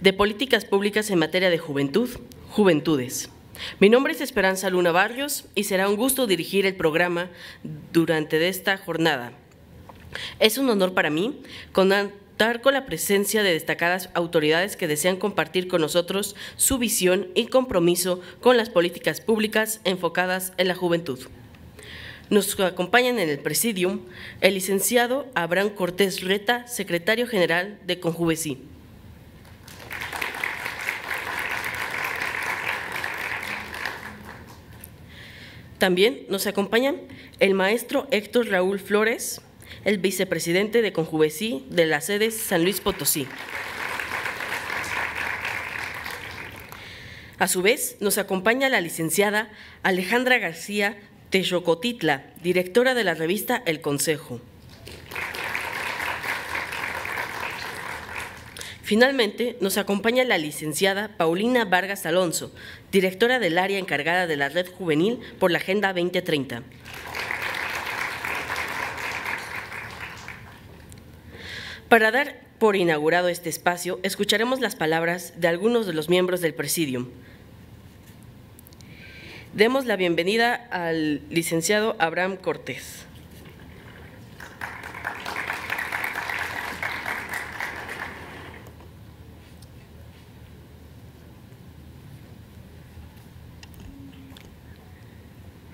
de Políticas Públicas en materia de juventud, Juventudes. Mi nombre es Esperanza Luna Barrios y será un gusto dirigir el programa durante esta jornada. Es un honor para mí contar con la presencia de destacadas autoridades que desean compartir con nosotros su visión y compromiso con las políticas públicas enfocadas en la juventud. Nos acompañan en el presidium el licenciado Abraham Cortés Reta, secretario general de Conjuvesí También nos acompañan el maestro Héctor Raúl Flores, el vicepresidente de Conjuvesí de la sede San Luis Potosí. A su vez, nos acompaña la licenciada Alejandra García Texocotitla, directora de la revista El Consejo. Finalmente, nos acompaña la licenciada Paulina Vargas Alonso, directora del área encargada de la Red Juvenil por la Agenda 2030. Para dar por inaugurado este espacio, escucharemos las palabras de algunos de los miembros del presidium. Demos la bienvenida al licenciado Abraham Cortés.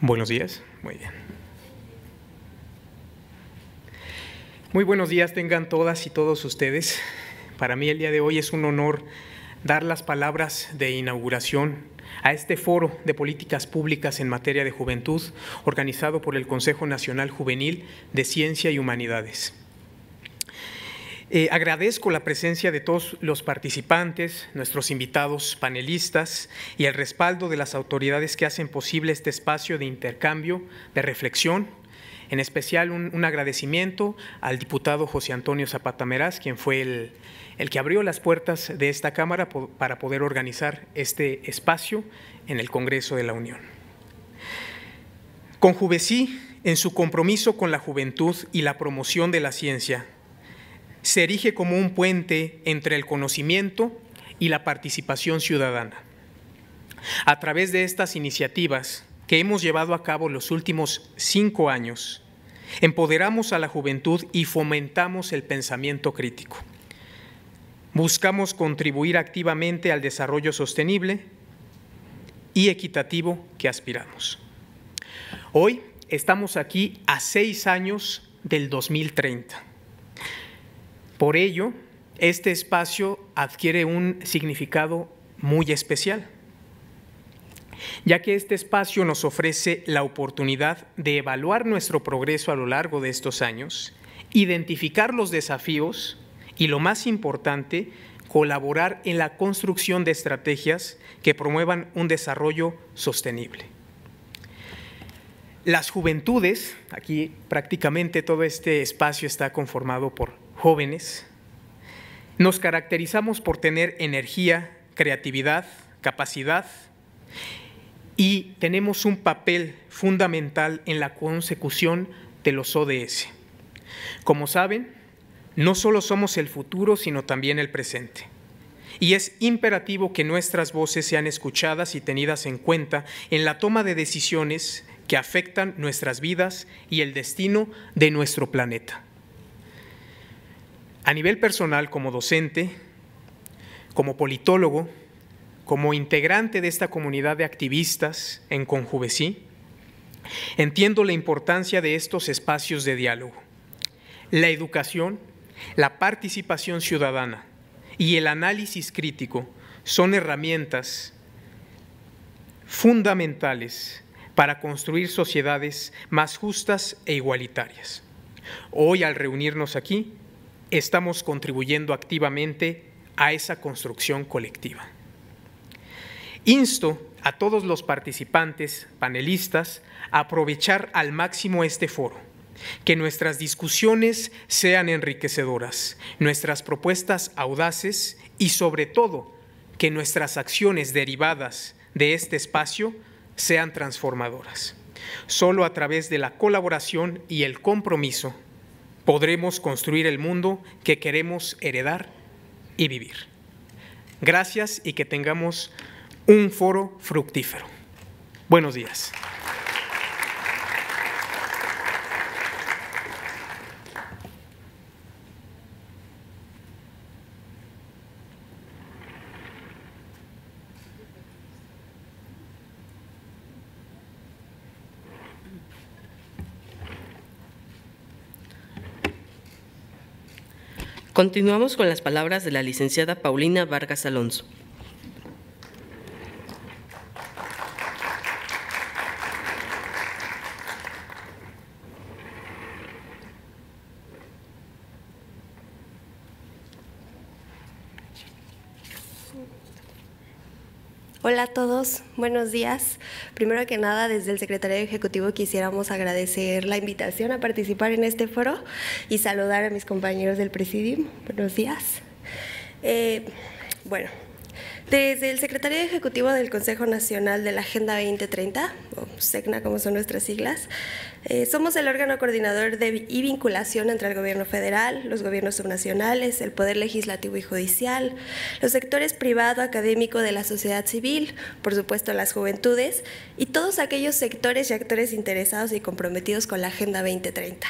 Buenos días, muy bien. Muy buenos días tengan todas y todos ustedes. Para mí el día de hoy es un honor dar las palabras de inauguración a este foro de políticas públicas en materia de juventud organizado por el Consejo Nacional Juvenil de Ciencia y Humanidades. Eh, agradezco la presencia de todos los participantes, nuestros invitados panelistas y el respaldo de las autoridades que hacen posible este espacio de intercambio, de reflexión. En especial un, agradecimiento al diputado José Antonio Zapata quien fue el, el que abrió las puertas de esta Cámara para poder organizar este espacio en el Congreso de la Unión. Con en su compromiso con la juventud y la promoción de la ciencia, se erige como un puente entre el conocimiento y la participación ciudadana. A través de estas iniciativas que hemos llevado a cabo los últimos cinco años, empoderamos a la juventud y fomentamos el pensamiento crítico. Buscamos contribuir activamente al desarrollo sostenible y equitativo que aspiramos. Hoy estamos aquí a seis años del 2030 por ello, este espacio adquiere un significado muy especial, ya que este espacio nos ofrece la oportunidad de evaluar nuestro progreso a lo largo de estos años, identificar los desafíos y, lo más importante, colaborar en la construcción de estrategias que promuevan un desarrollo sostenible. Las juventudes, aquí prácticamente todo este espacio está conformado por jóvenes, nos caracterizamos por tener energía, creatividad, capacidad y tenemos un papel fundamental en la consecución de los ODS. Como saben, no solo somos el futuro, sino también el presente. Y es imperativo que nuestras voces sean escuchadas y tenidas en cuenta en la toma de decisiones que afectan nuestras vidas y el destino de nuestro planeta. A nivel personal, como docente, como politólogo, como integrante de esta comunidad de activistas en Conjuvecí, entiendo la importancia de estos espacios de diálogo, la educación, la participación ciudadana y el análisis crítico son herramientas fundamentales para construir sociedades más justas e igualitarias. Hoy al reunirnos aquí, estamos contribuyendo activamente a esa construcción colectiva. Insto a todos los participantes, panelistas, a aprovechar al máximo este foro, que nuestras discusiones sean enriquecedoras, nuestras propuestas audaces y sobre todo que nuestras acciones derivadas de este espacio sean transformadoras. Solo a través de la colaboración y el compromiso podremos construir el mundo que queremos heredar y vivir. Gracias y que tengamos un foro fructífero. Buenos días. Continuamos con las palabras de la licenciada Paulina Vargas Alonso. Hola a todos, buenos días. Primero que nada, desde el Secretario Ejecutivo quisiéramos agradecer la invitación a participar en este foro y saludar a mis compañeros del Presidium. Buenos días. Eh, bueno, desde el Secretario Ejecutivo del Consejo Nacional de la Agenda 2030, o SECNA como son nuestras siglas, eh, somos el órgano coordinador de, y vinculación entre el gobierno federal, los gobiernos subnacionales, el poder legislativo y judicial, los sectores privado, académico de la sociedad civil, por supuesto las juventudes y todos aquellos sectores y actores interesados y comprometidos con la Agenda 2030.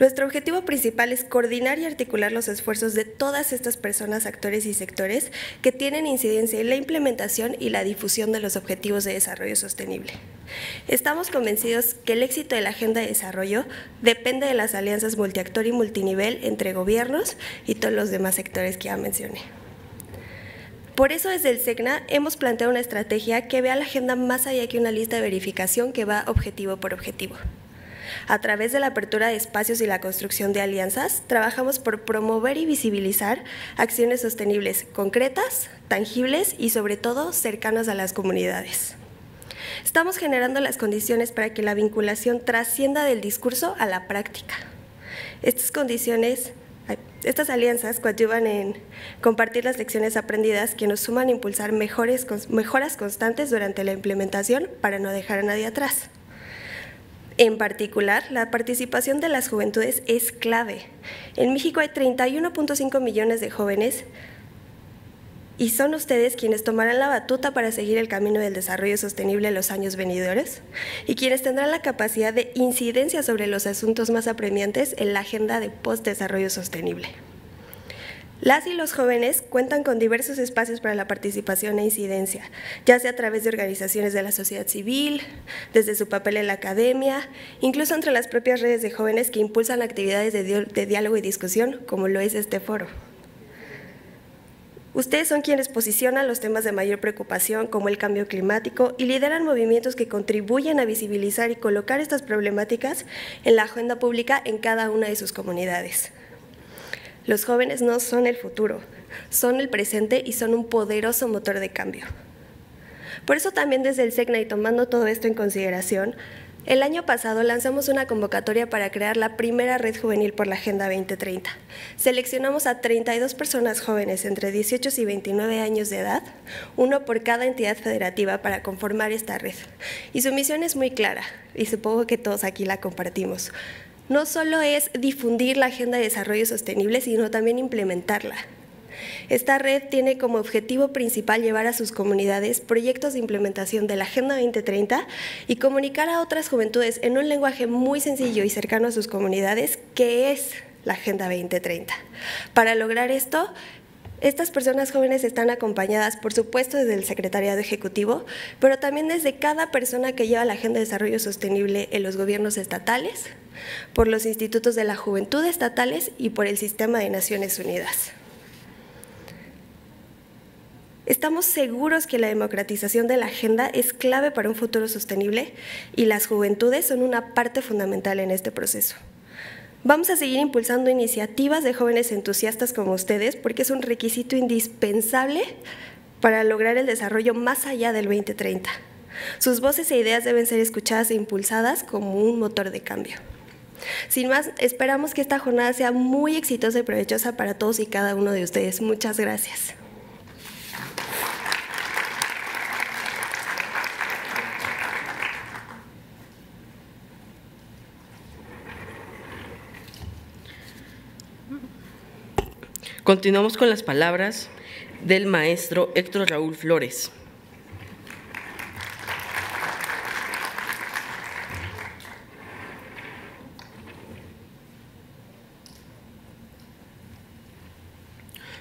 Nuestro objetivo principal es coordinar y articular los esfuerzos de todas estas personas, actores y sectores que tienen incidencia en la implementación y la difusión de los objetivos de desarrollo sostenible. Estamos convencidos que el éxito de la Agenda de Desarrollo depende de las alianzas multiactor y multinivel entre gobiernos y todos los demás sectores que ya mencioné. Por eso desde el SEGNA hemos planteado una estrategia que vea la agenda más allá que una lista de verificación que va objetivo por objetivo. A través de la apertura de espacios y la construcción de alianzas, trabajamos por promover y visibilizar acciones sostenibles concretas, tangibles y sobre todo cercanas a las comunidades. Estamos generando las condiciones para que la vinculación trascienda del discurso a la práctica. Estas condiciones estas alianzas coadyuvan en compartir las lecciones aprendidas que nos suman a impulsar mejoras constantes durante la implementación para no dejar a nadie atrás. En particular, la participación de las juventudes es clave. En México hay 31.5 millones de jóvenes y son ustedes quienes tomarán la batuta para seguir el camino del desarrollo sostenible en los años venidores y quienes tendrán la capacidad de incidencia sobre los asuntos más apremiantes en la agenda de postdesarrollo sostenible. Las y los jóvenes cuentan con diversos espacios para la participación e incidencia, ya sea a través de organizaciones de la sociedad civil, desde su papel en la academia, incluso entre las propias redes de jóvenes que impulsan actividades de, diálogo y discusión, como lo es este foro. Ustedes son quienes posicionan los temas de mayor preocupación, como el cambio climático, y lideran movimientos que contribuyen a visibilizar y colocar estas problemáticas en la agenda pública en cada una de sus comunidades. Los jóvenes no son el futuro, son el presente y son un poderoso motor de cambio. Por eso también desde el SECNA y tomando todo esto en consideración, el año pasado lanzamos una convocatoria para crear la primera red juvenil por la Agenda 2030. Seleccionamos a 32 personas jóvenes entre 18 y 29 años de edad, uno por cada entidad federativa para conformar esta red. Y su misión es muy clara, y supongo que todos aquí la compartimos no solo es difundir la Agenda de Desarrollo Sostenible, sino también implementarla. Esta red tiene como objetivo principal llevar a sus comunidades proyectos de implementación de la Agenda 2030 y comunicar a otras juventudes en un lenguaje muy sencillo y cercano a sus comunidades que es la Agenda 2030. Para lograr esto, estas personas jóvenes están acompañadas, por supuesto, desde el Secretariado Ejecutivo, pero también desde cada persona que lleva la Agenda de Desarrollo Sostenible en los gobiernos estatales, por los institutos de la juventud estatales y por el sistema de Naciones Unidas. Estamos seguros que la democratización de la agenda es clave para un futuro sostenible y las juventudes son una parte fundamental en este proceso. Vamos a seguir impulsando iniciativas de jóvenes entusiastas como ustedes porque es un requisito indispensable para lograr el desarrollo más allá del 2030. Sus voces e ideas deben ser escuchadas e impulsadas como un motor de cambio. Sin más, esperamos que esta jornada sea muy exitosa y provechosa para todos y cada uno de ustedes. Muchas gracias. Continuamos con las palabras del maestro Héctor Raúl Flores.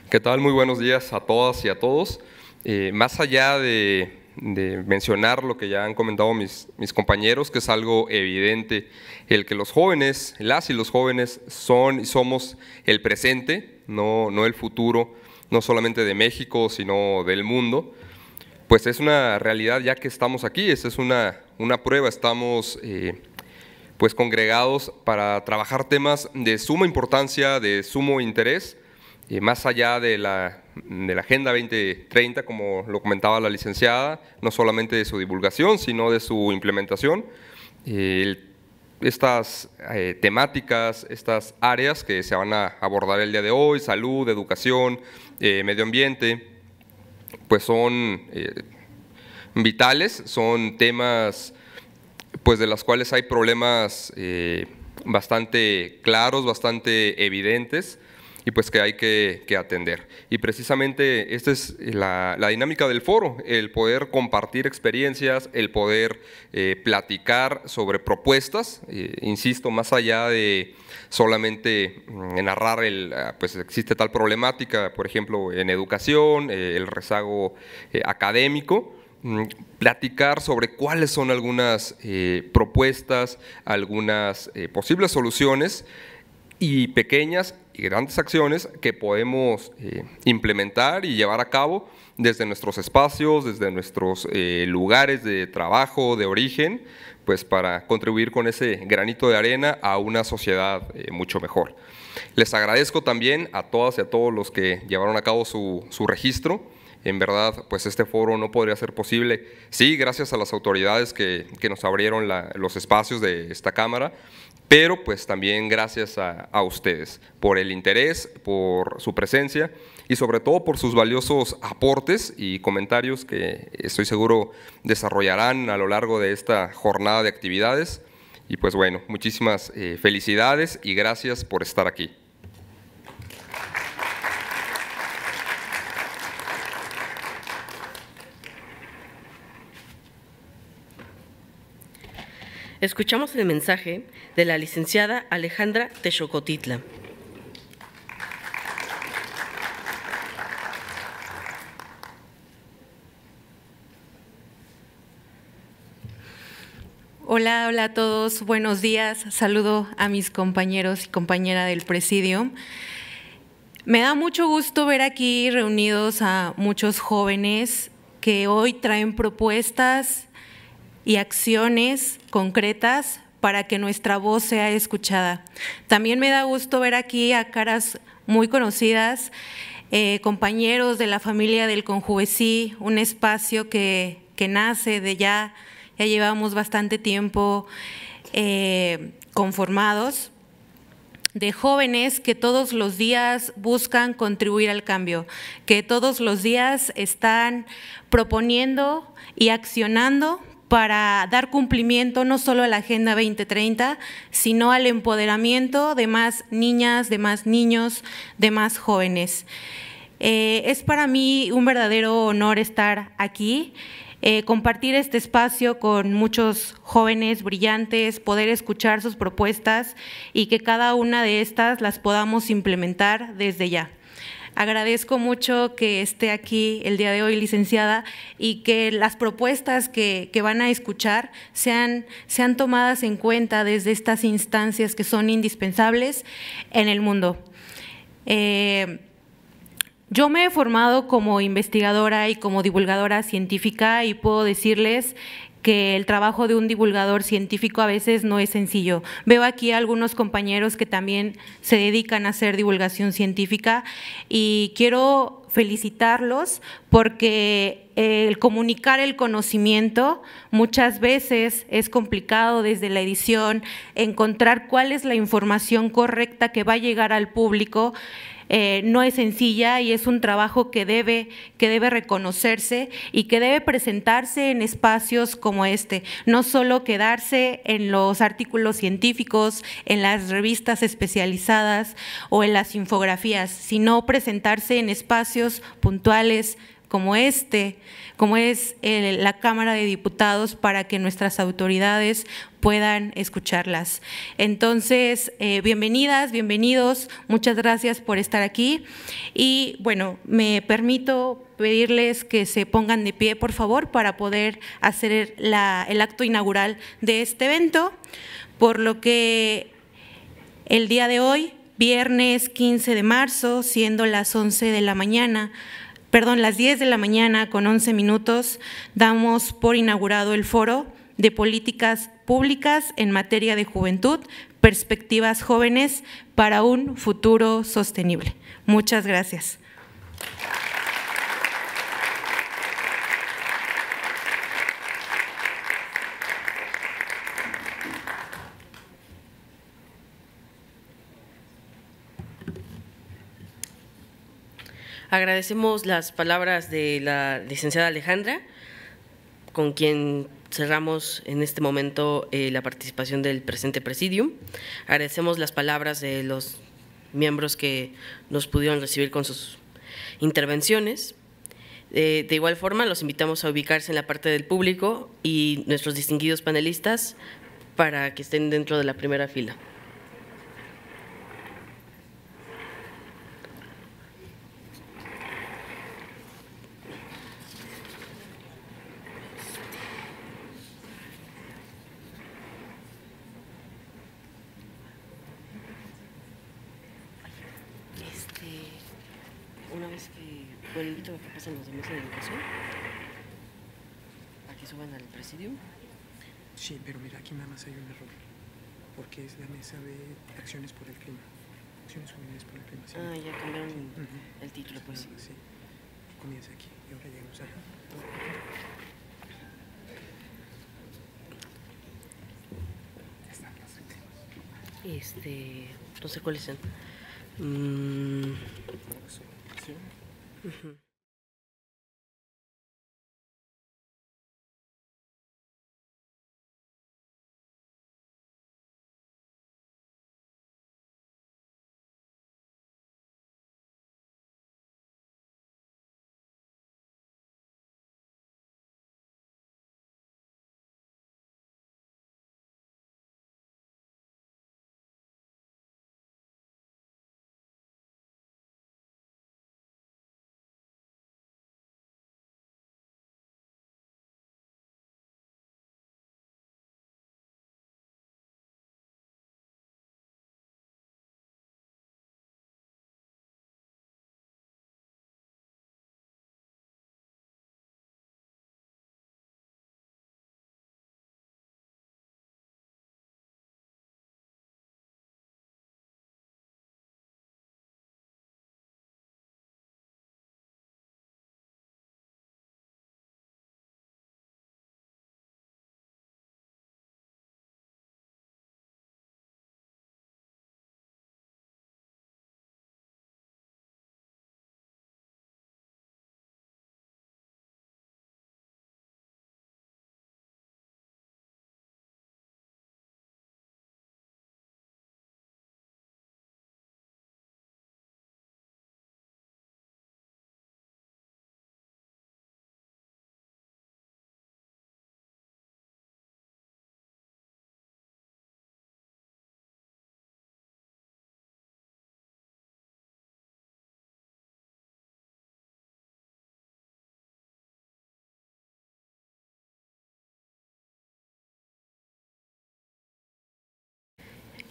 ¿Qué tal? Muy buenos días a todas y a todos. Eh, más allá de de mencionar lo que ya han comentado mis, mis compañeros, que es algo evidente, el que los jóvenes, las y los jóvenes son y somos el presente, no, no el futuro, no solamente de México, sino del mundo, pues es una realidad ya que estamos aquí, esa es una, prueba, estamos eh, pues congregados para trabajar temas de suma importancia, de sumo interés, eh, más allá de la, de la, Agenda 2030, como lo comentaba la licenciada, no solamente de su divulgación, sino de su implementación. Eh, estas eh, temáticas, estas áreas que se van a abordar el día de hoy, salud, educación, medio ambiente, pues son vitales, son temas pues de las cuales hay problemas bastante claros, bastante evidentes, y pues que hay que, atender. Y precisamente esta es la, dinámica del foro, el poder compartir experiencias, el poder eh, platicar sobre propuestas, eh, insisto, más allá de solamente mm, narrar el, ah, pues existe tal problemática, por ejemplo, en educación, eh, el rezago académico, mm, platicar sobre cuáles son algunas propuestas, algunas posibles soluciones y pequeñas grandes acciones que podemos eh, implementar y llevar a cabo desde nuestros espacios, desde nuestros eh, lugares de trabajo, de origen, pues para contribuir con ese granito de arena a una sociedad eh, mucho mejor. Les agradezco también a todas y a todos los que llevaron a cabo su, su registro. En verdad, pues este foro no podría ser posible. Sí, gracias a las autoridades que, que nos abrieron los espacios de esta Cámara, pero pues también gracias a, ustedes por el interés, por su presencia y sobre todo por sus valiosos aportes y comentarios que estoy seguro desarrollarán a lo largo de esta jornada de actividades. Y pues bueno, muchísimas eh, felicidades y gracias por estar aquí. Escuchamos el mensaje de la licenciada Alejandra Texocotitla. Hola, hola a todos, buenos días. Saludo a mis compañeros y compañera del presidio. Me da mucho gusto ver aquí reunidos a muchos jóvenes que hoy traen propuestas y acciones concretas para que nuestra voz sea escuchada. También me da gusto ver aquí a caras muy conocidas, eh, compañeros de la familia del Conjubecí, un espacio que, nace de ya, ya llevamos bastante tiempo eh, conformados de jóvenes que todos los días buscan contribuir al cambio, que todos los días están proponiendo y accionando para dar cumplimiento no solo a la Agenda 2030, sino al empoderamiento de más niñas, de más niños, de más jóvenes. Eh, es para mí un verdadero honor estar aquí, eh, compartir este espacio con muchos jóvenes brillantes, poder escuchar sus propuestas y que cada una de estas las podamos implementar desde ya. Agradezco mucho que esté aquí el día de hoy, licenciada, y que las propuestas que, van a escuchar sean, sean tomadas en cuenta desde estas instancias que son indispensables en el mundo. Eh, yo me he formado como investigadora y como divulgadora científica y puedo decirles que el trabajo de un divulgador científico a veces no es sencillo. Veo aquí a algunos compañeros que también se dedican a hacer divulgación científica y quiero felicitarlos porque eh, el comunicar el conocimiento muchas veces es complicado desde la edición, encontrar cuál es la información correcta que va a llegar al público eh, no es sencilla y es un trabajo que debe, que debe reconocerse y que debe presentarse en espacios como este, no solo quedarse en los artículos científicos, en las revistas especializadas o en las infografías, sino presentarse en espacios puntuales, como este, como es eh, la Cámara de Diputados, para que nuestras autoridades puedan escucharlas. Entonces, eh, bienvenidas, bienvenidos, muchas gracias por estar aquí y bueno, me permito pedirles que se pongan de pie, por favor, para poder hacer el acto inaugural de este evento, por lo que el día de hoy, viernes 15 de marzo, siendo las 11 de la mañana, perdón, las 10 de la mañana con 11 minutos damos por inaugurado el foro de políticas públicas en materia de juventud, perspectivas jóvenes para un futuro sostenible. Muchas gracias. Agradecemos las palabras de la licenciada Alejandra, con quien cerramos en este momento eh, la participación del presente presidium. Agradecemos las palabras de los miembros que nos pudieron recibir con sus intervenciones. Eh, de igual forma, los invitamos a ubicarse en la parte del público y nuestros distinguidos panelistas para que estén dentro de la primera fila. Sí, pero mira, aquí nada más hay un error, porque es la mesa de acciones por el clima. Acciones juveniles por el clima. Ah, ya cambiaron el título, pues. Sí, sí. Comienza aquí y ahora llegamos a... Este, no sé cuáles son. Mm.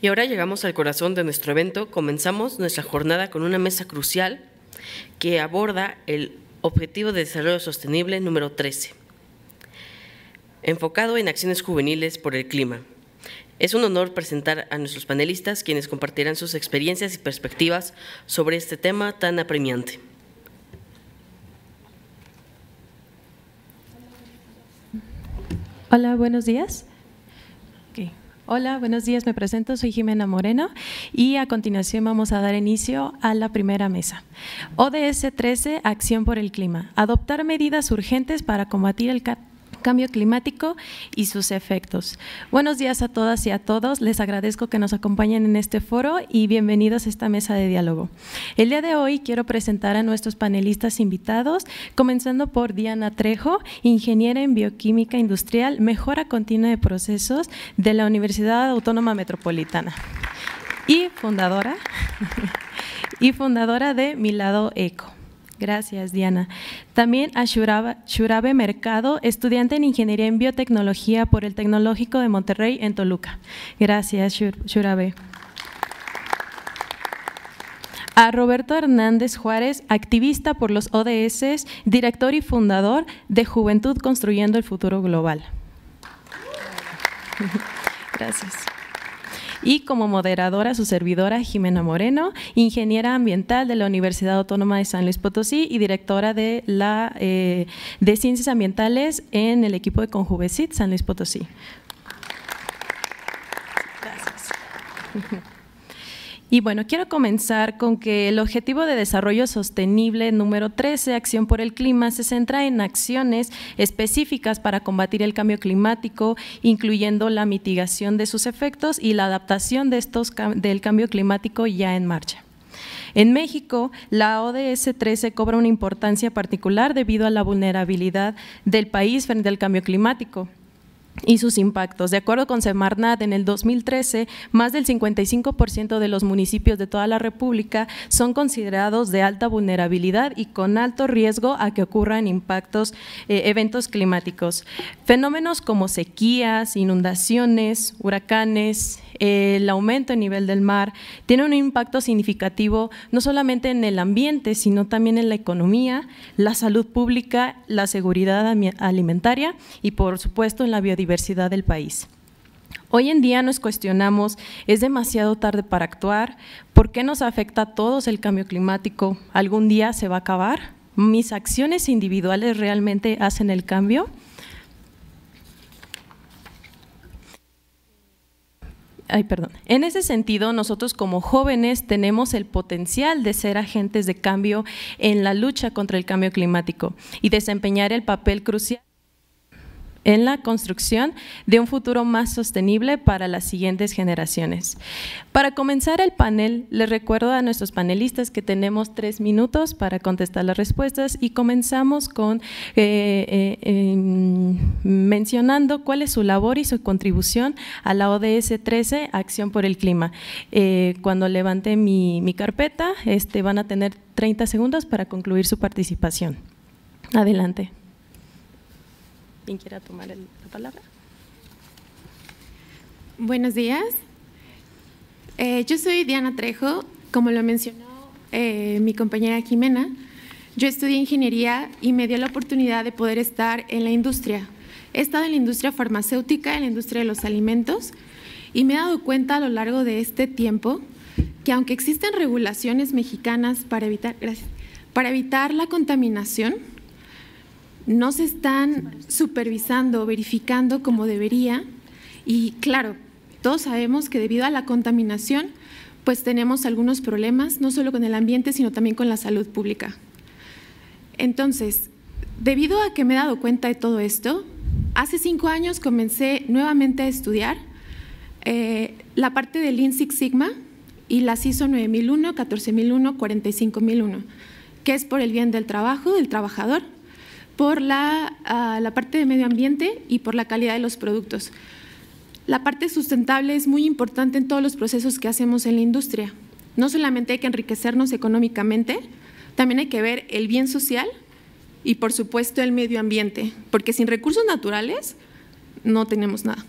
Y ahora llegamos al corazón de nuestro evento. Comenzamos nuestra jornada con una mesa crucial que aborda el Objetivo de Desarrollo Sostenible número 13, enfocado en acciones juveniles por el clima. Es un honor presentar a nuestros panelistas, quienes compartirán sus experiencias y perspectivas sobre este tema tan apremiante. Hola, buenos días. Hola, buenos días, me presento, soy Jimena Moreno y a continuación vamos a dar inicio a la primera mesa. ODS 13, Acción por el Clima, adoptar medidas urgentes para combatir el cambio climático y sus efectos. Buenos días a todas y a todos. Les agradezco que nos acompañen en este foro y bienvenidos a esta mesa de diálogo. El día de hoy quiero presentar a nuestros panelistas invitados, comenzando por Diana Trejo, ingeniera en bioquímica industrial, mejora continua de procesos de la Universidad Autónoma Metropolitana y fundadora y fundadora de Mi Lado Eco. Gracias, Diana. También a Shurabe Mercado, estudiante en Ingeniería en Biotecnología por el Tecnológico de Monterrey en Toluca. Gracias, Shurabe. A Roberto Hernández Juárez, activista por los ODS, director y fundador de Juventud Construyendo el Futuro Global. Gracias y como moderadora su servidora Jimena Moreno, ingeniera ambiental de la Universidad Autónoma de San Luis Potosí y directora de la eh, de Ciencias Ambientales en el equipo de Conjuvecit San Luis Potosí. Gracias. Y bueno, quiero comenzar con que el objetivo de desarrollo sostenible número 13, acción por el clima, se centra en acciones específicas para combatir el cambio climático, incluyendo la mitigación de sus efectos y la adaptación de estos del cambio climático ya en marcha. En México, la ODS 13 cobra una importancia particular debido a la vulnerabilidad del país frente al cambio climático y sus impactos. De acuerdo con Semarnat, en el 2013, más del 55% de los municipios de toda la República son considerados de alta vulnerabilidad y con alto riesgo a que ocurran impactos, eh, eventos climáticos. Fenómenos como sequías, inundaciones, huracanes, el aumento del nivel del mar, tiene un impacto significativo no solamente en el ambiente, sino también en la economía, la salud pública, la seguridad alimentaria y, por supuesto, en la biodiversidad del país. Hoy en día nos cuestionamos, ¿es demasiado tarde para actuar? ¿Por qué nos afecta a todos el cambio climático? ¿Algún día se va a acabar? ¿Mis acciones individuales realmente hacen el cambio? Ay, perdón. En ese sentido, nosotros como jóvenes tenemos el potencial de ser agentes de cambio en la lucha contra el cambio climático y desempeñar el papel crucial en la construcción de un futuro más sostenible para las siguientes generaciones. Para comenzar el panel, les recuerdo a nuestros panelistas que tenemos tres minutos para contestar las respuestas y comenzamos con eh, eh, mencionando cuál es su labor y su contribución a la ODS 13, Acción por el Clima. Eh, cuando levante mi, carpeta, este, van a tener 30 segundos para concluir su participación. Adelante. ¿Quién quiera tomar la palabra. Buenos días. Eh, yo soy Diana Trejo, como lo mencionó eh, mi compañera Jimena. Yo estudié ingeniería y me dio la oportunidad de poder estar en la industria. He estado en la industria farmacéutica, en la industria de los alimentos y me he dado cuenta a lo largo de este tiempo que aunque existen regulaciones mexicanas para evitar, para evitar la contaminación, no se están supervisando, o verificando como debería. Y claro, todos sabemos que debido a la contaminación, pues tenemos algunos problemas, no solo con el ambiente, sino también con la salud pública. Entonces, debido a que me he dado cuenta de todo esto, hace cinco años comencé nuevamente a estudiar eh, la parte del Lean Sigma y las ISO 9001, 14001, 45001, que es por el bien del trabajo, del trabajador por ah, la, parte de medio ambiente y por la calidad de los productos. La parte sustentable es muy importante en todos los procesos que hacemos en la industria. No solamente hay que enriquecernos económicamente, también hay que ver el bien social y por supuesto el medio ambiente, porque sin recursos naturales no tenemos nada.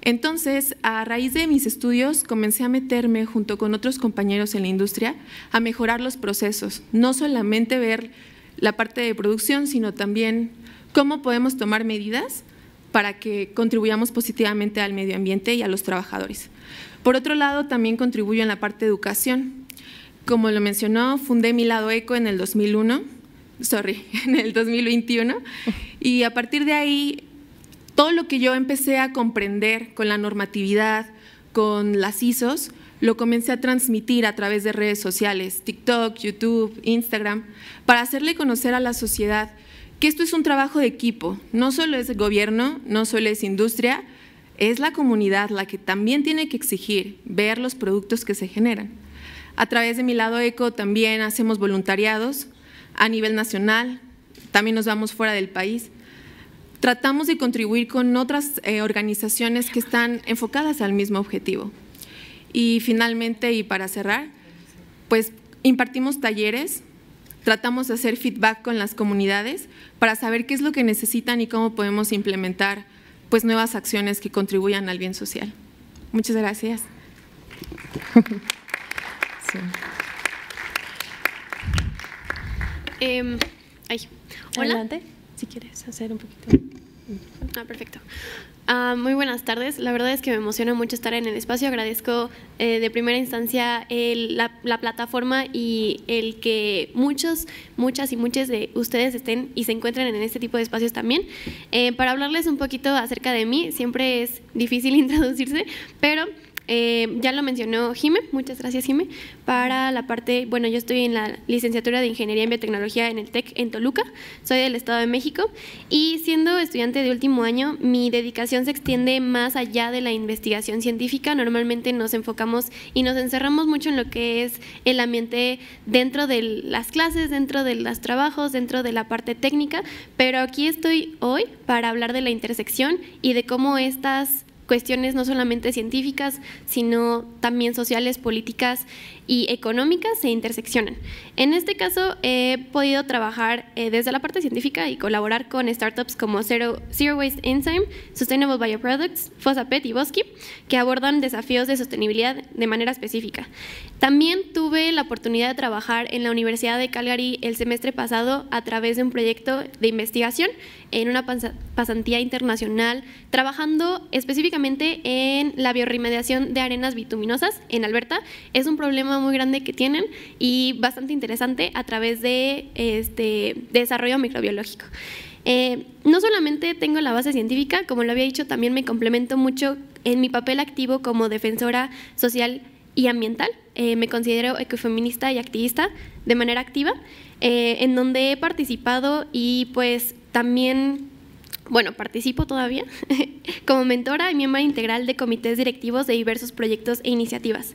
Entonces, a raíz de mis estudios, comencé a meterme junto con otros compañeros en la industria a mejorar los procesos, no solamente ver la parte de producción, sino también cómo podemos tomar medidas para que contribuyamos positivamente al medio ambiente y a los trabajadores. Por otro lado, también contribuyo en la parte de educación. Como lo mencionó, fundé mi lado eco en el 2001, sorry, en el 2021, y a partir de ahí, todo lo que yo empecé a comprender con la normatividad, con las ISOs, lo comencé a transmitir a través de redes sociales, TikTok, YouTube, Instagram, para hacerle conocer a la sociedad que esto es un trabajo de equipo, no solo es el gobierno, no solo es industria, es la comunidad la que también tiene que exigir ver los productos que se generan. A través de mi lado eco también hacemos voluntariados a nivel nacional, también nos vamos fuera del país. Tratamos de contribuir con otras eh, organizaciones que están enfocadas al mismo objetivo. Y finalmente, y para cerrar, pues impartimos talleres, tratamos de hacer feedback con las comunidades para saber qué es lo que necesitan y cómo podemos implementar pues nuevas acciones que contribuyan al bien social. Muchas gracias. Em, hola. Adelante, si quieres hacer un poquito. Ah, perfecto. Ah, muy buenas tardes. La verdad es que me emociona mucho estar en el espacio. Agradezco eh, de primera instancia la, plataforma y el que muchos, muchas y muchos de ustedes estén y se encuentren en este tipo de espacios también. Eh, para hablarles un poquito acerca de mí, siempre es difícil introducirse, pero... Eh, ya lo mencionó Jime, muchas gracias Jime, para la parte, bueno, yo estoy en la licenciatura de Ingeniería en Biotecnología en el TEC en Toluca, soy del Estado de México y siendo estudiante de último año, mi dedicación se extiende más allá de la investigación científica, normalmente nos enfocamos y nos encerramos mucho en lo que es el ambiente dentro de las clases, dentro de los trabajos, dentro de la parte técnica, pero aquí estoy hoy para hablar de la intersección y de cómo estas cuestiones no solamente científicas, sino también sociales, políticas y económicas se interseccionan. En este caso he podido trabajar eh, desde la parte científica y colaborar con startups como Zero, Waste Enzyme, Sustainable Bioproducts, Fosapet y Bosky, que abordan desafíos de sostenibilidad de manera específica. También tuve la oportunidad de trabajar en la Universidad de Calgary el semestre pasado a través de un proyecto de investigación en una pasantía internacional, trabajando específicamente en la biorremediación de arenas bituminosas en Alberta. Es un problema muy grande que tienen y bastante interesante a través de, este, desarrollo microbiológico. Eh, no solamente tengo la base científica, como lo había dicho, también me complemento mucho en mi papel activo como defensora social y ambiental. Eh, me considero ecofeminista y activista de manera activa, eh, en donde he participado y pues también bueno, participo todavía como mentora y miembro integral de comités directivos de diversos proyectos e iniciativas.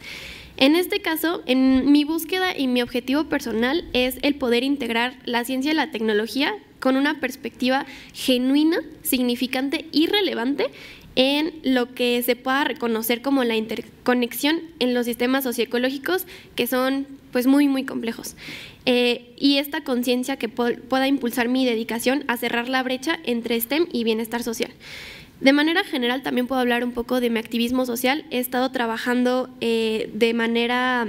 En este caso, en mi búsqueda y mi objetivo personal es el poder integrar la ciencia y la tecnología con una perspectiva genuina, significante y relevante en lo que se pueda reconocer como la interconexión en los sistemas socioecológicos que son pues muy muy complejos eh, y esta conciencia que pueda impulsar mi dedicación a cerrar la brecha entre STEM y bienestar social. De manera general también puedo hablar un poco de mi activismo social. He estado trabajando eh, de manera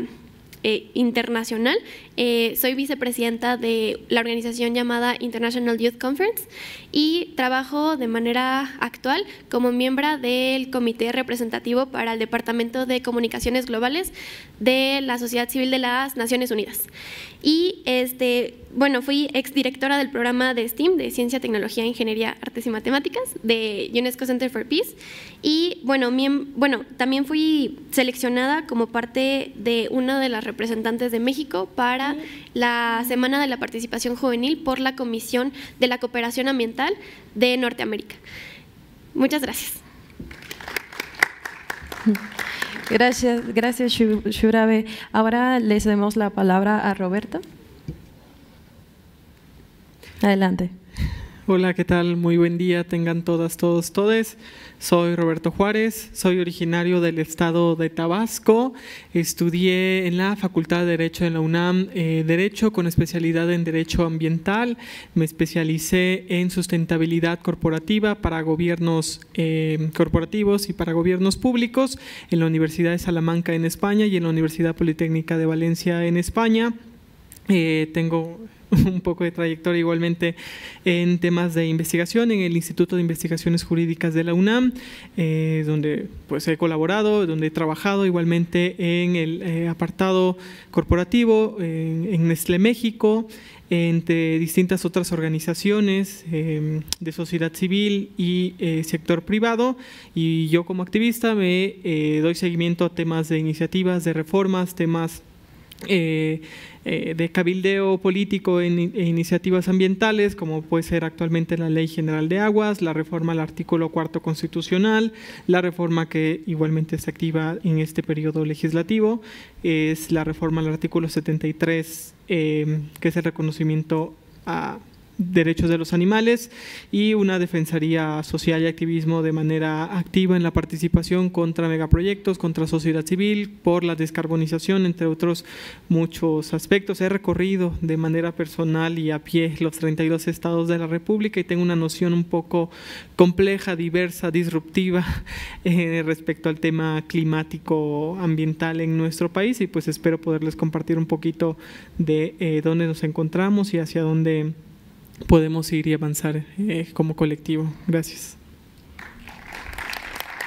eh, internacional eh, soy vicepresidenta de la organización llamada International Youth Conference y trabajo de manera actual como miembro del comité representativo para el Departamento de Comunicaciones Globales de la Sociedad Civil de las Naciones Unidas. Y este, bueno, fui exdirectora del programa de STEAM, de Ciencia, Tecnología, Ingeniería, Artes y Matemáticas, de UNESCO Center for Peace. Y bueno, bueno también fui seleccionada como parte de una de las representantes de México para la Semana de la Participación Juvenil por la Comisión de la Cooperación Ambiental de Norteamérica. Muchas gracias. Gracias, gracias Shurabe. Ahora le cedemos la palabra a Roberta. Adelante. Hola, ¿qué tal? Muy buen día, tengan todas, todos, todes. Soy Roberto Juárez, soy originario del estado de Tabasco. Estudié en la Facultad de Derecho de la UNAM eh, Derecho con especialidad en Derecho Ambiental. Me especialicé en sustentabilidad corporativa para gobiernos eh, corporativos y para gobiernos públicos en la Universidad de Salamanca en España y en la Universidad Politécnica de Valencia en España. Eh, tengo un poco de trayectoria igualmente en temas de investigación en el Instituto de Investigaciones Jurídicas de la UNAM, eh, donde pues he colaborado, donde he trabajado igualmente en el eh, apartado corporativo, en, en Nestlé México, entre distintas otras organizaciones em, de sociedad civil y eh, sector privado y yo como activista me doy seguimiento a temas de iniciativas, de reformas, temas eh, eh, de cabildeo político en, e iniciativas ambientales, como puede ser actualmente la Ley General de Aguas, la reforma al artículo cuarto constitucional, la reforma que igualmente se activa en este periodo legislativo, es la reforma al artículo 73, eh, que es el reconocimiento a derechos de los animales y una defensoría social y activismo de manera activa en la participación contra megaproyectos, contra sociedad civil, por la descarbonización, entre otros muchos aspectos. He recorrido de manera personal y a pie los 32 estados de la República y tengo una noción un poco compleja, diversa, disruptiva eh, respecto al tema climático ambiental en nuestro país y pues espero poderles compartir un poquito de eh, dónde nos encontramos y hacia dónde podemos ir y avanzar eh, como colectivo. Gracias.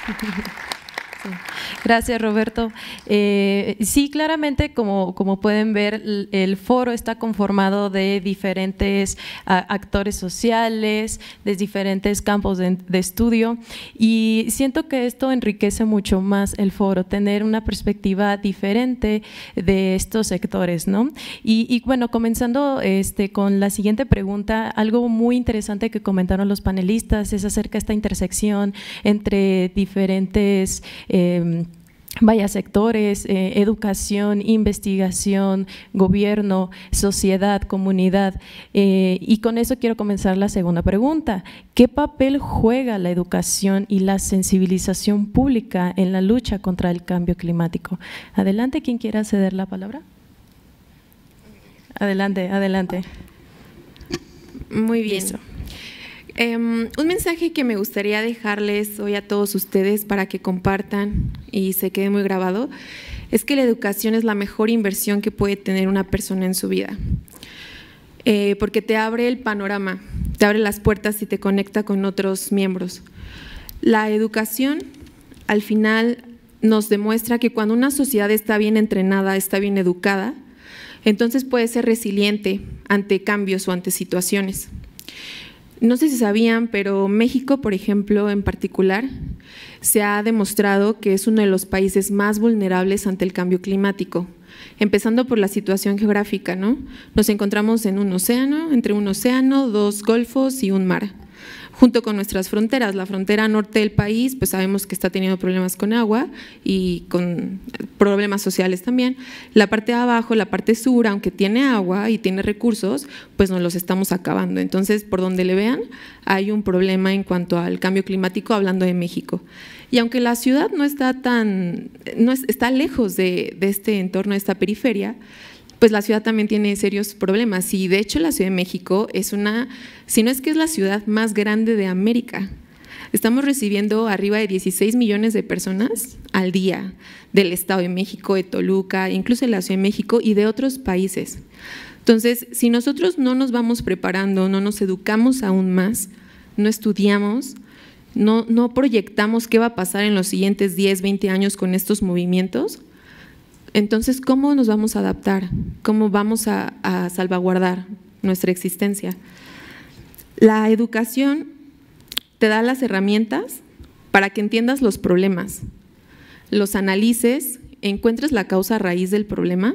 Gracias, Roberto. Eh, sí, claramente, como, como pueden ver, el foro está conformado de diferentes actores sociales, de diferentes campos de, estudio, y siento que esto enriquece mucho más el foro, tener una perspectiva diferente de estos sectores. ¿no? Y, bueno, comenzando este, con la siguiente pregunta, algo muy interesante que comentaron los panelistas es acerca de esta intersección entre diferentes… Eh, Em, vaya sectores, eh, educación, investigación, gobierno, sociedad, comunidad. Eh, y con eso quiero comenzar la segunda pregunta. ¿Qué papel juega la educación y la sensibilización pública en la lucha contra el cambio climático? Adelante, quien quiera ceder la palabra. Adelante, adelante. Muy bien. Em, un mensaje que me gustaría dejarles hoy a todos ustedes para que compartan y se quede muy grabado es que la educación es la mejor inversión que puede tener una persona en su vida, eh, porque te abre el panorama, te abre las puertas y te conecta con otros miembros. La educación al final nos demuestra que cuando una sociedad está bien entrenada, está bien educada, entonces puede ser resiliente ante cambios o ante situaciones. No sé si sabían, pero México, por ejemplo, en particular, se ha demostrado que es uno de los países más vulnerables ante el cambio climático, empezando por la situación geográfica, ¿no? Nos encontramos en un océano, entre un océano, dos golfos y un mar junto con nuestras fronteras. La frontera norte del país, pues sabemos que está teniendo problemas con agua y con problemas sociales también. La parte de abajo, la parte sur, aunque tiene agua y tiene recursos, pues nos los estamos acabando. Entonces, por donde le vean, hay un problema en cuanto al cambio climático, hablando de México. Y aunque la ciudad no está tan, no está lejos de, de este entorno, de esta periferia, pues la ciudad también tiene serios problemas y de hecho la Ciudad de México es una, si no es que es la ciudad más grande de América. Estamos recibiendo arriba de 16 millones de personas al día del Estado de México, de Toluca, incluso de la Ciudad de México y de otros países. Entonces, si nosotros no nos vamos preparando, no nos educamos aún más, no estudiamos, no, no proyectamos qué va a pasar en los siguientes 10, 20 años con estos movimientos, entonces, ¿cómo nos vamos a adaptar? ¿Cómo vamos a, salvaguardar nuestra existencia? La educación te da las herramientas para que entiendas los problemas, los analices, encuentres la causa raíz del problema,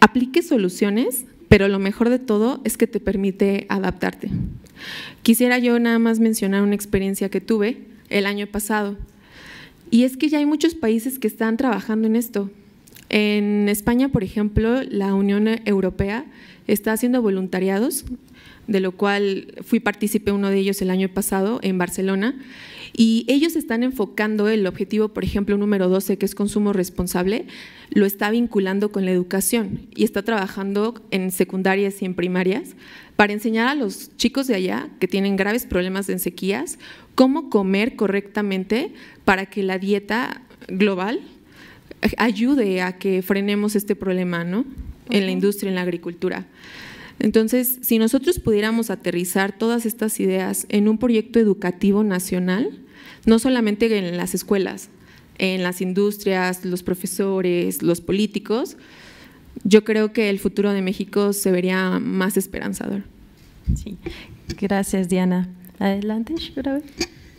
apliques soluciones, pero lo mejor de todo es que te permite adaptarte. Quisiera yo nada más mencionar una experiencia que tuve el año pasado. Y es que ya hay muchos países que están trabajando en esto. En España, por ejemplo, la Unión Europea está haciendo voluntariados, de lo cual fui partícipe uno de ellos el año pasado en Barcelona, y ellos están enfocando el objetivo, por ejemplo, número 12, que es consumo responsable, lo está vinculando con la educación y está trabajando en secundarias y en primarias para enseñar a los chicos de allá que tienen graves problemas de sequías cómo comer correctamente para que la dieta global ayude a que frenemos este problema ¿no? en la industria, en la agricultura. Entonces, si nosotros pudiéramos aterrizar todas estas ideas en un proyecto educativo nacional, no solamente en las escuelas, en las industrias, los profesores, los políticos, yo creo que el futuro de México se vería más esperanzador. Sí. Gracias, Diana. Adelante, Shura.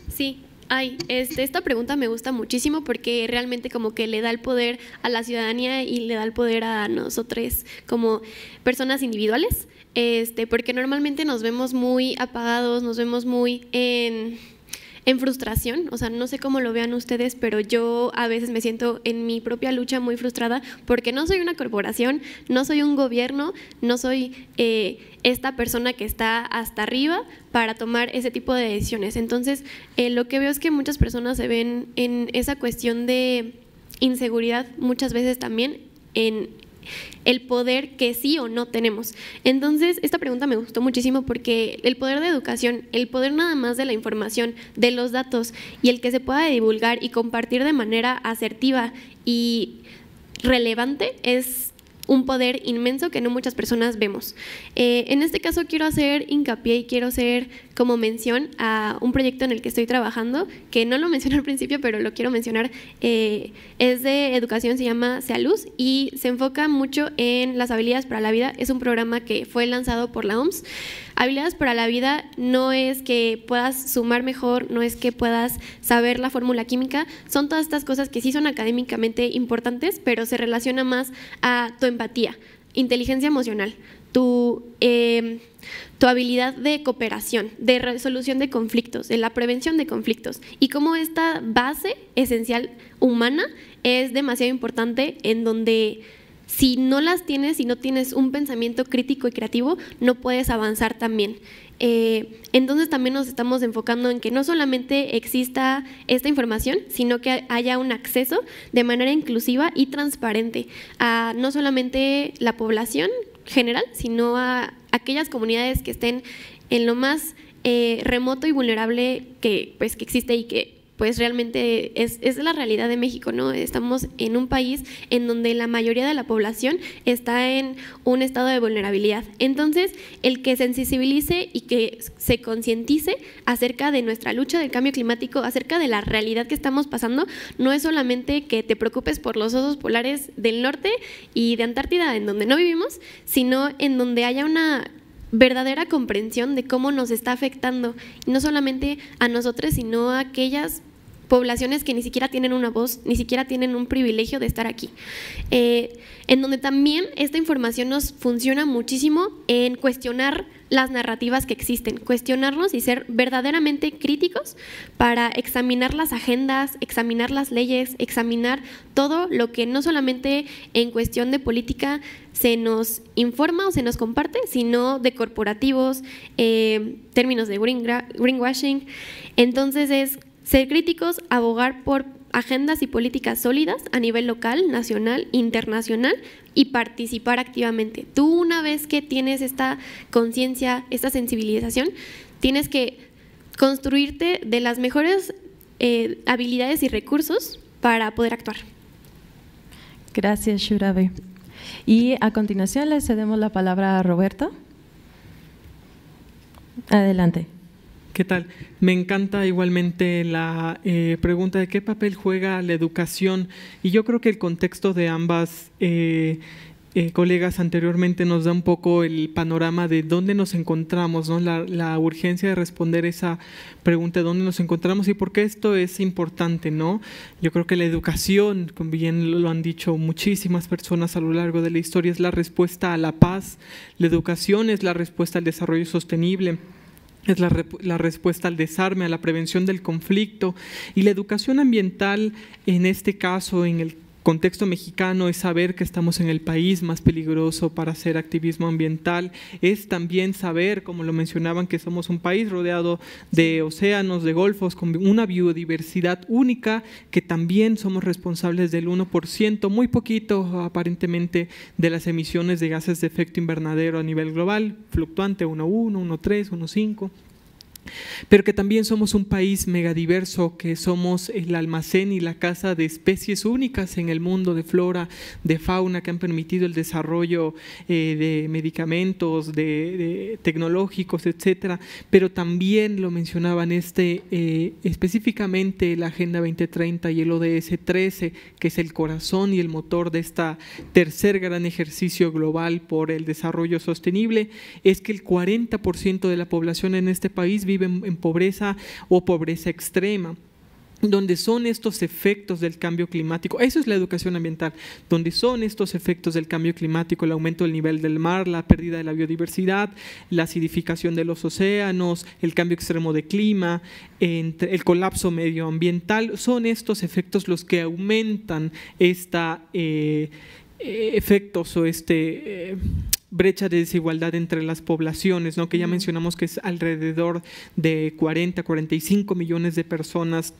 Sí, Ay, este, esta pregunta me gusta muchísimo porque realmente como que le da el poder a la ciudadanía y le da el poder a nosotros como personas individuales, este, porque normalmente nos vemos muy apagados, nos vemos muy en en frustración, o sea, no sé cómo lo vean ustedes, pero yo a veces me siento en mi propia lucha muy frustrada porque no soy una corporación, no soy un gobierno, no soy eh, esta persona que está hasta arriba para tomar ese tipo de decisiones. Entonces, eh, lo que veo es que muchas personas se ven en esa cuestión de inseguridad muchas veces también en el poder que sí o no tenemos. Entonces, esta pregunta me gustó muchísimo porque el poder de educación, el poder nada más de la información, de los datos y el que se pueda divulgar y compartir de manera asertiva y relevante es un poder inmenso que no muchas personas vemos. Eh, en este caso quiero hacer hincapié y quiero hacer como mención a un proyecto en el que estoy trabajando, que no lo mencioné al principio, pero lo quiero mencionar, eh, es de educación, se llama Sea Luz y se enfoca mucho en las habilidades para la vida. Es un programa que fue lanzado por la OMS Habilidades para la vida no es que puedas sumar mejor, no es que puedas saber la fórmula química, son todas estas cosas que sí son académicamente importantes, pero se relaciona más a tu empatía, inteligencia emocional, tu, em, tu, habilidad de cooperación, de resolución de conflictos, de la prevención de conflictos y cómo esta base esencial humana es demasiado importante en donde si no las tienes, si no tienes un pensamiento crítico y creativo, no puedes avanzar también. Eh, entonces también nos estamos enfocando en que no solamente exista esta información, sino que haya un acceso de manera inclusiva y transparente a no solamente la población general, sino a aquellas comunidades que estén en lo más eh, remoto y vulnerable que, pues, que existe y que pues realmente es, es, la realidad de México, ¿no? Estamos en un país en donde la mayoría de la población está en un estado de vulnerabilidad. Entonces, el que se sensibilice y que se concientice acerca de nuestra lucha del cambio climático, acerca de la realidad que estamos pasando, no es solamente que te preocupes por los osos polares del norte y de Antártida, en donde no vivimos, sino en donde haya una verdadera comprensión de cómo nos está afectando, no solamente a nosotros, sino a aquellas poblaciones que ni siquiera tienen una voz, ni siquiera tienen un privilegio de estar aquí. Eh, en donde también esta información nos funciona muchísimo en cuestionar las narrativas que existen, cuestionarnos y ser verdaderamente críticos para examinar las agendas, examinar las leyes, examinar todo lo que no solamente en cuestión de política se nos informa o se nos comparte, sino de corporativos, eh, términos de greenwashing. Entonces es ser críticos, abogar por agendas y políticas sólidas a nivel local, nacional, internacional y participar activamente. Tú una vez que tienes esta conciencia, esta sensibilización, tienes que construirte de las mejores eh, habilidades y recursos para poder actuar. Gracias, Shurabe. Y a continuación le cedemos la palabra a Roberto. Adelante. ¿Qué tal? Me encanta igualmente la eh, pregunta de qué papel juega la educación y yo creo que el contexto de ambas eh, eh, colegas anteriormente nos da un poco el panorama de dónde nos encontramos, ¿no? la, la, urgencia de responder esa pregunta de dónde nos encontramos y por qué esto es importante. ¿no? Yo creo que la educación, como bien lo han dicho muchísimas personas a lo largo de la historia, es la respuesta a la paz, la educación es la respuesta al desarrollo sostenible es la, la, respuesta al desarme, a la prevención del conflicto y la educación ambiental, en este caso, en el contexto mexicano es saber que estamos en el país más peligroso para hacer activismo ambiental, es también saber, como lo mencionaban, que somos un país rodeado de océanos, de golfos, con una biodiversidad única, que también somos responsables del 1%, muy poquito aparentemente, de las emisiones de gases de efecto invernadero a nivel global, fluctuante 1.1, 1.3, 1.5 pero que también somos un país megadiverso, que somos el almacén y la casa de especies únicas en el mundo, de flora, de fauna, que han permitido el desarrollo eh, de medicamentos, de, tecnológicos, etcétera. Pero también lo mencionaban este eh, específicamente la Agenda 2030 y el ODS 13, que es el corazón y el motor de este tercer gran ejercicio global por el desarrollo sostenible, es que el 40% de la población en este país viven en pobreza o pobreza extrema donde son estos efectos del cambio climático. Eso es la educación ambiental, donde son estos efectos del cambio climático, el aumento del nivel del mar, la pérdida de la biodiversidad, la acidificación de los océanos, el cambio extremo de clima, el colapso medioambiental. Son estos efectos los que aumentan esta... Eh, eh, efectos o este, eh, brecha de desigualdad entre las poblaciones, ¿no? que ya mencionamos que es alrededor de 40, 45 millones de personas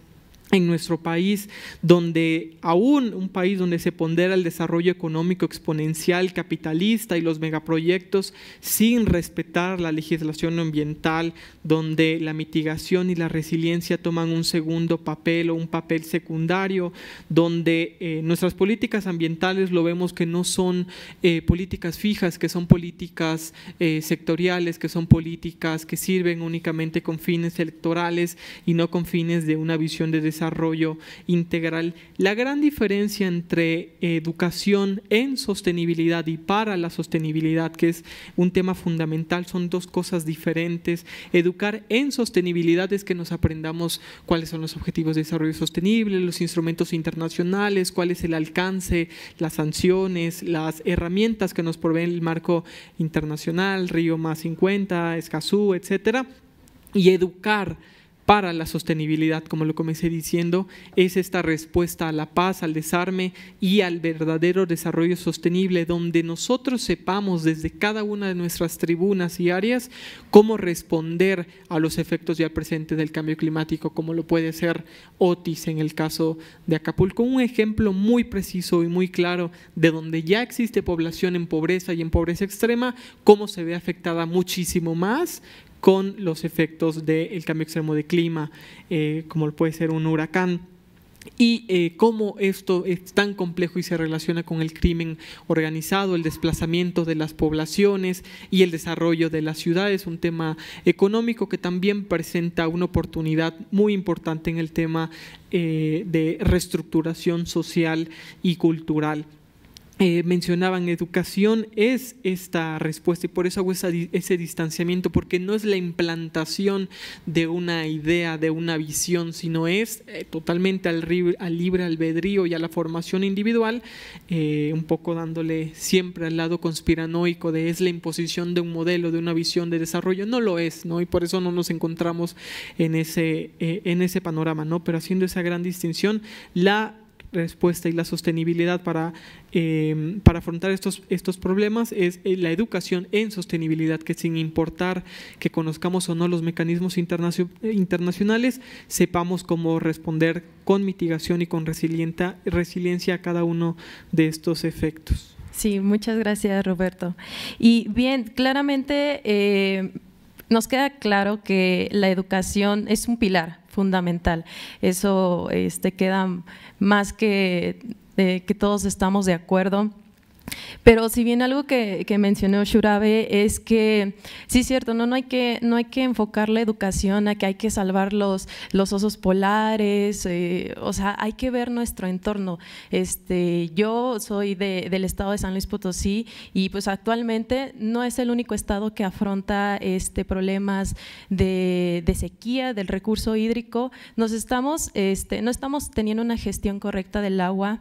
en nuestro país, donde aún un país donde se pondera el desarrollo económico exponencial capitalista y los megaproyectos sin respetar la legislación ambiental, donde la mitigación y la resiliencia toman un segundo papel o un papel secundario, donde eh, nuestras políticas ambientales lo vemos que no son eh, políticas fijas, que son políticas eh, sectoriales, que son políticas que sirven únicamente con fines electorales y no con fines de una visión de desarrollo desarrollo integral. La gran diferencia entre educación en sostenibilidad y para la sostenibilidad, que es un tema fundamental, son dos cosas diferentes. Educar en sostenibilidad es que nos aprendamos cuáles son los objetivos de desarrollo sostenible, los instrumentos internacionales, cuál es el alcance, las sanciones, las herramientas que nos provee el marco internacional, Río más 50, Escazú, etcétera, y educar para la sostenibilidad, como lo comencé diciendo, es esta respuesta a la paz, al desarme y al verdadero desarrollo sostenible, donde nosotros sepamos desde cada una de nuestras tribunas y áreas cómo responder a los efectos ya presentes del cambio climático, como lo puede ser Otis en el caso de Acapulco. Un ejemplo muy preciso y muy claro de donde ya existe población en pobreza y en pobreza extrema, cómo se ve afectada muchísimo más con los efectos del cambio extremo de clima, eh, como puede ser un huracán y eh, cómo esto es tan complejo y se relaciona con el crimen organizado, el desplazamiento de las poblaciones y el desarrollo de las ciudades, un tema económico que también presenta una oportunidad muy importante en el tema eh, de reestructuración social y cultural. Eh, mencionaban, educación es esta respuesta y por eso hago ese distanciamiento, porque no es la implantación de una idea, de una visión, sino es eh, totalmente al, libre albedrío y a la formación individual, eh, un poco dándole siempre al lado conspiranoico de es la imposición de un modelo, de una visión de desarrollo, no lo es, ¿no? Y por eso no nos encontramos en ese, en ese panorama, ¿no? Pero haciendo esa gran distinción, la respuesta y la sostenibilidad para, em, para afrontar estos, estos problemas es eh, la educación en sostenibilidad, que sin importar que conozcamos o no los mecanismos internacionales, sepamos cómo responder con mitigación y con resiliencia a cada uno de estos efectos. Sí, muchas gracias Roberto. Y bien, claramente em, nos queda claro que la educación es un pilar fundamental. Eso este, queda más que, eh, que todos estamos de acuerdo. Pero si bien algo que, mencionó Shurabe es que, sí es cierto, no, no, hay que, no hay que enfocar la educación a que hay que salvar los, los osos polares, eh, o sea, hay que ver nuestro entorno. Este, yo soy del estado de San Luis Potosí y pues actualmente no es el único estado que afronta este, problemas de, de sequía, del recurso hídrico. Nos estamos, este, no estamos teniendo una gestión correcta del agua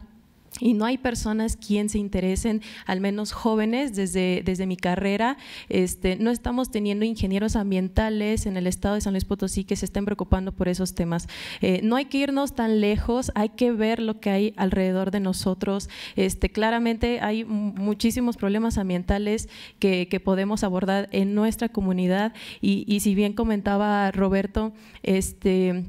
y no hay personas quien se interesen, al menos jóvenes, desde, desde mi carrera. Este, no estamos teniendo ingenieros ambientales en el estado de San Luis Potosí que se estén preocupando por esos temas. Eh, no hay que irnos tan lejos, hay que ver lo que hay alrededor de nosotros. Este, claramente hay muchísimos problemas ambientales que, podemos abordar en nuestra comunidad y, y si bien comentaba Roberto, este,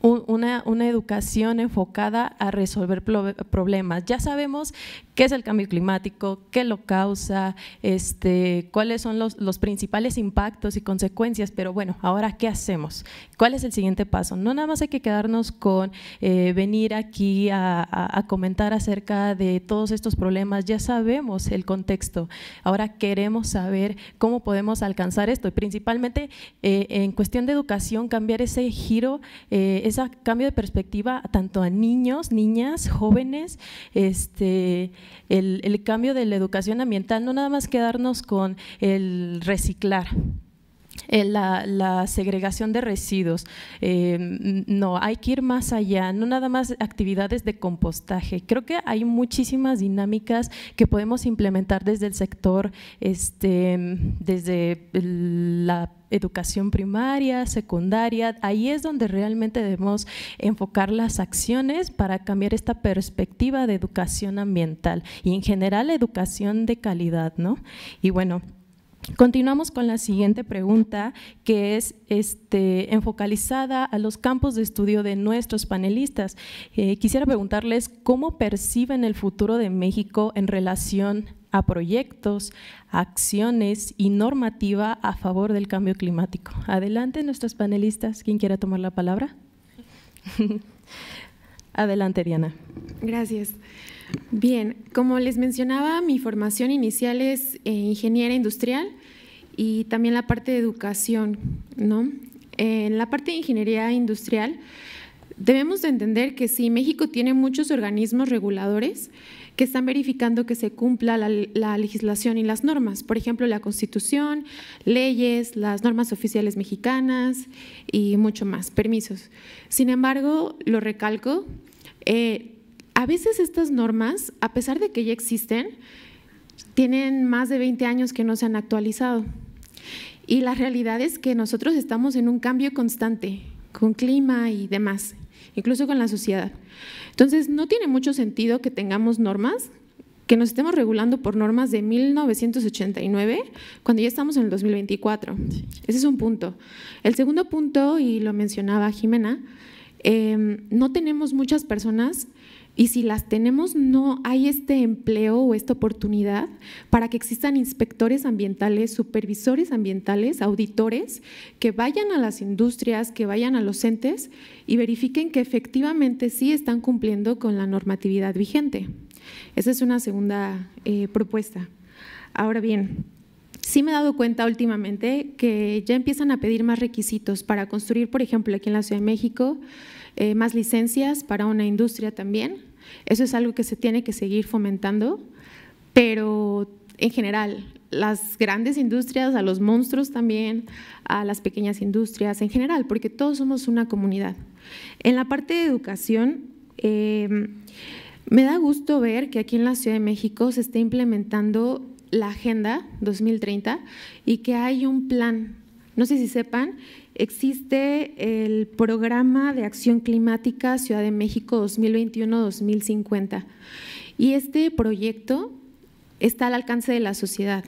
una, educación enfocada a resolver problemas. Ya sabemos qué es el cambio climático, qué lo causa, este, cuáles son los, principales impactos y consecuencias, pero bueno, ahora ¿qué hacemos? ¿Cuál es el siguiente paso? No nada más hay que quedarnos con eh, venir aquí a, comentar acerca de todos estos problemas, ya sabemos el contexto, ahora queremos saber cómo podemos alcanzar esto y principalmente eh, en cuestión de educación cambiar ese giro. Eh, ese cambio de perspectiva tanto a niños, niñas, jóvenes, este, el, el cambio de la educación ambiental, no nada más quedarnos con el reciclar, eh, la, segregación de residuos. Em, no, hay que ir más allá, no nada más actividades de compostaje. Creo que hay muchísimas dinámicas que podemos implementar desde el sector, este, desde la educación primaria, secundaria, ahí es donde realmente debemos enfocar las acciones para cambiar esta perspectiva de educación ambiental y en general educación de calidad, ¿no? Y bueno, Continuamos con la siguiente pregunta, que es este, enfocalizada a los campos de estudio de nuestros panelistas. Eh, quisiera preguntarles cómo perciben el futuro de México en relación a proyectos, acciones y normativa a favor del cambio climático. Adelante, nuestros panelistas. ¿Quién quiera tomar la palabra? Adelante, Diana. Gracias. Bien, como les mencionaba, mi formación inicial es eh, ingeniera industrial y también la parte de educación. ¿no? En la parte de ingeniería industrial debemos de entender que sí, México tiene muchos organismos reguladores que están verificando que se cumpla la, legislación y las normas, por ejemplo, la Constitución, leyes, las normas oficiales mexicanas y mucho más, permisos. Sin embargo, lo recalco, eh, a veces estas normas, a pesar de que ya existen, tienen más de 20 años que no se han actualizado. Y la realidad es que nosotros estamos en un cambio constante con clima y demás, incluso con la sociedad. Entonces, no tiene mucho sentido que tengamos normas, que nos estemos regulando por normas de 1989, cuando ya estamos en el 2024. Ese es un punto. El segundo punto, y lo mencionaba Jimena, eh, no tenemos muchas personas y si las tenemos, no hay este empleo o esta oportunidad para que existan inspectores ambientales, supervisores ambientales, auditores, que vayan a las industrias, que vayan a los entes y verifiquen que efectivamente sí están cumpliendo con la normatividad vigente. Esa es una segunda eh, propuesta. Ahora bien, sí me he dado cuenta últimamente que ya empiezan a pedir más requisitos para construir, por ejemplo, aquí en la Ciudad de México, eh, más licencias para una industria también. Eso es algo que se tiene que seguir fomentando, pero en general, las grandes industrias, a los monstruos también, a las pequeñas industrias en general, porque todos somos una comunidad. En la parte de educación, em, me da gusto ver que aquí en la Ciudad de México se está implementando la Agenda 2030 y que hay un plan. No sé si sepan existe el Programa de Acción Climática Ciudad de México 2021-2050 y este proyecto está al alcance de la sociedad.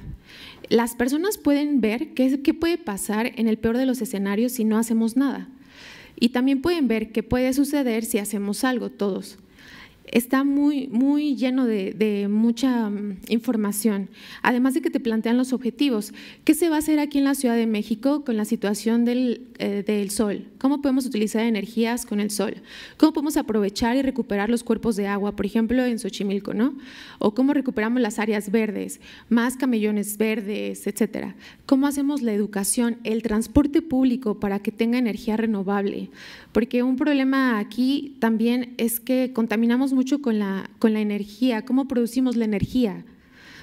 Las personas pueden ver qué, qué puede pasar en el peor de los escenarios si no hacemos nada. Y también pueden ver qué puede suceder si hacemos algo todos está muy, muy lleno de, mucha mm, información. Además de que te plantean los objetivos. ¿Qué se va a hacer aquí en la Ciudad de México con la situación eh, del, sol? ¿Cómo podemos utilizar energías con el sol? ¿Cómo podemos aprovechar y recuperar los cuerpos de agua, por ejemplo, en Xochimilco, ¿no? O cómo recuperamos las áreas verdes, más camellones verdes, etcétera. ¿Cómo hacemos la educación, el transporte público para que tenga energía renovable? Porque un problema aquí también es que contaminamos mucho con la, con la energía, cómo producimos la energía.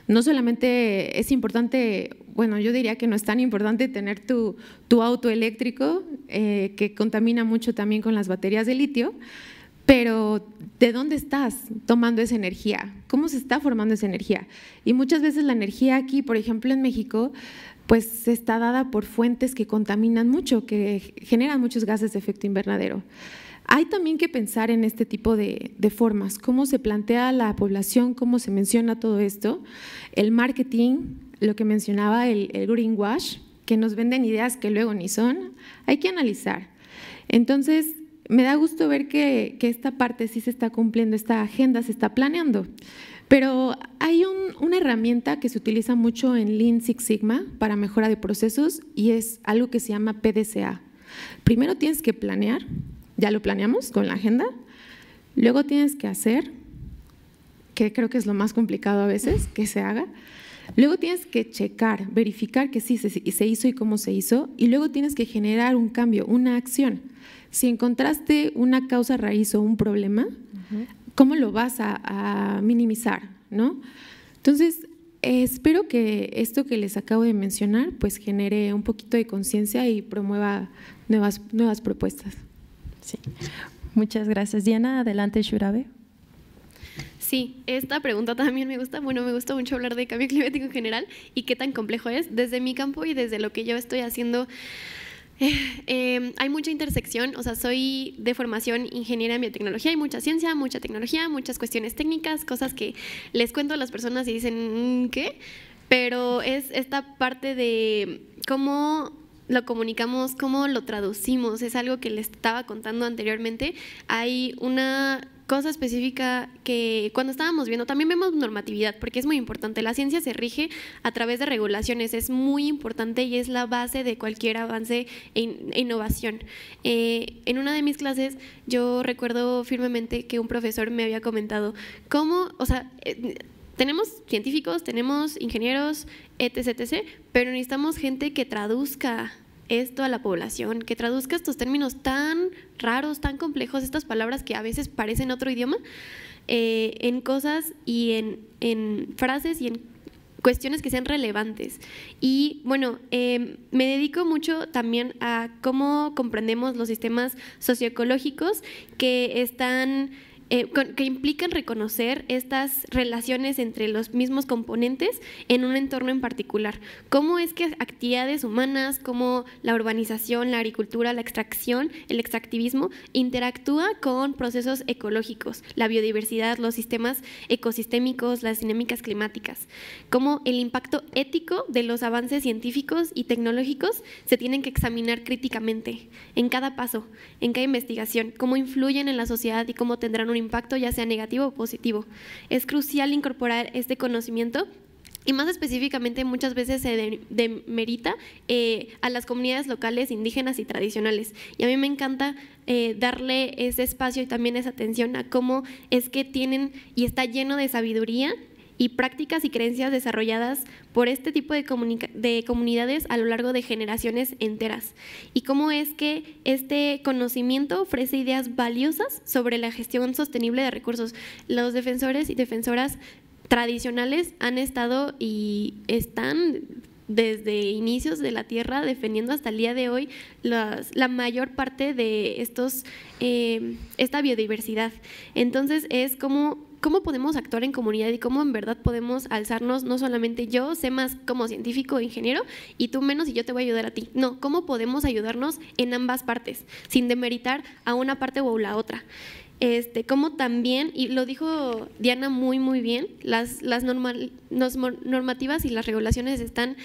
No solamente es importante, bueno, yo diría que no es tan importante tener tu, auto eléctrico, eh, que contamina mucho también con las baterías de litio, pero ¿de dónde estás tomando esa energía? ¿Cómo se está formando esa energía? Y muchas veces la energía aquí, por ejemplo, en México, pues está dada por fuentes que contaminan mucho, que generan muchos gases de efecto invernadero. Hay también que pensar en este tipo de, formas, cómo se plantea la población, cómo se menciona todo esto, el marketing, lo que mencionaba el, greenwash, que nos venden ideas que luego ni son, hay que analizar. Entonces, me da gusto ver que, esta parte sí se está cumpliendo, esta agenda se está planeando. Pero hay una herramienta que se utiliza mucho en Lean Six Sigma para mejora de procesos y es algo que se llama PDCA. Primero tienes que planear, ya lo planeamos con la agenda. Luego tienes que hacer, que creo que es lo más complicado a veces que se haga. Luego tienes que checar, verificar que sí se, hizo y cómo se hizo. Y luego tienes que generar un cambio, una acción. Si encontraste una causa raíz o un problema, ¿cómo lo vas a, a minimizar? ¿no? Entonces, espero que esto que les acabo de mencionar pues genere un poquito de conciencia y promueva nuevas, nuevas propuestas. Sí. Muchas gracias. Diana, adelante, Shurabe. Sí, esta pregunta también me gusta. Bueno, me gusta mucho hablar de cambio climático en general y qué tan complejo es. Desde mi campo y desde lo que yo estoy haciendo, eh, em, hay mucha intersección. O sea, soy de formación ingeniera en biotecnología. Hay mucha ciencia, mucha tecnología, muchas cuestiones técnicas, cosas que les cuento a las personas y dicen, mm, ¿qué? Pero es esta parte de cómo lo comunicamos, cómo lo traducimos, es algo que les estaba contando anteriormente. Hay una cosa específica que cuando estábamos viendo, también vemos normatividad, porque es muy importante. La ciencia se rige a través de regulaciones, es muy importante y es la base de cualquier avance e, e innovación. Eh, en una de mis clases yo recuerdo firmemente que un profesor me había comentado cómo, o sea, eh, tenemos científicos, tenemos ingenieros, etc, pero necesitamos gente que traduzca esto a la población, que traduzca estos términos tan raros, tan complejos, estas palabras que a veces parecen otro idioma, eh, en cosas y en, frases y en cuestiones que sean relevantes. Y bueno, em, me dedico mucho también a cómo comprendemos los sistemas socioecológicos que están eh, que implican reconocer estas relaciones entre los mismos componentes en un entorno en particular. ¿Cómo es que actividades humanas como la urbanización, la agricultura, la extracción, el extractivismo interactúa con procesos ecológicos, la biodiversidad, los sistemas ecosistémicos, las dinámicas climáticas? ¿Cómo el impacto ético de los avances científicos y tecnológicos se tienen que examinar críticamente en cada paso, en cada investigación? ¿Cómo influyen en la sociedad y cómo tendrán un impacto, ya sea negativo o positivo. Es crucial incorporar este conocimiento y más específicamente muchas veces se demerita eh, a las comunidades locales indígenas y tradicionales. Y a mí me encanta eh, darle ese espacio y también esa atención a cómo es que tienen y está lleno de sabiduría y prácticas y creencias desarrolladas por este tipo de, comunidades a lo largo de generaciones enteras y cómo es que este conocimiento ofrece ideas valiosas sobre la gestión sostenible de recursos. Los defensores y defensoras tradicionales han estado y están desde inicios de la Tierra defendiendo hasta el día de hoy la mayor parte de estos, eh, esta biodiversidad. Entonces es como cómo podemos actuar en comunidad y cómo en verdad podemos alzarnos, no solamente yo sé más como científico o ingeniero y tú menos y yo te voy a ayudar a ti. No, cómo podemos ayudarnos en ambas partes, sin demeritar a una parte o a la otra. Este, como también, y lo dijo Diana muy, muy bien, las, las normativas y las regulaciones están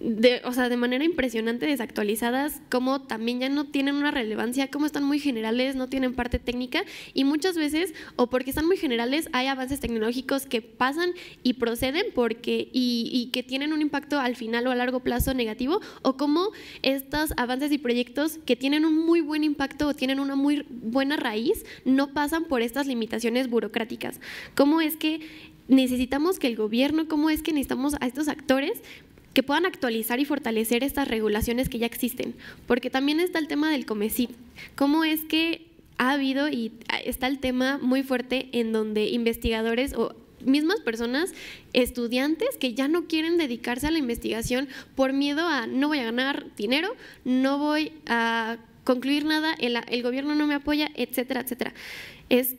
de, o sea, de manera impresionante desactualizadas, como también ya no tienen una relevancia, como están muy generales, no tienen parte técnica y muchas veces, o porque están muy generales, hay avances tecnológicos que pasan y proceden porque y, y que tienen un impacto al final o a largo plazo negativo, o como estos avances y proyectos que tienen un muy buen impacto o tienen una muy buena raíz, no pasan por estas limitaciones burocráticas. ¿Cómo es que necesitamos que el gobierno, cómo es que necesitamos a estos actores que puedan actualizar y fortalecer estas regulaciones que ya existen, porque también está el tema del COMECIT, cómo es que ha habido y está el tema muy fuerte en donde investigadores o mismas personas, estudiantes que ya no quieren dedicarse a la investigación por miedo a no voy a ganar dinero, no voy a concluir nada, el, gobierno no me apoya, etcétera, etcétera. Es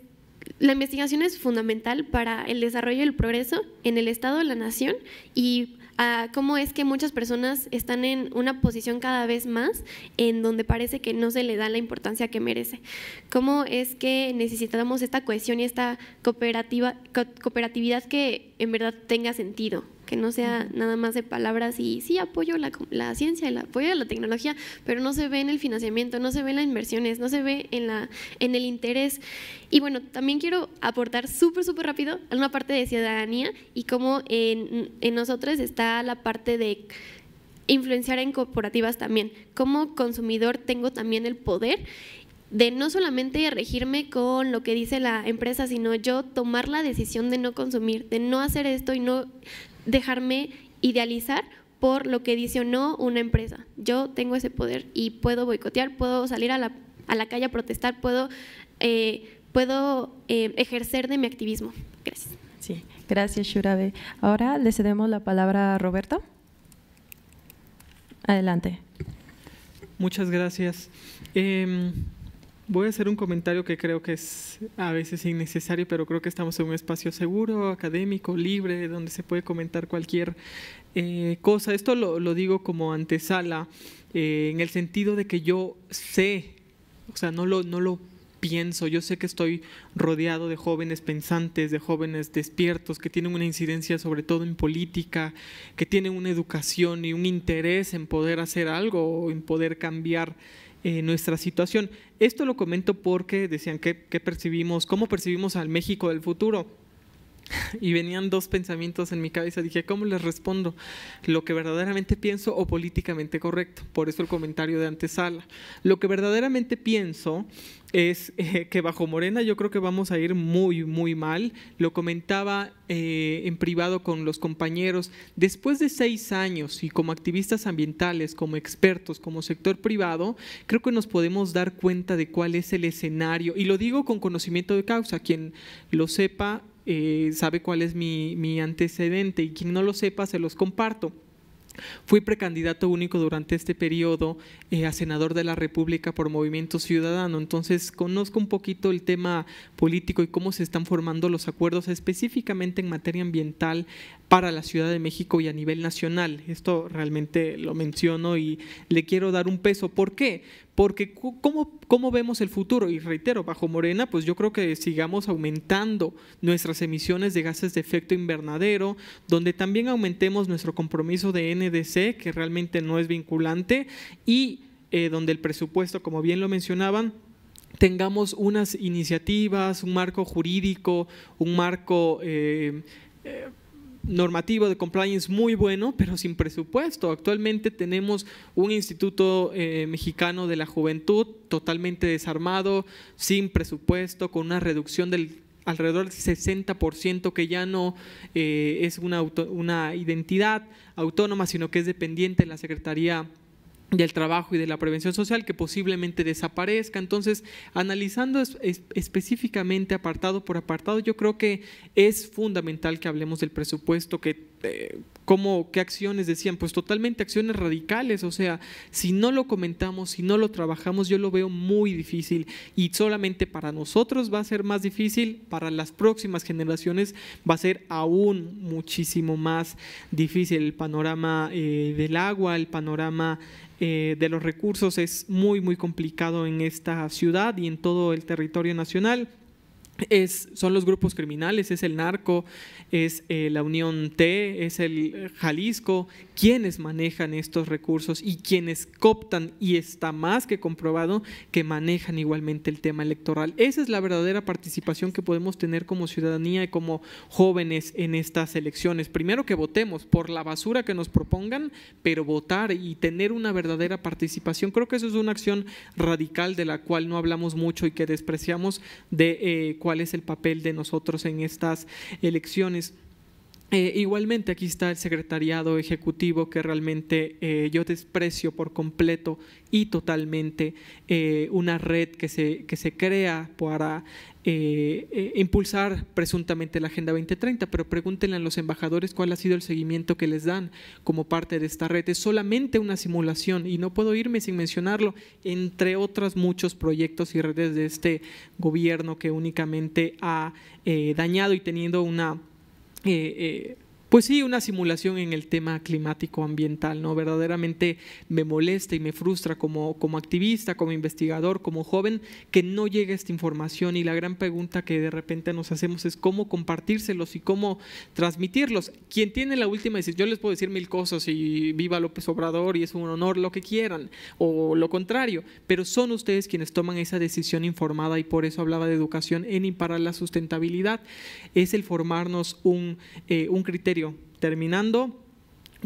la investigación es fundamental para el desarrollo y el progreso en el Estado, la nación y a cómo es que muchas personas están en una posición cada vez más en donde parece que no se le da la importancia que merece. Cómo es que necesitamos esta cohesión y esta cooperatividad que en verdad tenga sentido que no sea nada más de palabras y sí apoyo la, la ciencia, el apoyo a la tecnología, pero no se ve en el financiamiento, no se ve en las inversiones, no se ve en, la, en el interés. Y bueno, también quiero aportar súper, súper rápido a una parte de ciudadanía y cómo en, en nosotros está la parte de influenciar en corporativas también. Como consumidor tengo también el poder de no solamente regirme con lo que dice la empresa, sino yo tomar la decisión de no consumir, de no hacer esto y no dejarme idealizar por lo que dice o no una empresa. Yo tengo ese poder y puedo boicotear, puedo salir a la, calle a protestar, puedo, eh, puedo eh, ejercer de mi activismo. Gracias. Sí, gracias Shurabe. Ahora le cedemos la palabra a Roberto. Adelante. Muchas gracias. Em, Voy a hacer un comentario que creo que es a veces innecesario, pero creo que estamos en un espacio seguro, académico, libre, donde se puede comentar cualquier eh, cosa. Esto lo, digo como antesala, eh, en el sentido de que yo sé, o sea, no lo, no lo pienso, yo sé que estoy rodeado de jóvenes pensantes, de jóvenes despiertos, que tienen una incidencia sobre todo en política, que tienen una educación y un interés en poder hacer algo, en poder cambiar eh, nuestra situación. Esto lo comento porque decían que percibimos, cómo percibimos al México del futuro. y venían dos pensamientos en mi cabeza. Dije, ¿cómo les respondo? ¿Lo que verdaderamente pienso o políticamente correcto? Por eso el comentario de antesala. Lo que verdaderamente pienso es eh, que bajo Morena yo creo que vamos a ir muy, muy mal. Lo comentaba eh, en privado con los compañeros. Después de seis años y como activistas ambientales, como expertos, como sector privado, creo que nos podemos dar cuenta de cuál es el escenario. Y lo digo con conocimiento de causa. Quien lo sepa eh, sabe cuál es mi, antecedente y quien no lo sepa se los comparto. Fui precandidato único durante este periodo eh, a senador de la República por Movimiento Ciudadano, entonces conozco un poquito el tema político y cómo se están formando los acuerdos específicamente en materia ambiental para la Ciudad de México y a nivel nacional. Esto realmente lo menciono y le quiero dar un peso. ¿Por qué? porque ¿cómo, vemos el futuro? Y reitero, bajo Morena, pues yo creo que sigamos aumentando nuestras emisiones de gases de efecto invernadero, donde también aumentemos nuestro compromiso de NDC, que realmente no es vinculante, y eh, donde el presupuesto, como bien lo mencionaban, tengamos unas iniciativas, un marco jurídico, un marco... Eh, eh, normativo de compliance muy bueno, pero sin presupuesto. Actualmente tenemos un Instituto eh, Mexicano de la Juventud totalmente desarmado, sin presupuesto, con una reducción del alrededor del 60% que ya no eh, es una, una identidad autónoma, sino que es dependiente de la Secretaría del trabajo y de la prevención social que posiblemente desaparezca. Entonces, analizando específicamente apartado por apartado, yo creo que es fundamental que hablemos del presupuesto, que eh, como qué acciones decían, pues totalmente acciones radicales, o sea, si no lo comentamos, si no lo trabajamos, yo lo veo muy difícil y solamente para nosotros va a ser más difícil, para las próximas generaciones va a ser aún muchísimo más difícil el panorama eh, del agua, el panorama eh, de los recursos es muy, muy complicado en esta ciudad y en todo el territorio nacional. Es, son los grupos criminales, es el narco, es eh, la Unión T, es el eh, Jalisco, quienes manejan estos recursos y quienes cooptan, y está más que comprobado, que manejan igualmente el tema electoral. Esa es la verdadera participación que podemos tener como ciudadanía y como jóvenes en estas elecciones. Primero que votemos por la basura que nos propongan, pero votar y tener una verdadera participación. Creo que eso es una acción radical de la cual no hablamos mucho y que despreciamos de eh, cuál es el papel de nosotros en estas elecciones. Eh, igualmente aquí está el secretariado ejecutivo que realmente eh, yo desprecio por completo y totalmente eh, una red que se, que se crea para impulsar presuntamente la Agenda 2030, pero pregúntenle a los embajadores cuál ha sido el seguimiento que les dan como parte de esta red. Es solamente una simulación y no puedo irme sin mencionarlo, entre otros muchos proyectos y redes de este gobierno que únicamente ha dañado y teniendo una 诶诶。Pues sí, una simulación en el tema climático ambiental, ¿no? Verdaderamente me molesta y me frustra como, como activista, como investigador, como joven, que no llegue esta información y la gran pregunta que de repente nos hacemos es cómo compartírselos y cómo transmitirlos. Quien tiene la última decisión, yo les puedo decir mil cosas y viva López Obrador y es un honor lo que quieran o lo contrario, pero son ustedes quienes toman esa decisión informada y por eso hablaba de educación en y para la sustentabilidad, es el formarnos un, eh, un criterio terminando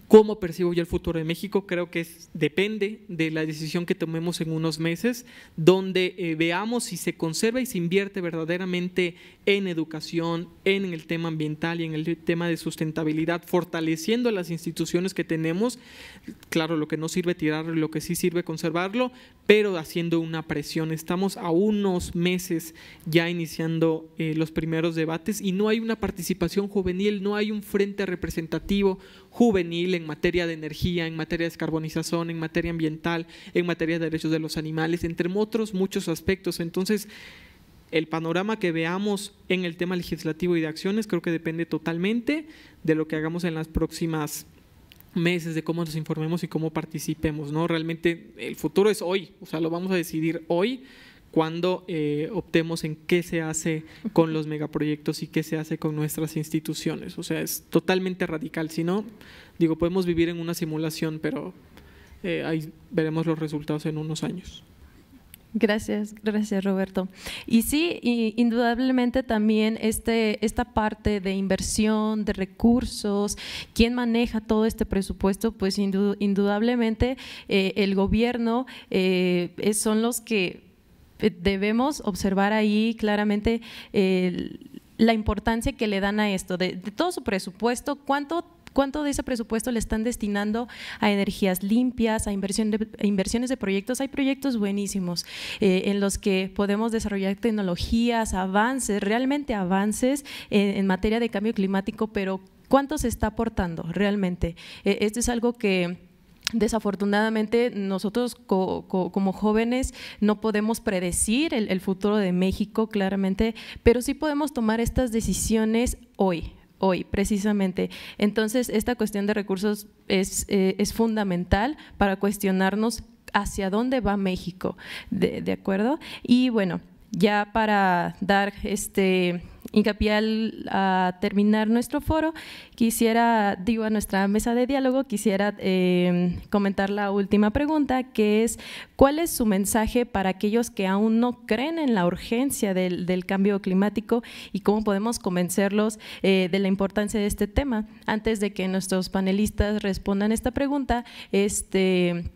cómo percibo yo el futuro de México, creo que depende de la decisión que tomemos en unos meses, donde eh, veamos si se conserva y se invierte verdaderamente en educación, en el tema ambiental y en el tema de sustentabilidad, fortaleciendo las instituciones que tenemos, claro, lo que no sirve tirarlo lo que sí sirve conservarlo, pero haciendo una presión. Estamos a unos meses ya iniciando eh, los primeros debates y no hay una participación juvenil, no hay un frente representativo, juvenil en materia de energía, en materia de descarbonización, en materia ambiental, en materia de derechos de los animales, entre otros muchos aspectos. Entonces, el panorama que veamos en el tema legislativo y de acciones creo que depende totalmente de lo que hagamos en las próximas meses de cómo nos informemos y cómo participemos, ¿no? Realmente el futuro es hoy, o sea, lo vamos a decidir hoy cuando eh, optemos en qué se hace con los megaproyectos y qué se hace con nuestras instituciones. O sea, es totalmente radical. Si no, digo, podemos vivir en una simulación, pero eh, ahí veremos los resultados en unos años. Gracias, gracias Roberto. Y sí, indudablemente también este, esta parte de inversión, de recursos, quién maneja todo este presupuesto, pues indudablemente eh, el gobierno son los que debemos observar ahí claramente la importancia que le dan a esto, de, todo su presupuesto, cuánto cuánto de ese presupuesto le están destinando a energías limpias, a, inversión de, inversiones de proyectos. Hay proyectos buenísimos eh, en los que podemos desarrollar tecnologías, avances, realmente avances eh, en, materia de cambio climático, pero ¿cuánto se está aportando realmente? Eh, esto es algo que Desafortunadamente, nosotros como jóvenes no podemos predecir el, futuro de México, claramente, pero sí podemos tomar estas decisiones hoy, hoy, precisamente. Entonces, esta cuestión de recursos es, eh, es fundamental para cuestionarnos hacia dónde va México, de acuerdo? Y bueno, ya para dar este hincapié al a terminar nuestro foro, quisiera, digo, a nuestra mesa de diálogo, quisiera em, comentar la última pregunta, que es, ¿cuál es su mensaje para aquellos que aún no creen en la urgencia del, cambio climático y cómo podemos convencerlos eh, de la importancia de este tema? Antes de que nuestros panelistas respondan esta pregunta, este…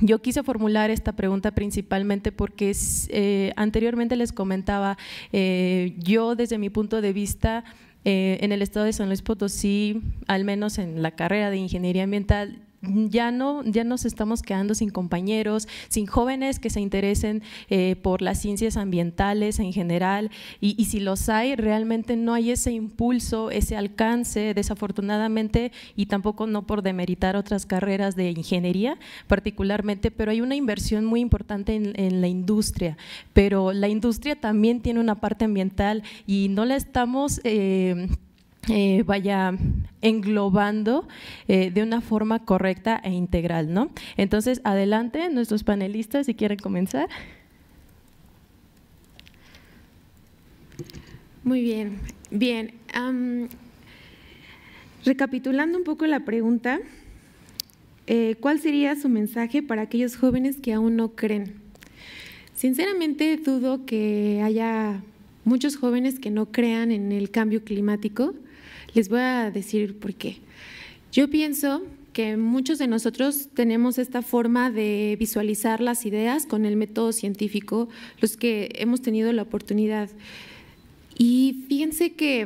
Yo quise formular esta pregunta principalmente porque eh, anteriormente les comentaba, eh, yo desde mi punto de vista, eh, en el estado de San Luis Potosí, al menos en la carrera de ingeniería ambiental, ya no, ya nos estamos quedando sin compañeros, sin jóvenes que se interesen eh, por las ciencias ambientales en general y, si los hay, realmente no hay ese impulso, ese alcance, desafortunadamente, y tampoco no por demeritar otras carreras de ingeniería particularmente, pero hay una inversión muy importante en, la industria, pero la industria también tiene una parte ambiental y no la estamos… Eh, eh, vaya englobando eh, de una forma correcta e integral. ¿no? Entonces, adelante, nuestros panelistas, si quieren comenzar. Muy bien, bien. recapitulando un poco la pregunta, eh, ¿cuál sería su mensaje para aquellos jóvenes que aún no creen? Sinceramente dudo que haya muchos jóvenes que no crean en el cambio climático les voy a decir por qué. Yo pienso que muchos de nosotros tenemos esta forma de visualizar las ideas con el método científico, los que hemos tenido la oportunidad. Y fíjense que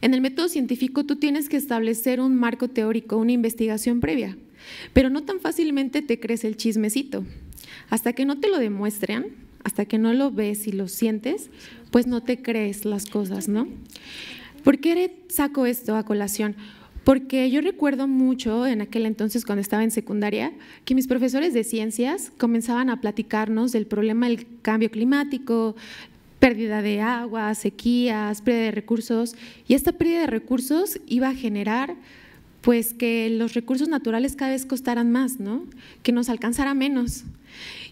en el método científico tú tienes que establecer un marco teórico, una investigación previa, pero no tan fácilmente te crees el chismecito. Hasta que no te lo demuestren, hasta que no lo ves y lo sientes, pues no te crees las cosas, ¿no? ¿Por qué saco esto a colación? Porque yo recuerdo mucho en aquel entonces cuando estaba en secundaria que mis profesores de ciencias comenzaban a platicarnos del problema del cambio climático, pérdida de agua, sequías, pérdida de recursos y esta pérdida de recursos iba a generar pues que los recursos naturales cada vez costaran más, ¿no? Que nos alcanzara menos.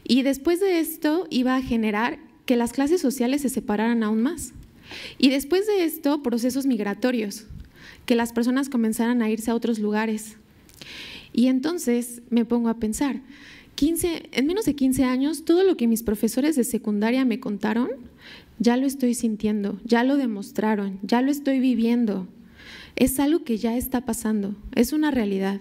Y después de esto iba a generar que las clases sociales se separaran aún más y después de esto, procesos migratorios, que las personas comenzaran a irse a otros lugares. Y entonces me pongo a pensar, 15, en menos de 15 años, todo lo que mis profesores de secundaria me contaron, ya lo estoy sintiendo, ya lo demostraron, ya lo estoy viviendo. Es algo que ya está pasando, es una realidad.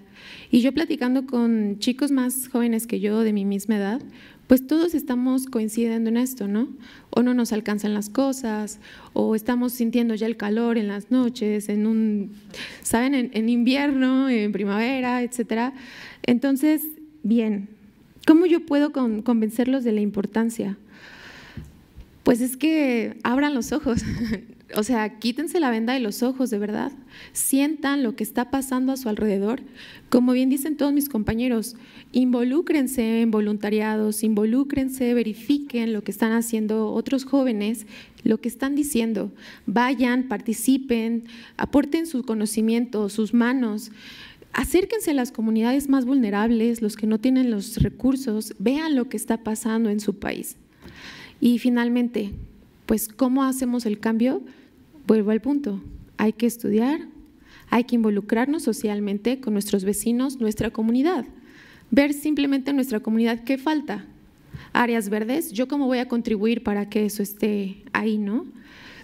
Y yo platicando con chicos más jóvenes que yo de mi misma edad, pues todos estamos coincidiendo en esto, ¿no? O no nos alcanzan las cosas, o estamos sintiendo ya el calor en las noches, en un, ¿saben? En, invierno, en primavera, etcétera. Entonces, bien, ¿cómo yo puedo convencerlos de la importancia? Pues es que abran los ojos, o sea, quítense la venda de los ojos, de verdad. Sientan lo que está pasando a su alrededor. Como bien dicen todos mis compañeros, involúcrense en voluntariados, involúcrense, verifiquen lo que están haciendo otros jóvenes, lo que están diciendo. Vayan, participen, aporten sus conocimientos, sus manos. Acérquense a las comunidades más vulnerables, los que no tienen los recursos, vean lo que está pasando en su país. Y finalmente, pues ¿cómo hacemos el cambio? Vuelvo al punto, hay que estudiar, hay que involucrarnos socialmente con nuestros vecinos, nuestra comunidad ver simplemente en nuestra comunidad qué falta. Áreas verdes, yo cómo voy a contribuir para que eso esté ahí, ¿no?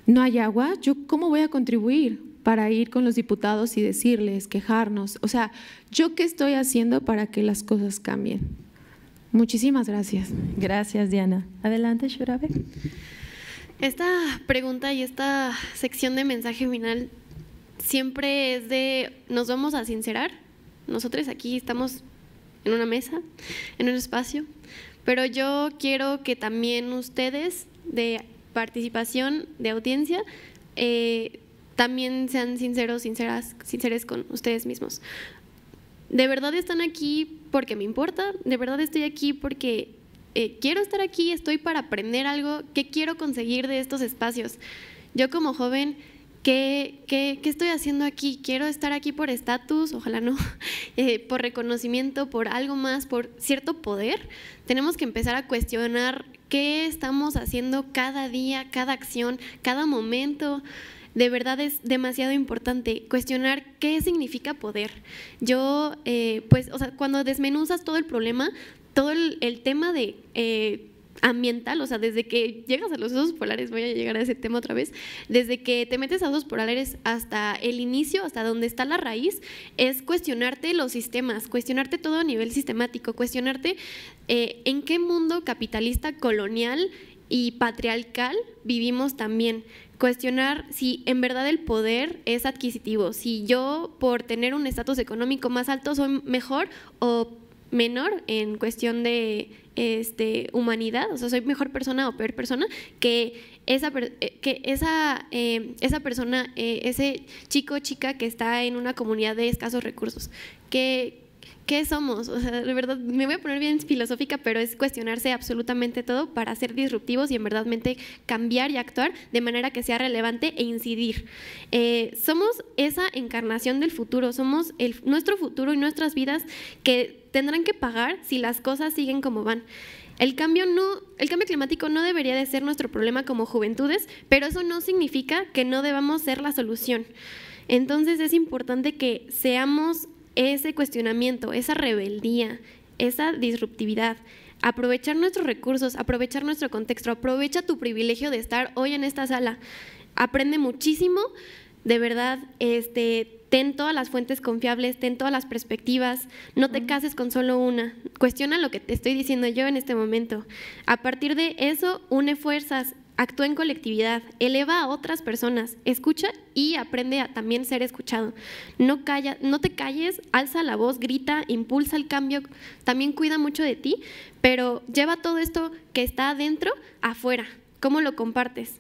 No hay agua, yo cómo voy a contribuir para ir con los diputados y decirles, quejarnos. O sea, yo qué estoy haciendo para que las cosas cambien. Muchísimas gracias. Gracias, Diana. Adelante, Shurabe. Esta pregunta y esta sección de mensaje final siempre es de, nos vamos a sincerar. Nosotros aquí estamos en una mesa, en un espacio, pero yo quiero que también ustedes de participación, de audiencia, eh, también sean sinceros, sinceras, sinceres con ustedes mismos. De verdad están aquí porque me importa, de verdad estoy aquí porque eh, quiero estar aquí, estoy para aprender algo, qué quiero conseguir de estos espacios. Yo como joven ¿Qué, estoy haciendo aquí? ¿Quiero estar aquí por estatus? Ojalá no. Eh, ¿Por reconocimiento? ¿Por algo más? ¿Por cierto poder? Tenemos que empezar a cuestionar qué estamos haciendo cada día, cada acción, cada momento. De verdad es demasiado importante cuestionar qué significa poder. Yo, eh, pues, o sea, cuando desmenuzas todo el problema, todo el, tema de... Eh, ambiental, o sea, desde que llegas a los dos polares, voy a llegar a ese tema otra vez, desde que te metes a dos polares hasta el inicio, hasta donde está la raíz, es cuestionarte los sistemas, cuestionarte todo a nivel sistemático, cuestionarte eh, en qué mundo capitalista, colonial y patriarcal vivimos también. Cuestionar si en verdad el poder es adquisitivo, si yo por tener un estatus económico más alto soy mejor o menor en cuestión de este, humanidad, o sea, soy mejor persona o peor persona que esa, eh, que esa, eh, esa persona, eh, ese chico o chica que está en una comunidad de escasos recursos. que ¿qué somos? O sea, de verdad, me voy a poner bien filosófica, pero es cuestionarse absolutamente todo para ser disruptivos y en verdad cambiar y actuar de manera que sea relevante e incidir. Eh, somos esa encarnación del futuro, somos nuestro futuro y nuestras vidas que tendrán que pagar si las cosas siguen como van. El cambio, no, el cambio climático no debería de ser nuestro problema como juventudes, pero eso no significa que no debamos ser la solución. Entonces es importante que seamos ese cuestionamiento, esa rebeldía, esa disruptividad. Aprovechar nuestros recursos, aprovechar nuestro contexto, aprovecha tu privilegio de estar hoy en esta sala. Aprende muchísimo, de verdad, este, ten todas las fuentes confiables, ten todas las perspectivas, no te cases con solo una. Cuestiona lo que te estoy diciendo yo en este momento. A partir de eso, une fuerzas actúa en colectividad, eleva a otras personas, escucha y aprende a también ser escuchado. No, calla, no te calles, alza la voz, grita, impulsa el cambio, también cuida mucho de ti, pero lleva todo esto que está adentro afuera, cómo lo compartes.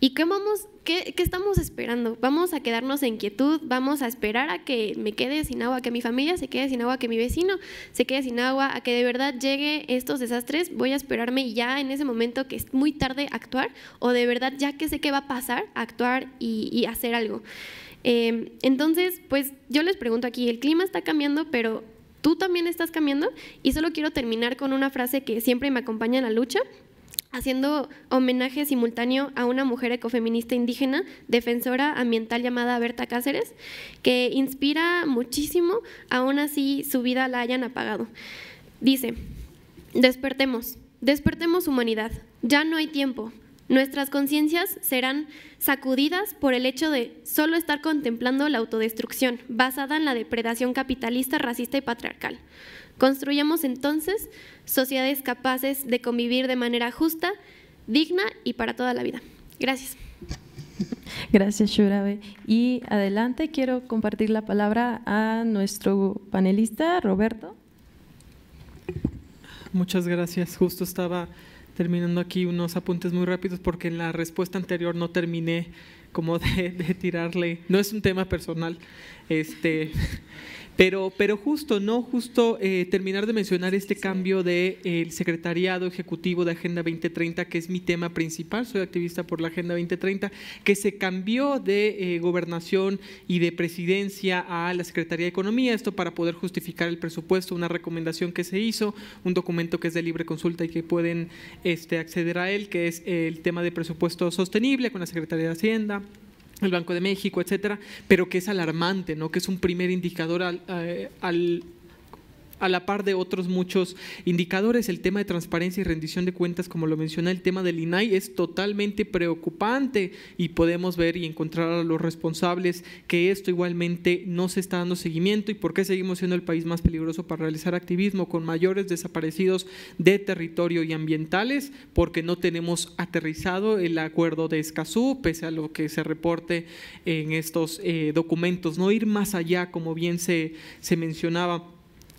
¿Y qué vamos ¿Qué, estamos esperando? ¿Vamos a quedarnos en quietud? ¿Vamos a esperar a que me quede sin agua, que mi familia se quede sin agua, que mi vecino se quede sin agua, a que de verdad llegue estos desastres? ¿Voy a esperarme ya en ese momento que es muy tarde actuar? ¿O de verdad ya que sé qué va a pasar, actuar y, hacer algo? Em, entonces, pues yo les pregunto aquí, el clima está cambiando, pero tú también estás cambiando y solo quiero terminar con una frase que siempre me acompaña en la lucha haciendo homenaje simultáneo a una mujer ecofeminista indígena, defensora ambiental llamada Berta Cáceres, que inspira muchísimo, aún así su vida la hayan apagado. Dice, despertemos, despertemos humanidad, ya no hay tiempo. Nuestras conciencias serán sacudidas por el hecho de solo estar contemplando la autodestrucción basada en la depredación capitalista, racista y patriarcal. Construyamos entonces sociedades capaces de convivir de manera justa, digna y para toda la vida. Gracias. Gracias, Shurabe. Y adelante, quiero compartir la palabra a nuestro panelista, Roberto. Muchas gracias. Justo estaba terminando aquí unos apuntes muy rápidos porque en la respuesta anterior no terminé como de, tirarle. No es un tema personal. Este. Pero, pero justo, ¿no? Justo eh, terminar de mencionar este cambio del de, eh, el secretariado ejecutivo de Agenda 2030, que es mi tema principal, soy activista por la Agenda 2030, que se cambió de eh, gobernación y de presidencia a la Secretaría de Economía, esto para poder justificar el presupuesto, una recomendación que se hizo, un documento que es de libre consulta y que pueden este, acceder a él, que es el tema de presupuesto sostenible con la Secretaría de Hacienda el Banco de México, etcétera, pero que es alarmante, ¿no? Que es un primer indicador al, eh, al a la par de otros muchos indicadores. El tema de transparencia y rendición de cuentas, como lo menciona el tema del INAI, es totalmente preocupante y podemos ver y encontrar a los responsables que esto igualmente no se está dando seguimiento y por qué seguimos siendo el país más peligroso para realizar activismo con mayores desaparecidos de territorio y ambientales, porque no tenemos aterrizado el acuerdo de Escazú, pese a lo que se reporte en estos eh, documentos, no ir más allá, como bien se, se mencionaba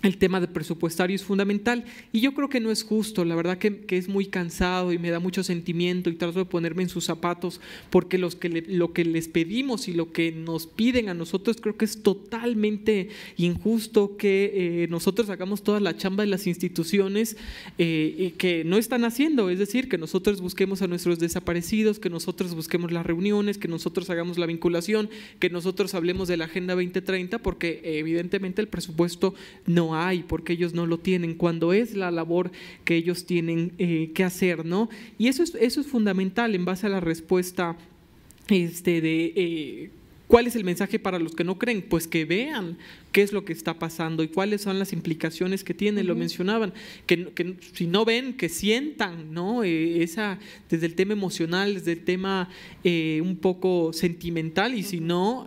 el tema de presupuestario es fundamental y yo creo que no es justo, la verdad que, es muy cansado y me da mucho sentimiento y trato de ponerme en sus zapatos porque los que lo que les pedimos y lo que nos piden a nosotros creo que es totalmente injusto que eh, nosotros hagamos toda la chamba de las instituciones eh, que no están haciendo, es decir, que nosotros busquemos a nuestros desaparecidos, que nosotros busquemos las reuniones, que nosotros hagamos la vinculación, que nosotros hablemos de la Agenda 2030 porque evidentemente el presupuesto no hay, porque ellos no lo tienen, cuando es la labor que ellos tienen eh, que hacer, ¿no? Y eso es, eso es fundamental en base a la respuesta este, de... Eh, ¿Cuál es el mensaje para los que no creen? Pues que vean qué es lo que está pasando y cuáles son las implicaciones que tiene, lo mencionaban, que, si no ven, que sientan, ¿no? Eh, esa, desde el tema emocional, desde el tema un poco sentimental, y si no,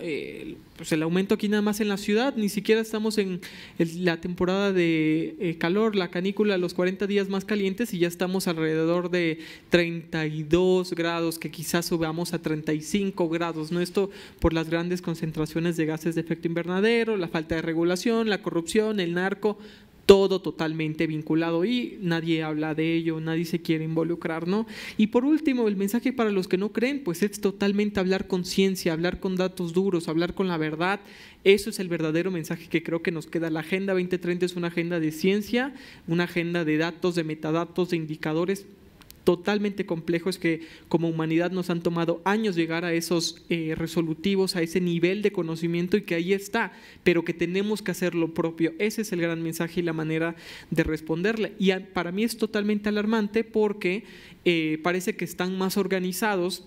pues el aumento aquí nada más en la ciudad, ni siquiera estamos en la temporada de eh, calor, la canícula, los 40 días más calientes y ya estamos alrededor de 32 grados, que quizás subamos a 35 grados, ¿no? Esto por las grandes concentraciones de gases de efecto invernadero, la falta de regulación, la corrupción, el narco, todo totalmente vinculado y nadie habla de ello, nadie se quiere involucrar, ¿no? Y por último, el mensaje para los que no creen, pues es totalmente hablar con ciencia, hablar con datos duros, hablar con la verdad. Eso es el verdadero mensaje que creo que nos queda. La Agenda 2030 es una agenda de ciencia, una agenda de datos, de metadatos, de indicadores totalmente complejo, es que como humanidad nos han tomado años llegar a esos eh, resolutivos, a ese nivel de conocimiento y que ahí está, pero que tenemos que hacer lo propio. Ese es el gran mensaje y la manera de responderle. Y para mí es totalmente alarmante porque eh, parece que están más organizados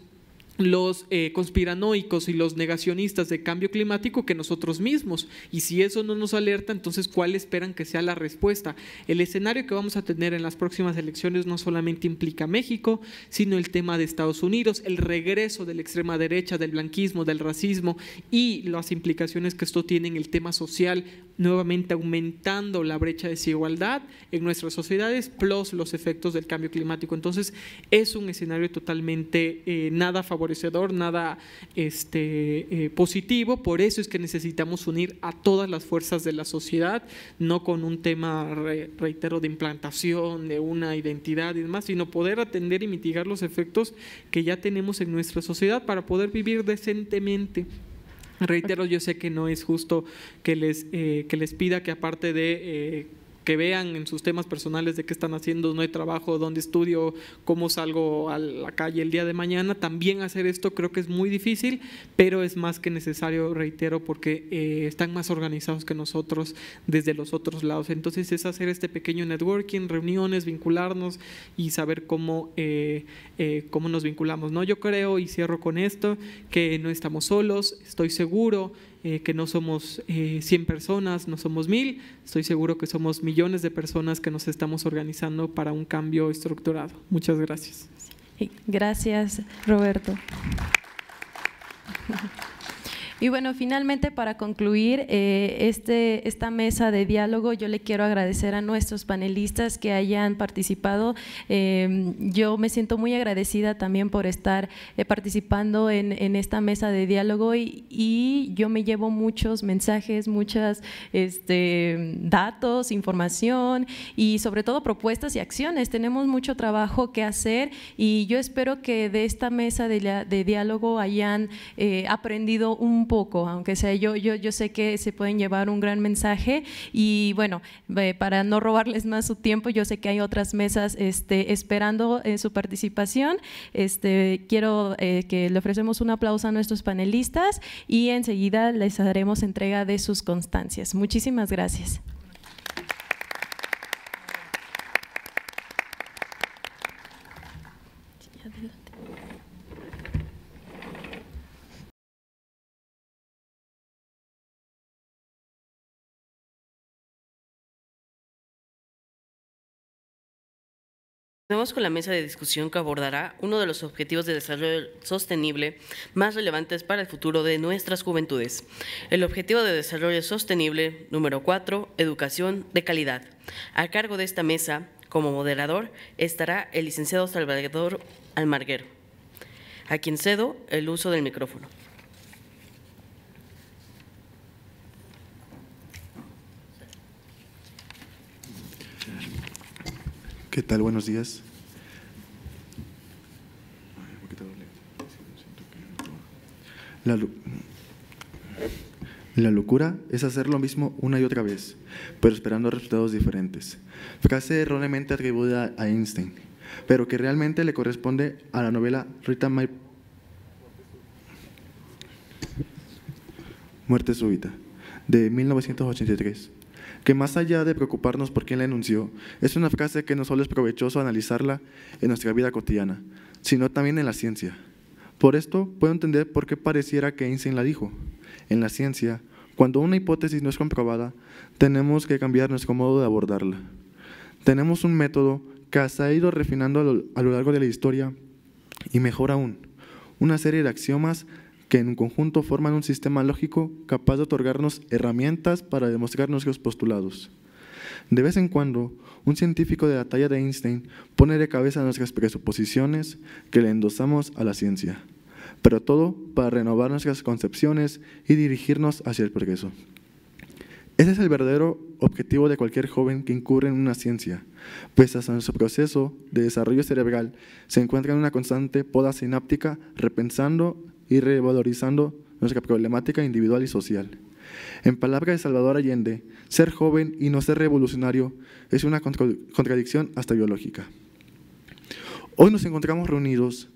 los eh, conspiranoicos y los negacionistas de cambio climático que nosotros mismos. Y si eso no nos alerta, entonces ¿cuál esperan que sea la respuesta? El escenario que vamos a tener en las próximas elecciones no solamente implica México, sino el tema de Estados Unidos, el regreso de la extrema derecha, del blanquismo, del racismo y las implicaciones que esto tiene en el tema social, nuevamente aumentando la brecha de desigualdad en nuestras sociedades, plus los efectos del cambio climático. Entonces, es un escenario totalmente eh, nada favorecedor, nada este, eh, positivo, por eso es que necesitamos unir a todas las fuerzas de la sociedad, no con un tema, reitero, de implantación, de una identidad y demás, sino poder atender y mitigar los efectos que ya tenemos en nuestra sociedad para poder vivir decentemente. Reitero, yo sé que no es justo que les, eh, que les pida que aparte de... Eh, que vean en sus temas personales de qué están haciendo, no hay trabajo, dónde estudio, cómo salgo a la calle el día de mañana. También hacer esto creo que es muy difícil, pero es más que necesario, reitero, porque eh, están más organizados que nosotros desde los otros lados. Entonces es hacer este pequeño networking, reuniones, vincularnos y saber cómo, eh, eh, cómo nos vinculamos. ¿no? Yo creo, y cierro con esto, que no estamos solos, estoy seguro. Eh, que no somos 100 eh, personas, no somos mil, estoy seguro que somos millones de personas que nos estamos organizando para un cambio estructurado. Muchas gracias. Gracias, Roberto. Y bueno, finalmente para concluir eh, este, esta mesa de diálogo, yo le quiero agradecer a nuestros panelistas que hayan participado. Em, yo me siento muy agradecida también por estar eh, participando en, esta mesa de diálogo y, yo me llevo muchos mensajes, muchas este, datos, información y sobre todo propuestas y acciones. Tenemos mucho trabajo que hacer y yo espero que de esta mesa de, de diálogo hayan eh, aprendido un poco, aunque sea yo, yo, yo sé que se pueden llevar un gran mensaje y bueno, para no robarles más su tiempo, yo sé que hay otras mesas este, esperando eh, su participación. Este, quiero eh, que le ofrecemos un aplauso a nuestros panelistas y enseguida les haremos entrega de sus constancias. Muchísimas gracias. Continuamos con la mesa de discusión que abordará uno de los objetivos de desarrollo sostenible más relevantes para el futuro de nuestras juventudes, el objetivo de desarrollo sostenible número 4, educación de calidad. A cargo de esta mesa, como moderador, estará el licenciado Salvador Almarguero, a quien cedo el uso del micrófono. ¿Qué tal? Buenos días. La, la locura es hacer lo mismo una y otra vez, pero esperando resultados diferentes. Frase erróneamente atribuida a Einstein, pero que realmente le corresponde a la novela Rita Muerte súbita, de 1983 que más allá de preocuparnos por quién la enunció, es una frase que no solo es provechoso analizarla en nuestra vida cotidiana, sino también en la ciencia. Por esto puedo entender por qué pareciera que Einstein la dijo. En la ciencia, cuando una hipótesis no es comprobada, tenemos que cambiar nuestro modo de abordarla. Tenemos un método que se ha ido refinando a lo largo de la historia y mejor aún, una serie de axiomas que en un conjunto forman un sistema lógico capaz de otorgarnos herramientas para demostrar nuestros postulados. De vez en cuando, un científico de la talla de Einstein pone de cabeza nuestras presuposiciones que le endosamos a la ciencia, pero todo para renovar nuestras concepciones y dirigirnos hacia el progreso. Ese es el verdadero objetivo de cualquier joven que incurre en una ciencia, pues hasta su proceso de desarrollo cerebral se encuentra en una constante poda sináptica repensando y revalorizando nuestra problemática individual y social. En palabras de Salvador Allende, ser joven y no ser revolucionario es una contradicción hasta biológica. Hoy nos encontramos reunidos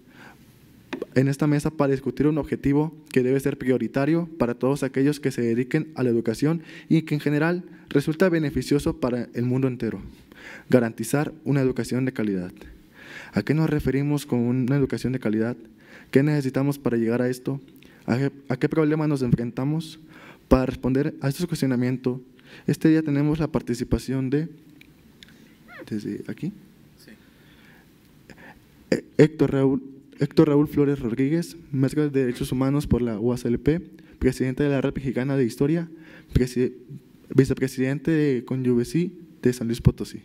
en esta mesa para discutir un objetivo que debe ser prioritario para todos aquellos que se dediquen a la educación y que en general resulta beneficioso para el mundo entero, garantizar una educación de calidad. ¿A qué nos referimos con una educación de calidad? ¿Qué necesitamos para llegar a esto? ¿A qué, problema nos enfrentamos? Para responder a estos cuestionamientos, este día tenemos la participación de, desde aquí, sí. E, Héctor, Raúl, Héctor Raúl Flores Rodríguez, maestro de Derechos Humanos por la UASLP, presidente de la Red Mexicana de Historia, vicepresidente de Conyuvesí de San Luis Potosí.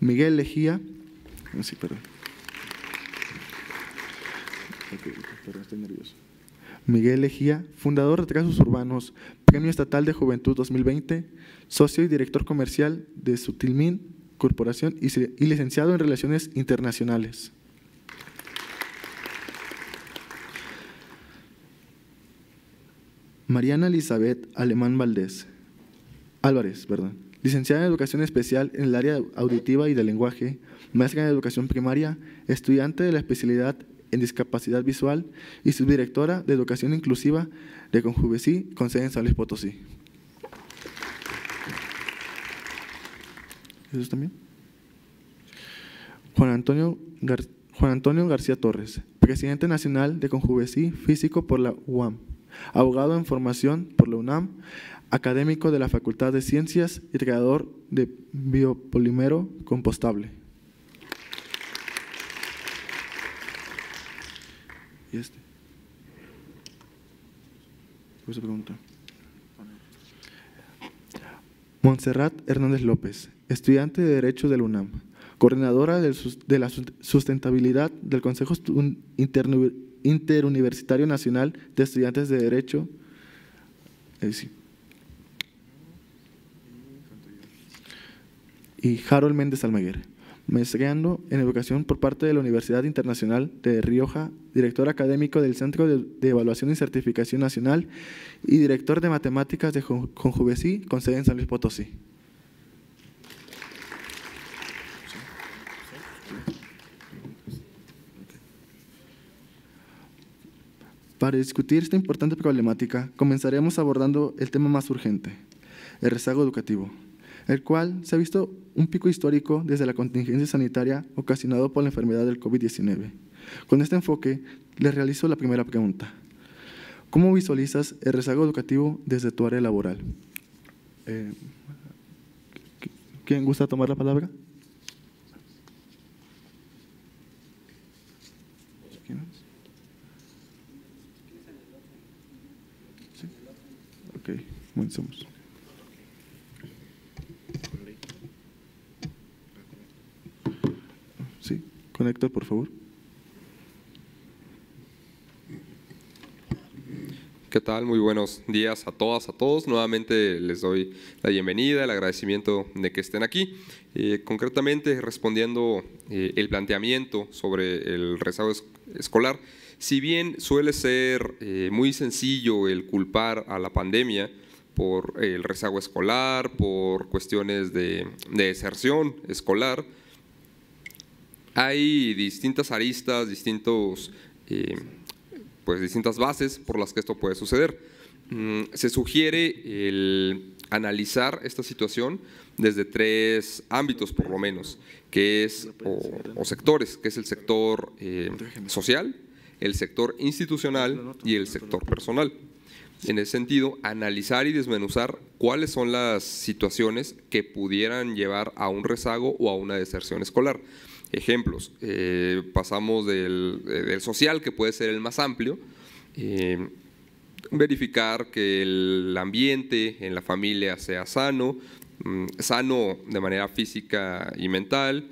Miguel Lejía, ah, sí, perdón. Miguel Ejía, fundador de Trazos Urbanos, Premio Estatal de Juventud 2020, socio y director comercial de Sutilmin Corporación y licenciado en Relaciones Internacionales. Mariana Elizabeth Alemán Valdés Álvarez, perdón. Licenciada en Educación Especial en el área auditiva y de lenguaje, maestra en Educación Primaria, estudiante de la especialidad en discapacidad visual y subdirectora de Educación Inclusiva de Conjuvecí, con sede en San Potosí. también? Juan Antonio, Juan Antonio García Torres, presidente nacional de Conjuvecí, físico por la UAM, abogado en formación por la UNAM, académico de la Facultad de Ciencias y creador de biopolimero compostable. este? pregunta. Montserrat Hernández López, estudiante de Derecho de la UNAM, coordinadora de la sustentabilidad del Consejo Interuniversitario Nacional de Estudiantes de Derecho. Eh, y Harold Méndez Almaguer maestreando en educación por parte de la Universidad Internacional de Rioja, director académico del Centro de, Evaluación y Certificación Nacional y director de matemáticas de Conjuvesí, con sede en San Luis Potosí. Para discutir esta importante problemática, comenzaremos abordando el tema más urgente, el rezago educativo el cual se ha visto un pico histórico desde la contingencia sanitaria ocasionado por la enfermedad del COVID-19. Con este enfoque, le realizo la primera pregunta. ¿Cómo visualizas el rezago educativo desde tu área laboral? Eh, ¿Quién gusta tomar la palabra? ¿Sí? Ok, por favor. ¿Qué tal? Muy buenos días a todas, a todos. Nuevamente les doy la bienvenida, el agradecimiento de que estén aquí. Eh, concretamente, respondiendo eh, el planteamiento sobre el rezago escolar, si bien suele ser eh, muy sencillo el culpar a la pandemia por el rezago escolar, por cuestiones de deserción escolar, hay distintas aristas, distintos, eh, pues distintas bases por las que esto puede suceder. Mm, se sugiere el analizar esta situación desde tres ámbitos por lo menos, o, sectores, que es el sector eh, social, el sector institucional y el sector personal. En ese sentido, analizar y desmenuzar cuáles son las situaciones que pudieran llevar a un rezago o a una deserción escolar ejemplos. Eh, pasamos del, social, que puede ser el más amplio, eh, verificar que el ambiente en la familia sea sano, mm, sano de manera física y mental,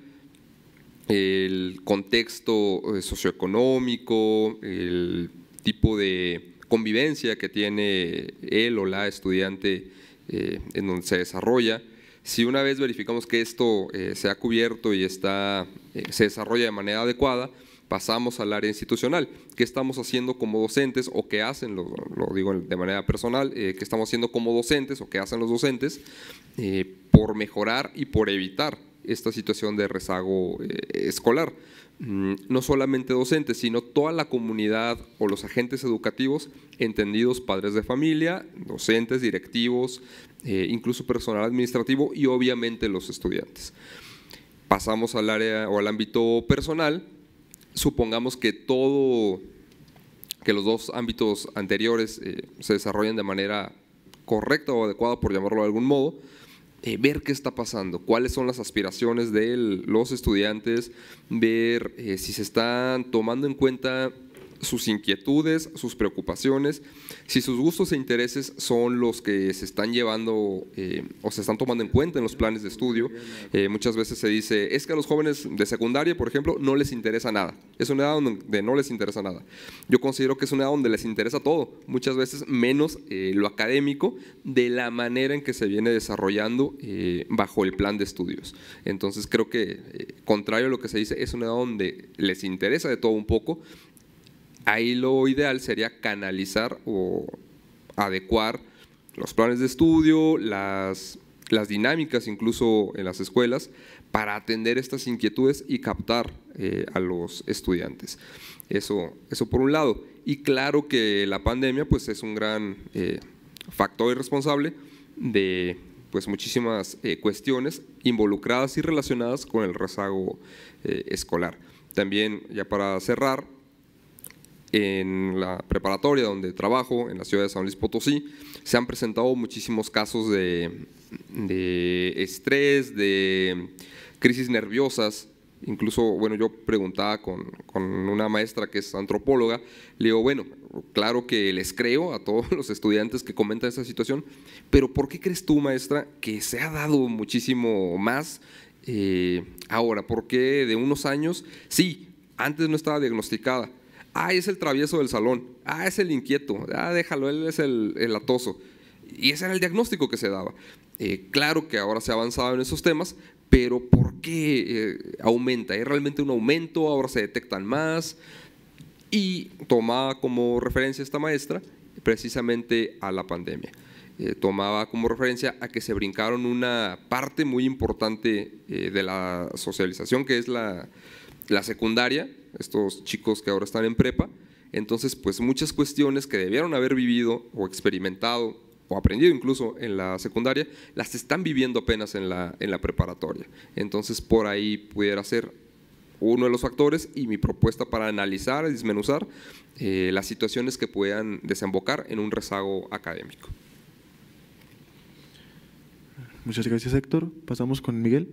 el contexto eh, socioeconómico, el tipo de convivencia que tiene él o la estudiante en donde se desarrolla, si una vez verificamos que esto eh, se ha cubierto y eh, se desarrolla de manera adecuada, pasamos al área institucional. ¿Qué estamos haciendo como docentes o qué hacen, lo, digo de manera personal, que eh, qué estamos haciendo como docentes o qué hacen los docentes por mejorar y por evitar esta situación de rezago escolar? Mm, no solamente docentes, sino toda la comunidad o los agentes educativos, entendidos padres de familia, docentes, directivos, eh, incluso personal administrativo y obviamente los estudiantes. Pasamos al área o al ámbito personal, supongamos que todo, que los dos ámbitos anteriores eh, se desarrollan de manera correcta o adecuada, por llamarlo de algún modo, eh, ver qué está pasando, cuáles son las aspiraciones de los estudiantes, ver eh, si se están tomando en cuenta sus inquietudes, sus preocupaciones, si sus gustos e intereses son los que se están llevando eh, o se están tomando en cuenta en los planes de estudio. Eh, muchas veces se dice, es que a los jóvenes de secundaria, por ejemplo, no les interesa nada. Es una edad donde no les interesa nada. Yo considero que es una edad donde les interesa todo, muchas veces menos eh, lo académico de la manera en que se viene desarrollando bajo el plan de estudios. Entonces creo que, contrario a lo que se dice, es una edad donde les interesa de todo un poco, Ahí lo ideal sería canalizar o adecuar los planes de estudio, las, dinámicas incluso en las escuelas para atender estas inquietudes y captar eh, a los estudiantes. Eso, eso por un lado. Y claro que la pandemia pues, es un gran eh, factor responsable de pues, muchísimas eh, cuestiones involucradas y relacionadas con el rezago escolar. También, ya para cerrar, en la preparatoria donde trabajo, en la ciudad de San Luis Potosí, se han presentado muchísimos casos de, estrés, de crisis nerviosas. Incluso, bueno, yo preguntaba con, una maestra que es antropóloga, le digo, bueno, claro que les creo a todos los estudiantes que comentan esa situación, pero ¿por qué crees tú, maestra, que se ha dado muchísimo más eh, ahora? ¿Por qué de unos años, sí, antes no estaba diagnosticada, Ah, es el travieso del salón. Ah, es el inquieto. Ah, déjalo, él es el, atoso. Y ese era el diagnóstico que se daba. Eh, claro que ahora se ha avanzado en esos temas, pero ¿por qué eh, aumenta? ¿Hay realmente un aumento? ¿Ahora se detectan más? Y tomaba como referencia esta maestra precisamente a la pandemia. Eh, tomaba como referencia a que se brincaron una parte muy importante de la socialización, que es la secundaria, estos chicos que ahora están en prepa. Entonces, pues muchas cuestiones que debieron haber vivido o experimentado o aprendido incluso en la secundaria, las están viviendo apenas en la, en la preparatoria. Entonces, por ahí pudiera ser uno de los factores y mi propuesta para analizar y desmenuzar eh, las situaciones que puedan desembocar en un rezago académico. Muchas gracias, Héctor. Pasamos con Miguel.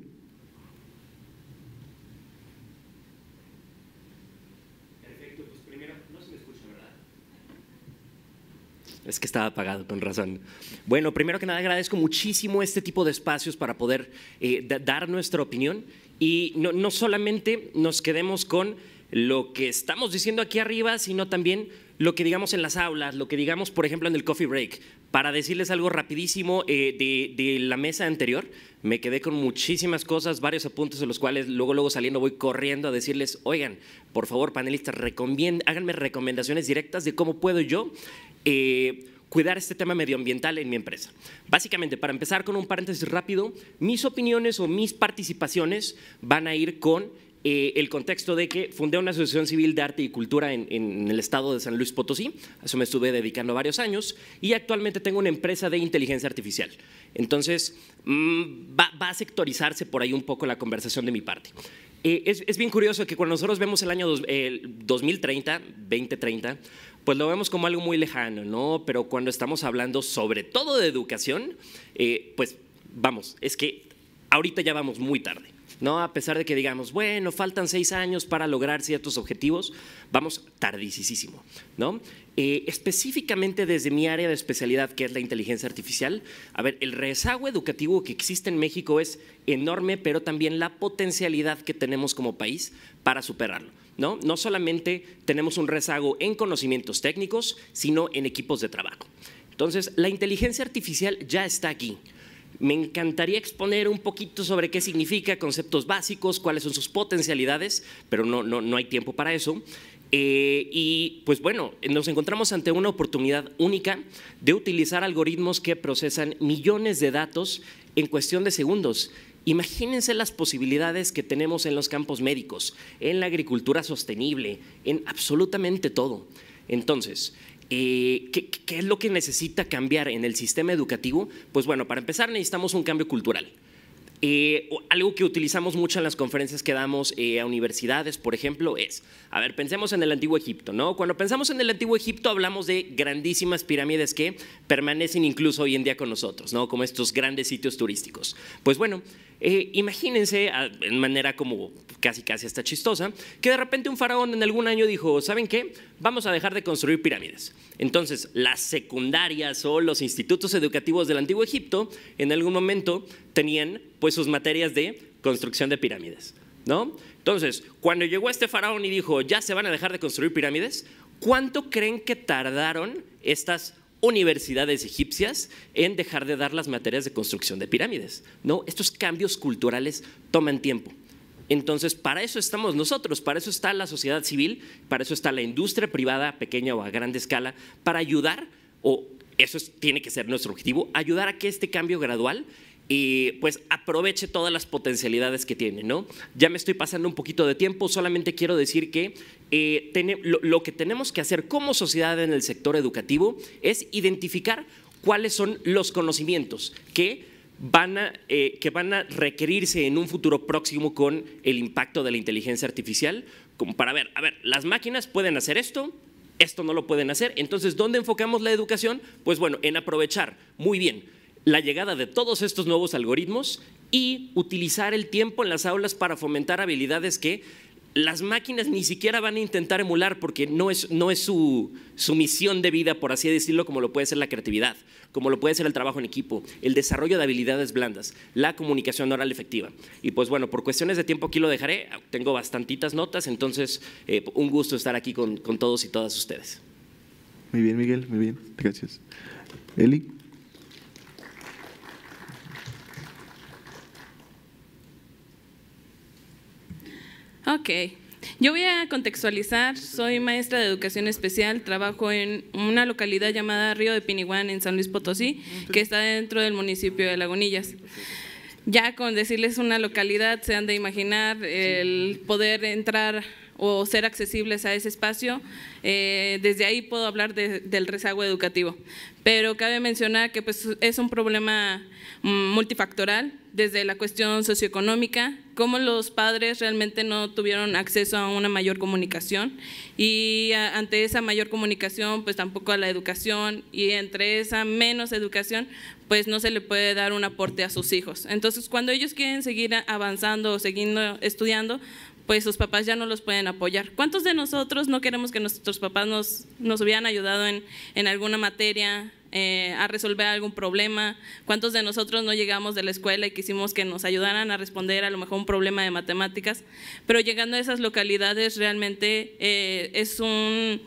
Es que estaba apagado, con razón. Bueno, primero que nada agradezco muchísimo este tipo de espacios para poder eh, dar nuestra opinión y no, no solamente nos quedemos con lo que estamos diciendo aquí arriba, sino también lo que digamos en las aulas, lo que digamos, por ejemplo, en el coffee break. Para decirles algo rapidísimo eh, de, de, la mesa anterior, me quedé con muchísimas cosas, varios apuntes de los cuales luego, luego saliendo voy corriendo a decirles, oigan, por favor, panelistas, háganme recomendaciones directas de cómo puedo yo eh, cuidar este tema medioambiental en mi empresa. Básicamente, para empezar con un paréntesis rápido, mis opiniones o mis participaciones van a ir con eh, el contexto de que fundé una asociación civil de arte y cultura en, el estado de San Luis Potosí, a eso me estuve dedicando varios años, y actualmente tengo una empresa de inteligencia artificial. Entonces, mm, va, a sectorizarse por ahí un poco la conversación de mi parte. Eh, es, bien curioso que cuando nosotros vemos el año 2030, 2030, pues lo vemos como algo muy lejano, ¿no? Pero cuando estamos hablando sobre todo de educación, eh, pues vamos, es que ahorita ya vamos muy tarde. ¿no? A pesar de que digamos, bueno, faltan seis años para lograr ciertos objetivos, vamos tardísimo, ¿no? Eh, específicamente desde mi área de especialidad, que es la inteligencia artificial, a ver, el rezago educativo que existe en México es enorme, pero también la potencialidad que tenemos como país para superarlo. ¿no? no solamente tenemos un rezago en conocimientos técnicos, sino en equipos de trabajo. Entonces, la inteligencia artificial ya está aquí. Me encantaría exponer un poquito sobre qué significa, conceptos básicos, cuáles son sus potencialidades, pero no, no, hay tiempo para eso. Eh, y pues bueno, nos encontramos ante una oportunidad única de utilizar algoritmos que procesan millones de datos en cuestión de segundos. Imagínense las posibilidades que tenemos en los campos médicos, en la agricultura sostenible, en absolutamente todo. Entonces, eh, ¿qué, es lo que necesita cambiar en el sistema educativo? Pues bueno, para empezar necesitamos un cambio cultural. Eh, algo que utilizamos mucho en las conferencias que damos eh, a universidades, por ejemplo, es, a ver, pensemos en el antiguo Egipto, ¿no? Cuando pensamos en el antiguo Egipto hablamos de grandísimas pirámides que permanecen incluso hoy en día con nosotros, ¿no? Como estos grandes sitios turísticos. Pues bueno, eh, imagínense, en manera como casi casi hasta chistosa, que de repente un faraón en algún año dijo, ¿saben qué? Vamos a dejar de construir pirámides. Entonces, las secundarias o los institutos educativos del Antiguo Egipto en algún momento tenían pues sus materias de construcción de pirámides. ¿No? Entonces, cuando llegó este faraón y dijo, ya se van a dejar de construir pirámides, ¿cuánto creen que tardaron estas universidades egipcias en dejar de dar las materias de construcción de pirámides. No, estos cambios culturales toman tiempo. Entonces, para eso estamos nosotros, para eso está la sociedad civil, para eso está la industria privada, pequeña o a grande escala, para ayudar, o eso tiene que ser nuestro objetivo, ayudar a que este cambio gradual y pues aproveche todas las potencialidades que tiene. ¿no? Ya me estoy pasando un poquito de tiempo, solamente quiero decir que eh, lo, que tenemos que hacer como sociedad en el sector educativo es identificar cuáles son los conocimientos que van a, eh, que van a requerirse en un futuro próximo con el impacto de la inteligencia artificial, como para ver, a ver, las máquinas pueden hacer esto, esto no lo pueden hacer, entonces, ¿dónde enfocamos la educación? Pues bueno, en aprovechar, muy bien, la llegada de todos estos nuevos algoritmos y utilizar el tiempo en las aulas para fomentar habilidades que las máquinas ni siquiera van a intentar emular porque no es, no es su, misión de vida, por así decirlo, como lo puede ser la creatividad, como lo puede ser el trabajo en equipo, el desarrollo de habilidades blandas, la comunicación oral efectiva. Y pues bueno, por cuestiones de tiempo aquí lo dejaré, tengo bastantitas notas, entonces eh, un gusto estar aquí con, con todos y todas ustedes. Muy bien, Miguel, muy bien, gracias. Eli. Ok. Yo voy a contextualizar, soy maestra de educación especial, trabajo en una localidad llamada Río de Piniguán en San Luis Potosí, que está dentro del municipio de Lagunillas. Ya con decirles una localidad se han de imaginar el poder entrar o ser accesibles a ese espacio. Eh, desde ahí puedo hablar del rezago educativo. Pero cabe mencionar que pues, es un problema mm, multifactoral, desde la cuestión socioeconómica, cómo los padres realmente no tuvieron acceso a una mayor comunicación y ante esa mayor comunicación pues tampoco a la educación y entre esa menos educación pues no se le puede dar un aporte a sus hijos. Entonces cuando ellos quieren seguir avanzando o siguiendo estudiando pues sus papás ya no los pueden apoyar. ¿Cuántos de nosotros no queremos que nuestros papás nos, nos hubieran ayudado en, alguna materia, eh, a resolver algún problema? ¿Cuántos de nosotros no llegamos de la escuela y quisimos que nos ayudaran a responder a lo mejor un problema de matemáticas? Pero llegando a esas localidades realmente eh, es un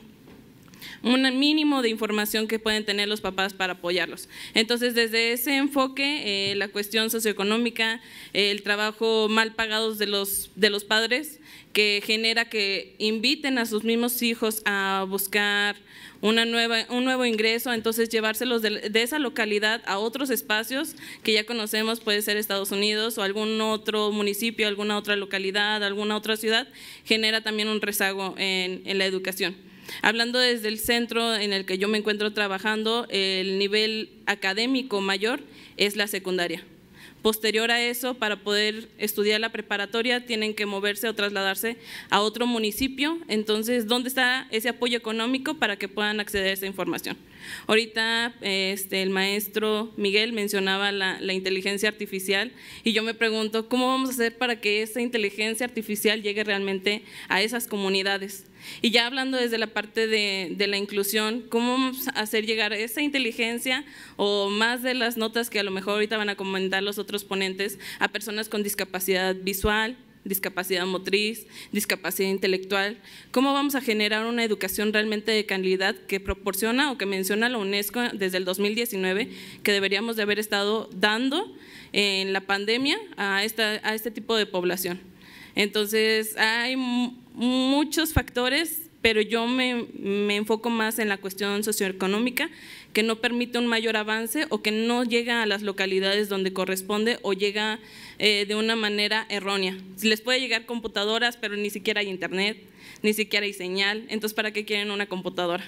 un mínimo de información que pueden tener los papás para apoyarlos. Entonces, desde ese enfoque, eh, la cuestión socioeconómica, eh, el trabajo mal pagado de los, de los padres, que genera que inviten a sus mismos hijos a buscar una nueva, un nuevo ingreso, entonces llevárselos de, esa localidad a otros espacios que ya conocemos, puede ser Estados Unidos o algún otro municipio, alguna otra localidad, alguna otra ciudad, genera también un rezago en la educación. Hablando desde el centro en el que yo me encuentro trabajando, el nivel académico mayor es la secundaria. Posterior a eso, para poder estudiar la preparatoria, tienen que moverse o trasladarse a otro municipio. Entonces, ¿dónde está ese apoyo económico para que puedan acceder a esa información? Ahorita este, el maestro Miguel mencionaba la, la, inteligencia artificial y yo me pregunto, ¿cómo vamos a hacer para que esa inteligencia artificial llegue realmente a esas comunidades? Y ya hablando desde la parte de, la inclusión, ¿cómo vamos a hacer llegar esa inteligencia o más de las notas que a lo mejor ahorita van a comentar los otros ponentes a personas con discapacidad visual, discapacidad motriz, discapacidad intelectual, cómo vamos a generar una educación realmente de calidad que proporciona o que menciona la UNESCO desde el 2019, que deberíamos de haber estado dando en la pandemia a, esta, a este tipo de población. Entonces, hay muchos factores, pero yo me, enfoco más en la cuestión socioeconómica, que no permite un mayor avance o que no llega a las localidades donde corresponde o llega eh, de una manera errónea. Les puede llegar computadoras, pero ni siquiera hay internet, ni siquiera hay señal, entonces ¿para qué quieren una computadora?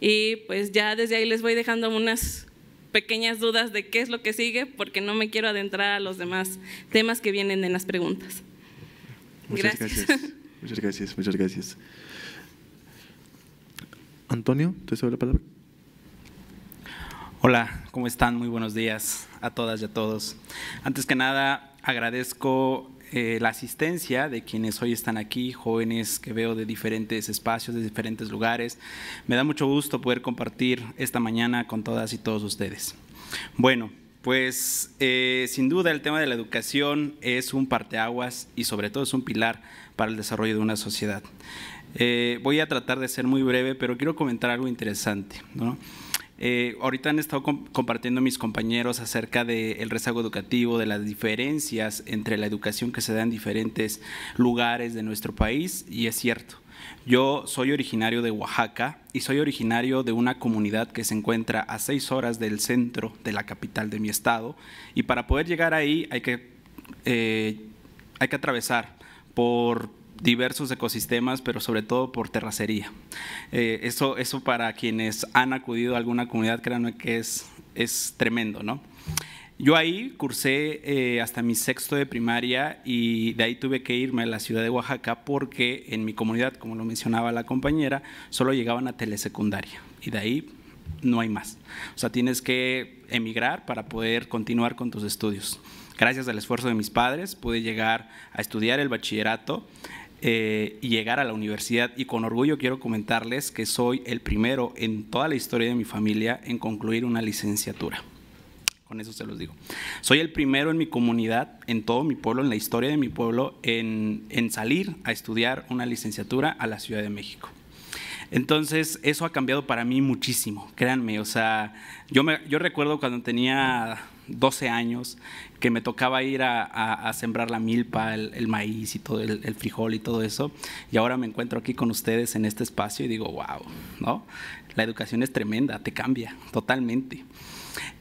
Y pues ya desde ahí les voy dejando unas pequeñas dudas de qué es lo que sigue, porque no me quiero adentrar a los demás temas que vienen en las preguntas. gracias. Muchas gracias, muchas gracias. Antonio, te cedo la palabra. Hola, ¿cómo están? Muy buenos días a todas y a todos. Antes que nada, agradezco eh, la asistencia de quienes hoy están aquí, jóvenes que veo de diferentes espacios, de diferentes lugares. Me da mucho gusto poder compartir esta mañana con todas y todos ustedes. Bueno, pues eh, sin duda el tema de la educación es un parteaguas y sobre todo es un pilar para el desarrollo de una sociedad. Eh, voy a tratar de ser muy breve, pero quiero comentar algo interesante. Eh, ahorita han estado compartiendo mis compañeros acerca del rezago educativo, de las diferencias entre la educación que se da en diferentes lugares de nuestro país, y es cierto. Yo soy originario de Oaxaca y soy originario de una comunidad que se encuentra a seis horas del centro de la capital de mi estado, y para poder llegar ahí hay que, eh, hay que atravesar por diversos ecosistemas, pero sobre todo por terracería. Eh, eso, eso para quienes han acudido a alguna comunidad, créanme que es, es tremendo, ¿no? Yo ahí cursé eh, hasta mi sexto de primaria y de ahí tuve que irme a la ciudad de Oaxaca porque en mi comunidad, como lo mencionaba la compañera, solo llegaban a telesecundaria y de ahí no hay más. O sea, tienes que emigrar para poder continuar con tus estudios. Gracias al esfuerzo de mis padres pude llegar a estudiar el bachillerato eh, y llegar a la universidad y con orgullo quiero comentarles que soy el primero en toda la historia de mi familia en concluir una licenciatura. Con eso se los digo. Soy el primero en mi comunidad, en todo mi pueblo, en la historia de mi pueblo, en, en salir a estudiar una licenciatura a la Ciudad de México. Entonces, eso ha cambiado para mí muchísimo, créanme. O sea, yo, me, yo recuerdo cuando tenía 12 años, que me tocaba ir a, sembrar la milpa, el, maíz y todo, el, frijol y todo eso. Y ahora me encuentro aquí con ustedes en este espacio y digo, wow, ¿no? La educación es tremenda, te cambia totalmente.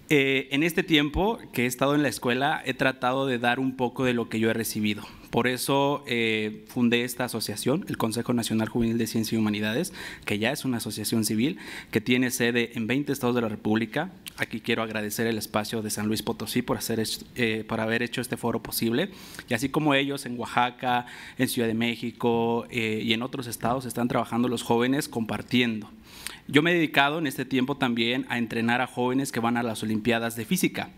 Eh, en este tiempo que he estado en la escuela, he tratado de dar un poco de lo que yo he recibido por eso eh, fundé esta asociación, el Consejo Nacional Juvenil de Ciencia y Humanidades, que ya es una asociación civil que tiene sede en 20 estados de la República. Aquí quiero agradecer el espacio de San Luis Potosí eh, por, haber hecho este foro posible. Y así como ellos en Oaxaca, en Ciudad de México eh, y en otros estados están trabajando los jóvenes compartiendo. Yo me he dedicado en este tiempo también a entrenar a jóvenes que van a las Olimpiadas de Física.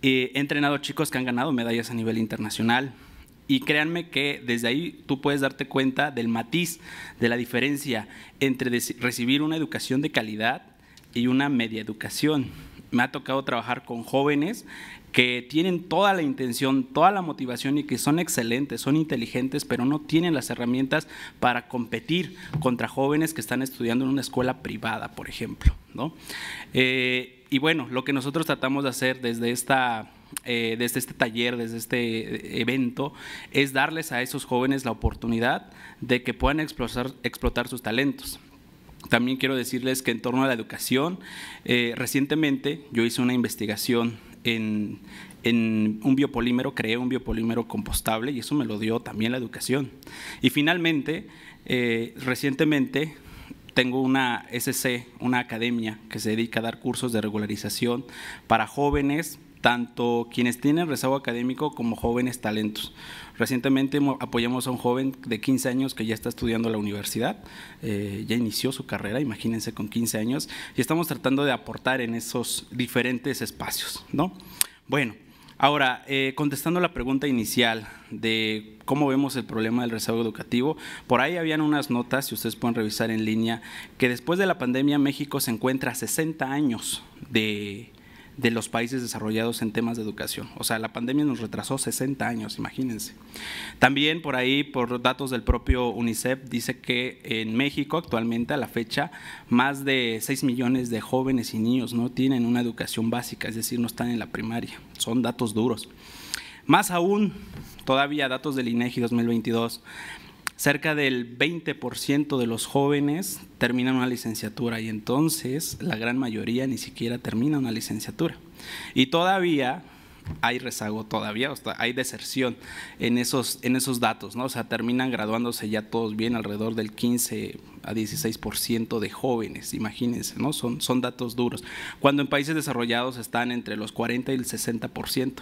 he entrenado chicos que han ganado medallas a nivel internacional y créanme que desde ahí tú puedes darte cuenta del matiz, de la diferencia entre recibir una educación de calidad y una media educación. Me ha tocado trabajar con jóvenes que tienen toda la intención, toda la motivación y que son excelentes, son inteligentes, pero no tienen las herramientas para competir contra jóvenes que están estudiando en una escuela privada, por ejemplo. ¿no? Eh, y bueno, lo que nosotros tratamos de hacer desde esta eh, desde este taller, desde este eh, evento, es darles a esos jóvenes la oportunidad de que puedan explotar, sus talentos. También quiero decirles que en torno a la educación, eh, recientemente yo hice una investigación en, un biopolímero, creé un biopolímero compostable y eso me lo dio también la educación. Y finalmente, recientemente tengo una SC, una academia que se dedica a dar cursos de regularización para jóvenes tanto quienes tienen rezago académico como jóvenes talentos. Recientemente apoyamos a un joven de 15 años que ya está estudiando la universidad, eh, ya inició su carrera, imagínense con 15 años, y estamos tratando de aportar en esos diferentes espacios. ¿no? Bueno, ahora, eh, contestando la pregunta inicial de cómo vemos el problema del rezago educativo, por ahí habían unas notas, si ustedes pueden revisar en línea, que después de la pandemia México se encuentra a 60 años de de los países desarrollados en temas de educación. O sea, la pandemia nos retrasó 60 años, imagínense. También por ahí, por datos del propio UNICEF, dice que en México actualmente a la fecha más de 6 millones de jóvenes y niños no tienen una educación básica, es decir, no están en la primaria. Son datos duros. Más aún, todavía datos del INEGI 2022 cerca del 20% de los jóvenes terminan una licenciatura y entonces la gran mayoría ni siquiera termina una licenciatura. Y todavía hay rezago todavía, hay deserción en esos, en esos datos, ¿no? O sea, terminan graduándose ya todos bien alrededor del 15 a 16% de jóvenes, imagínense, ¿no? Son, son datos duros. Cuando en países desarrollados están entre los 40 y el 60%,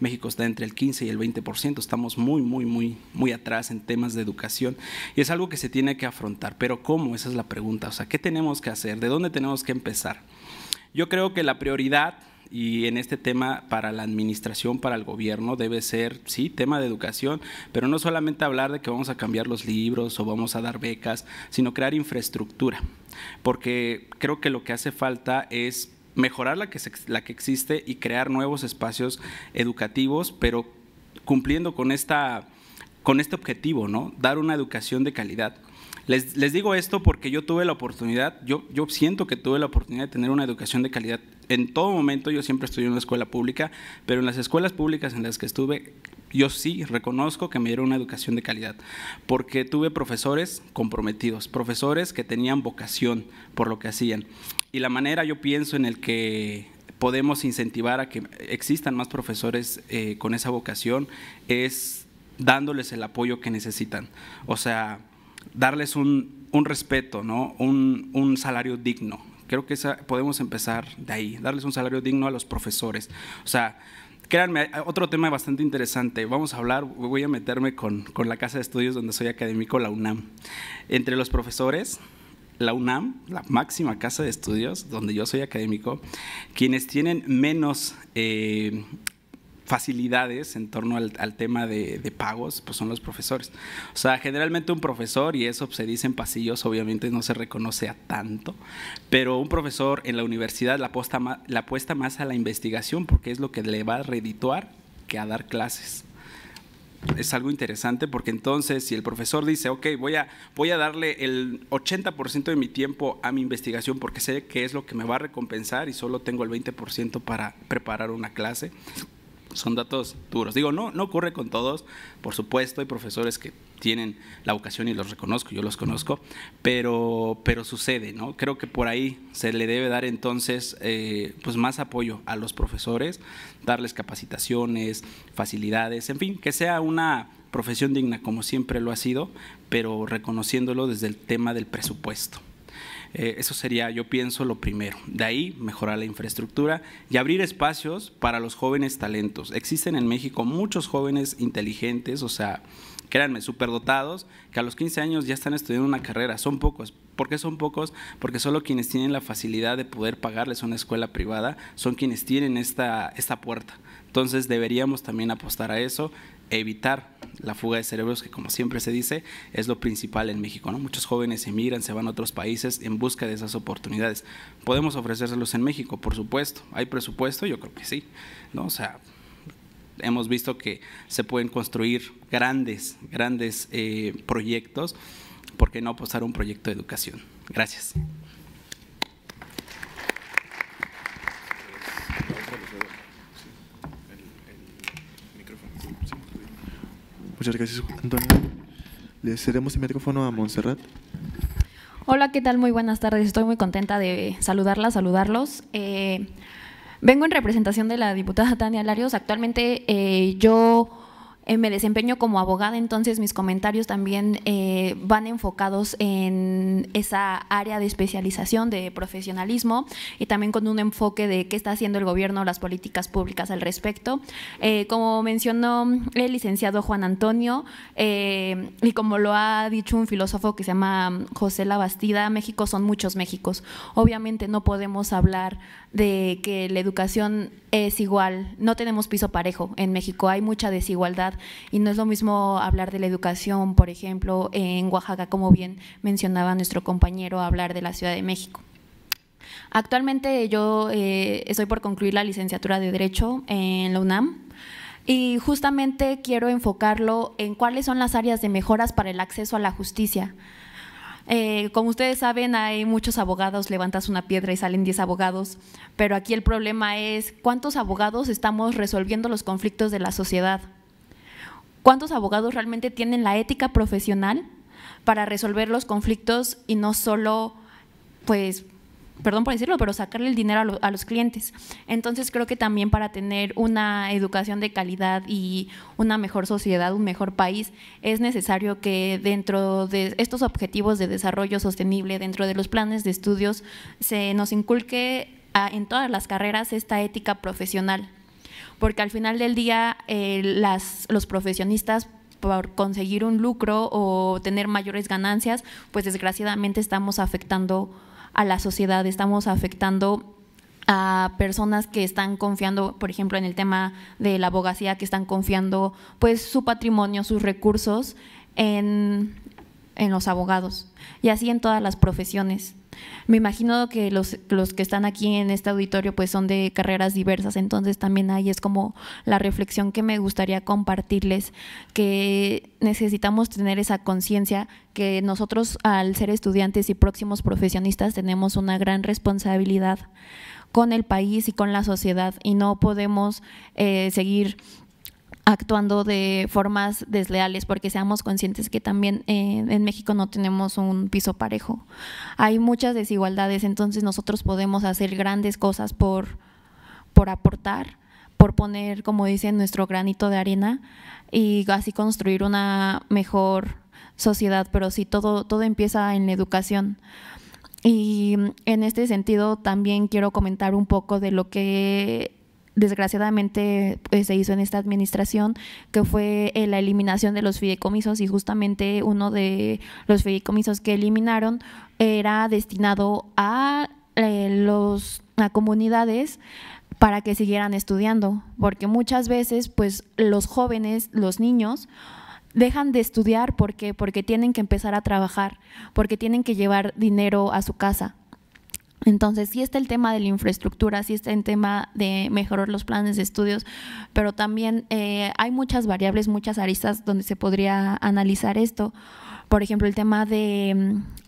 México está entre el 15 y el 20%, estamos muy, muy, muy, muy atrás en temas de educación y es algo que se tiene que afrontar, pero ¿cómo? Esa es la pregunta, o sea, ¿qué tenemos que hacer? ¿De dónde tenemos que empezar? Yo creo que la prioridad y en este tema para la administración, para el gobierno, debe ser, sí, tema de educación, pero no solamente hablar de que vamos a cambiar los libros o vamos a dar becas, sino crear infraestructura, porque creo que lo que hace falta es mejorar la que, la que existe y crear nuevos espacios educativos, pero cumpliendo con esta con este objetivo, ¿no? Dar una educación de calidad. Les, digo esto porque yo tuve la oportunidad, yo, siento que tuve la oportunidad de tener una educación de calidad. En todo momento yo siempre estudié en una escuela pública, pero en las escuelas públicas en las que estuve, yo sí reconozco que me dieron una educación de calidad, porque tuve profesores comprometidos, profesores que tenían vocación por lo que hacían. Y la manera yo pienso en el que podemos incentivar a que existan más profesores eh, con esa vocación es dándoles el apoyo que necesitan. O sea, darles un, respeto, ¿no? Un, salario digno. Creo que podemos empezar de ahí, darles un salario digno a los profesores. O sea, créanme, otro tema bastante interesante. Vamos a hablar, voy a meterme con, la casa de estudios donde soy académico, la UNAM. Entre los profesores, la UNAM, la máxima casa de estudios donde yo soy académico, quienes tienen menos eh, facilidades en torno al, tema de, pagos, pues son los profesores. O sea, generalmente un profesor, y eso pues, se dice en pasillos, obviamente no se reconoce a tanto, pero un profesor en la universidad la apuesta más, la más a la investigación porque es lo que le va a redituar que a dar clases es algo interesante porque entonces si el profesor dice, ok, voy a, voy a darle el 80% de mi tiempo a mi investigación porque sé que es lo que me va a recompensar y solo tengo el 20% para preparar una clase, son datos duros. Digo, no, no ocurre con todos, por supuesto, hay profesores que tienen la vocación y los reconozco, yo los conozco, pero, pero sucede, ¿no? Creo que por ahí se le debe dar entonces eh, pues más apoyo a los profesores, darles capacitaciones, facilidades, en fin, que sea una profesión digna como siempre lo ha sido, pero reconociéndolo desde el tema del presupuesto. Eh, eso sería, yo pienso, lo primero. De ahí, mejorar la infraestructura y abrir espacios para los jóvenes talentos. Existen en México muchos jóvenes inteligentes, o sea, créanme, superdotados, que a los 15 años ya están estudiando una carrera. Son pocos. ¿Por qué son pocos? Porque solo quienes tienen la facilidad de poder pagarles una escuela privada son quienes tienen esta, esta puerta. Entonces deberíamos también apostar a eso, evitar la fuga de cerebros, que como siempre se dice, es lo principal en México. Muchos jóvenes emigran, se van a otros países en busca de esas oportunidades. ¿Podemos ofrecérselos en México? Por supuesto. ¿Hay presupuesto? Yo creo que sí. sea, hemos visto que se pueden construir grandes, grandes eh, proyectos. ¿Por qué no apostar un proyecto de educación? Gracias. Muchas gracias, Antonio. Le cedemos el micrófono a Montserrat. Hola, ¿qué tal? Muy buenas tardes. Estoy muy contenta de saludarla, saludarlos. Eh, vengo en representación de la diputada Tania Larios. Actualmente eh, yo eh, me desempeño como abogada, entonces mis comentarios también eh, van enfocados en esa área de especialización, de profesionalismo y también con un enfoque de qué está haciendo el gobierno, las políticas públicas al respecto. Eh, como mencionó el licenciado Juan Antonio y como lo ha dicho un filósofo que se llama José Labastida, México son muchos Méxicos. Obviamente no podemos hablar de que la educación es igual, no tenemos piso parejo en México, hay mucha desigualdad y no es lo mismo hablar de la educación, por ejemplo, en Oaxaca, como bien mencionaba nuestro compañero, hablar de la Ciudad de México. Actualmente yo eh, estoy por concluir la licenciatura de Derecho en la UNAM y justamente quiero enfocarlo en cuáles son las áreas de mejoras para el acceso a la justicia. Eh, como ustedes saben, hay muchos abogados, levantas una piedra y salen 10 abogados, pero aquí el problema es cuántos abogados estamos resolviendo los conflictos de la sociedad. ¿Cuántos abogados realmente tienen la ética profesional para resolver los conflictos y no solo, pues, perdón por decirlo, pero sacarle el dinero a, los clientes. Entonces creo que también para tener una educación de calidad y una mejor sociedad, un mejor país, es necesario que dentro de estos objetivos de desarrollo sostenible, dentro de los planes de estudios, se nos inculque en todas las carreras esta ética profesional porque al final del día eh, los profesionistas por conseguir un lucro o tener mayores ganancias, pues desgraciadamente estamos afectando a la sociedad, estamos afectando a personas que están confiando, por ejemplo, en el tema de la abogacía, que están confiando pues su patrimonio, sus recursos en los abogados y así en todas las profesiones. Me imagino que los, que están aquí en este auditorio pues son de carreras diversas, entonces también ahí es como la reflexión que me gustaría compartirles, que necesitamos tener esa conciencia que nosotros al ser estudiantes y próximos profesionistas tenemos una gran responsabilidad con el país y con la sociedad y no podemos eh, seguir actuando de formas desleales, porque seamos conscientes que también eh, en México no tenemos un piso parejo. Hay muchas desigualdades, entonces nosotros podemos hacer grandes cosas por, por aportar, por poner, como dicen, nuestro granito de arena y así construir una mejor sociedad, pero sí todo, todo empieza en la educación. Y en este sentido también quiero comentar un poco de lo que desgraciadamente pues, se hizo en esta administración, que fue eh, la eliminación de los fideicomisos y justamente uno de los fideicomisos que eliminaron era destinado a, eh, los, comunidades para que siguieran estudiando, porque muchas veces pues los jóvenes, los niños, dejan de estudiar porque porque tienen que empezar a trabajar, porque tienen que llevar dinero a su casa. Entonces, sí está el tema de la infraestructura, sí está el tema de mejorar los planes de estudios, pero también eh, hay muchas variables, muchas aristas donde se podría analizar esto. Por ejemplo, el tema de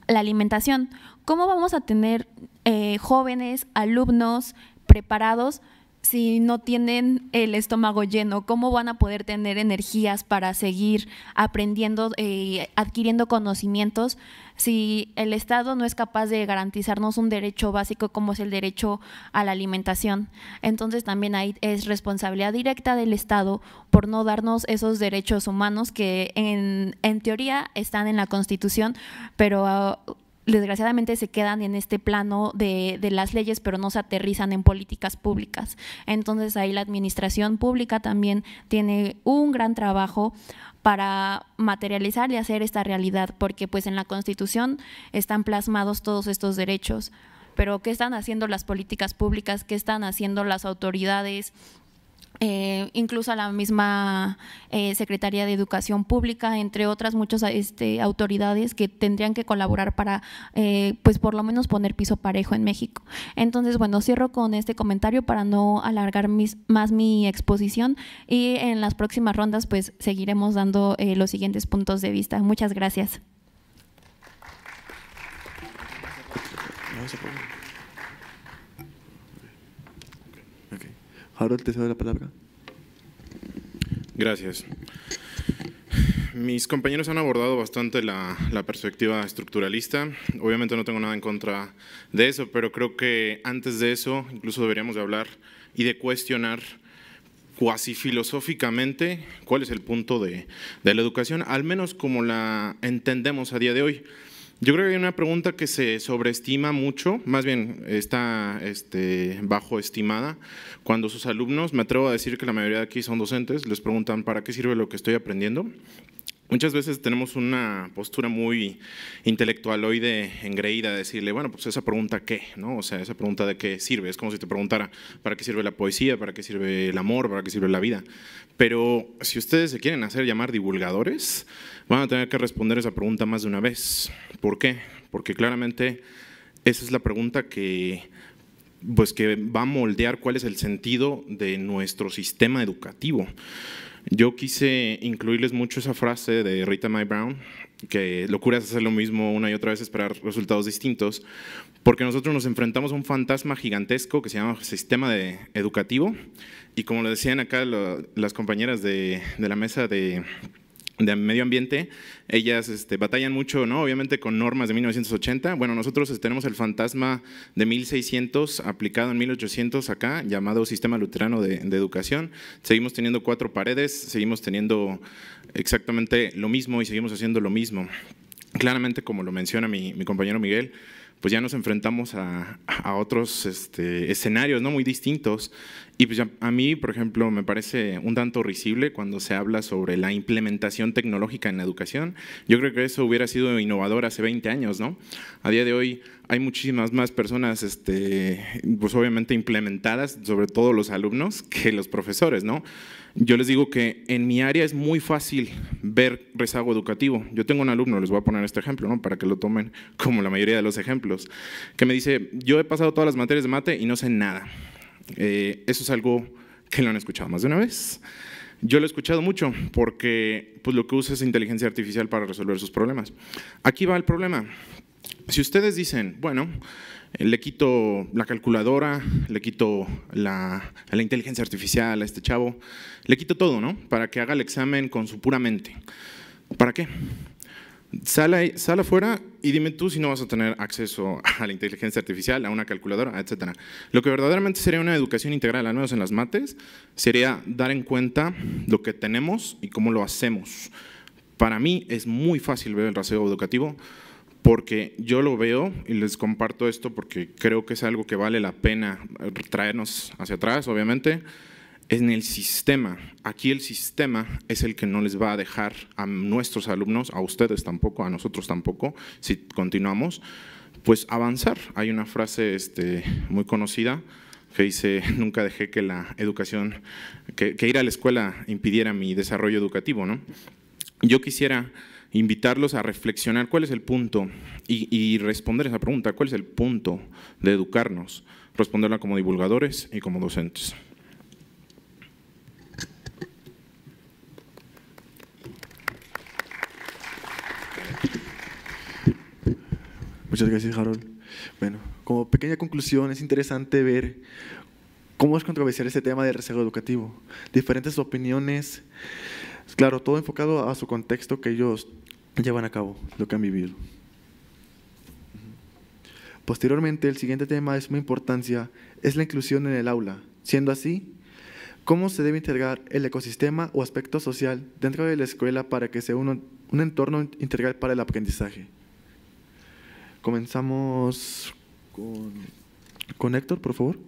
mm, la alimentación. ¿Cómo vamos a tener eh, jóvenes, alumnos preparados? si no tienen el estómago lleno? ¿Cómo van a poder tener energías para seguir aprendiendo, y eh, adquiriendo conocimientos, si el Estado no es capaz de garantizarnos un derecho básico como es el derecho a la alimentación? Entonces también ahí es responsabilidad directa del Estado por no darnos esos derechos humanos que en, en teoría están en la Constitución, pero ah, desgraciadamente se quedan en este plano de, de, las leyes, pero no se aterrizan en políticas públicas. Entonces ahí la administración pública también tiene un gran trabajo para materializar y hacer esta realidad, porque pues en la Constitución están plasmados todos estos derechos, pero ¿qué están haciendo las políticas públicas? ¿Qué están haciendo las autoridades? Eh, incluso a la misma eh, Secretaría de Educación Pública, entre otras muchas este, autoridades que tendrían que colaborar para, eh, pues por lo menos poner piso parejo en México. Entonces, bueno, cierro con este comentario para no alargar más mi exposición y en las próximas rondas, pues seguiremos dando los siguientes puntos de vista. Muchas gracias. Ahora te cedo la palabra. Gracias. Mis compañeros han abordado bastante la, perspectiva estructuralista. Obviamente no tengo nada en contra de eso, pero creo que antes de eso incluso deberíamos de hablar y de cuestionar cuasi filosóficamente cuál es el punto de la educación, al menos como la entendemos a día de hoy. Yo creo que hay una pregunta que se sobreestima mucho, más bien está este, bajo estimada, cuando sus alumnos, me atrevo a decir que la mayoría de aquí son docentes, les preguntan, ¿para qué sirve lo que estoy aprendiendo? Muchas veces tenemos una postura muy intelectual hoy de engreída, de decirle, bueno, pues esa pregunta qué, ¿no? O sea, esa pregunta de qué sirve. Es como si te preguntara, ¿para qué sirve la poesía? ¿Para qué sirve el amor? ¿Para qué sirve la vida? Pero si ustedes se quieren hacer llamar divulgadores, van a tener que responder esa pregunta más de una vez. ¿Por qué? Porque claramente esa es la pregunta que pues que va a moldear cuál es el sentido de nuestro sistema educativo. Yo quise incluirles mucho esa frase de Rita May Brown, que locura es hacer lo mismo una y otra vez, esperar resultados distintos, porque nosotros nos enfrentamos a un fantasma gigantesco que se llama sistema educativo, y como lo decían acá las compañeras de la mesa de de medio ambiente, ellas este, batallan mucho, ¿no? Obviamente con normas de 1980. Bueno, nosotros este, tenemos el fantasma de 1600 aplicado en 1800 acá, llamado Sistema Luterano de, Educación. Seguimos teniendo cuatro paredes, seguimos teniendo exactamente lo mismo y seguimos haciendo lo mismo. Claramente, como lo menciona mi, compañero Miguel, pues ya nos enfrentamos a, otros este, escenarios no muy distintos y pues, a, mí, por ejemplo, me parece un tanto risible cuando se habla sobre la implementación tecnológica en la educación. Yo creo que eso hubiera sido innovador hace 20 años, ¿no? A día de hoy hay muchísimas más personas, este, pues obviamente implementadas, sobre todo los alumnos, que los profesores, ¿no? Yo les digo que en mi área es muy fácil ver rezago educativo. Yo tengo un alumno, les voy a poner este ejemplo, ¿no? Para que lo tomen como la mayoría de los ejemplos, que me dice, yo he pasado todas las materias de mate y no sé nada eh, eso es algo que lo han escuchado más de una vez. Yo lo he escuchado mucho porque pues, lo que usa es inteligencia artificial para resolver sus problemas. Aquí va el problema. Si ustedes dicen, bueno, eh, le quito la calculadora, le quito la, la, inteligencia artificial a este chavo, le quito todo, ¿no? Para que haga el examen con su pura mente. ¿Para qué? Sal, afuera y dime tú si no vas a tener acceso a la inteligencia artificial, a una calculadora, etc. Lo que verdaderamente sería una educación integral, a menos en las mates, sería dar en cuenta lo que tenemos y cómo lo hacemos. Para mí es muy fácil ver el rasero educativo porque yo lo veo y les comparto esto porque creo que es algo que vale la pena traernos hacia atrás, obviamente en el sistema. Aquí el sistema es el que no les va a dejar a nuestros alumnos, a ustedes tampoco, a nosotros tampoco, si continuamos, pues avanzar. Hay una frase este, muy conocida que dice, nunca dejé que la educación, que, ir a la escuela impidiera mi desarrollo educativo. Yo quisiera invitarlos a reflexionar cuál es el punto y, responder esa pregunta, cuál es el punto de educarnos, responderla como divulgadores y como docentes. Muchas gracias, Harold. Bueno, como pequeña conclusión, es interesante ver cómo es controversial este tema del reservo educativo. Diferentes opiniones, claro, todo enfocado a su contexto que ellos llevan a cabo, lo que han vivido. Posteriormente, el siguiente tema de muy importancia es la inclusión en el aula. Siendo así, cómo se debe integrar el ecosistema o aspecto social dentro de la escuela para que sea un entorno integral para el aprendizaje. Comenzamos con, Héctor, por favor.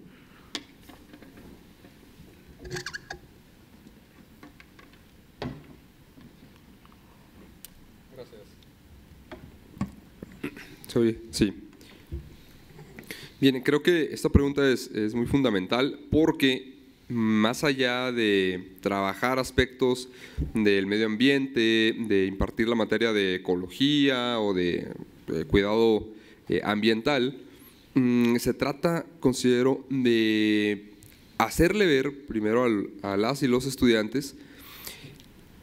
Gracias. Soy, sí. Bien, creo que esta pregunta es, muy fundamental porque más allá de trabajar aspectos del medio ambiente, de impartir la materia de ecología o de eh, cuidado eh, ambiental, mm, se trata, considero, de hacerle ver primero a las y los estudiantes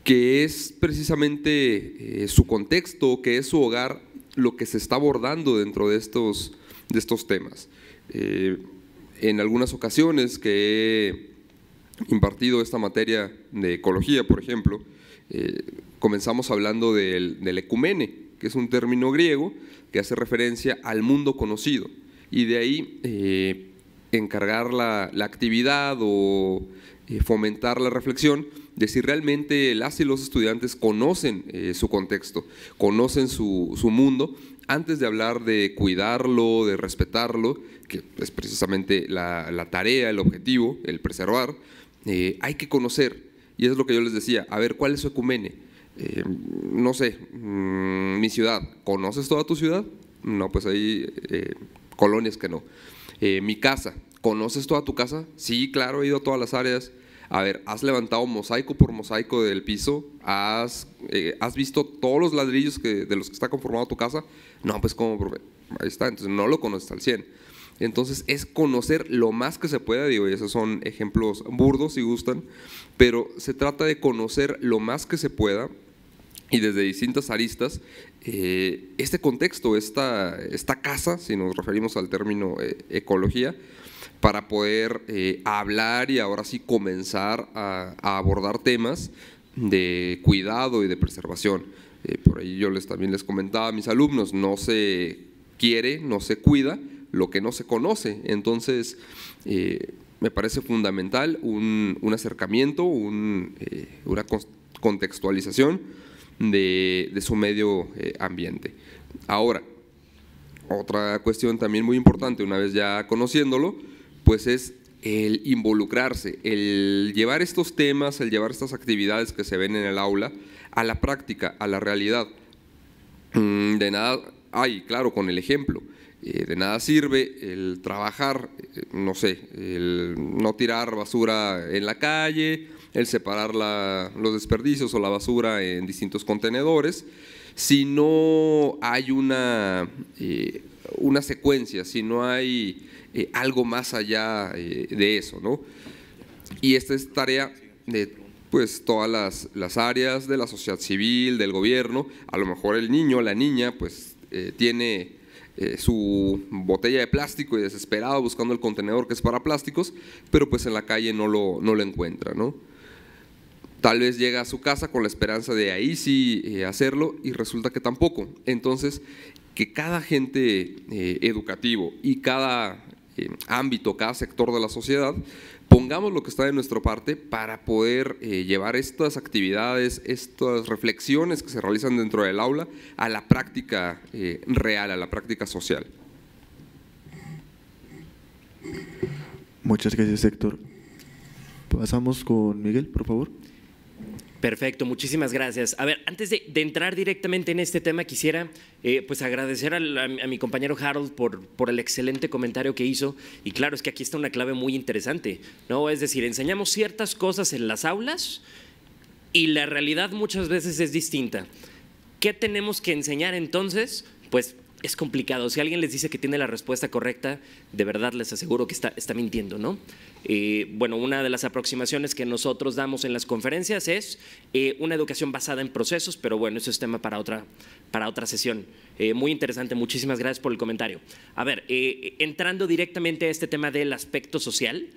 que es precisamente eh, su contexto, que es su hogar, lo que se está abordando dentro de estos, de estos temas. en algunas ocasiones que he impartido esta materia de ecología, por ejemplo, comenzamos hablando del, del ecumene, que es un término griego que hace referencia al mundo conocido. Y de ahí eh, encargar la, actividad o eh, fomentar la reflexión de si realmente las y los estudiantes conocen eh, su contexto, conocen su, mundo, antes de hablar de cuidarlo, de respetarlo, que es precisamente la, tarea, el objetivo, el preservar, hay que conocer. Y es lo que yo les decía, a ver, ¿cuál es su ecumene? Eh, no sé, mm, mi ciudad, ¿conoces toda tu ciudad? No, pues hay eh, colonias que no. Eh, mi casa, ¿conoces toda tu casa? Sí, claro, he ido a todas las áreas. A ver, ¿has levantado mosaico por mosaico del piso? ¿Has, ¿has visto todos los ladrillos que, de los que está conformado tu casa? No, pues como, ahí está, entonces no lo conoces al 100. Entonces es conocer lo más que se pueda, digo, y esos son ejemplos burdos si gustan, pero se trata de conocer lo más que se pueda y desde distintas aristas, eh, este contexto, esta, esta casa, si nos referimos al término eh, ecología, para poder eh, hablar y ahora sí comenzar a, abordar temas de cuidado y de preservación. por ahí yo les, también les comentaba a mis alumnos, no se quiere, no se cuida lo que no se conoce. Entonces, me parece fundamental un, acercamiento, una contextualización de, su medio eh, ambiente. Ahora, otra cuestión también muy importante, una vez ya conociéndolo, pues es el involucrarse, el llevar estos temas, el llevar estas actividades que se ven en el aula a la práctica, a la realidad. Mm, de nada, ay, claro, con el ejemplo. Eh, de nada sirve el trabajar, eh, no sé, el no tirar basura en la calle, el separar la, los desperdicios o la basura en distintos contenedores, si no hay una, eh, una secuencia, si no hay eh, algo más allá eh, de eso. ¿no? Y esta es tarea de pues todas las, áreas de la sociedad civil, del gobierno, a lo mejor el niño, la niña, pues tiene su botella de plástico y desesperado buscando el contenedor que es para plásticos, pero pues en la calle no lo, no lo encuentra, ¿no? Tal vez llega a su casa con la esperanza de ahí sí eh, hacerlo y resulta que tampoco. Entonces, que cada gente eh, educativo y cada eh, ámbito, cada sector de la sociedad, pongamos lo que está de nuestra parte para poder llevar estas actividades, estas reflexiones que se realizan dentro del aula a la práctica real, a la práctica social. Muchas gracias, Héctor. Pasamos con Miguel, por favor. Perfecto, muchísimas gracias. A ver, antes de, entrar directamente en este tema, quisiera eh, pues, agradecer a, mi compañero Harold por, el excelente comentario que hizo. Y claro, es que aquí está una clave muy interesante, ¿no? Es decir, enseñamos ciertas cosas en las aulas y la realidad muchas veces es distinta. ¿Qué tenemos que enseñar entonces? Pues es complicado. Si alguien les dice que tiene la respuesta correcta, de verdad les aseguro que está mintiendo, ¿no? Eh, bueno, una de las aproximaciones que nosotros damos en las conferencias es eh, una educación basada en procesos, pero bueno, eso es tema para otra, para otra sesión. Eh, muy interesante, muchísimas gracias por el comentario. A ver, entrando directamente a este tema del aspecto social,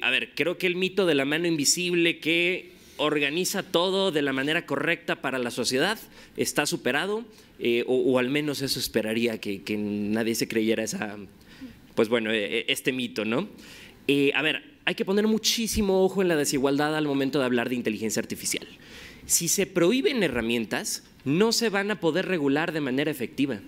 a ver, creo que el mito de la mano invisible que organiza todo de la manera correcta para la sociedad, está superado, o, al menos eso esperaría que, que nadie se creyera esa, pues bueno, este mito, ¿no? Eh, a ver, hay que poner muchísimo ojo en la desigualdad al momento de hablar de inteligencia artificial. Si se prohíben herramientas, no se van a poder regular de manera efectiva.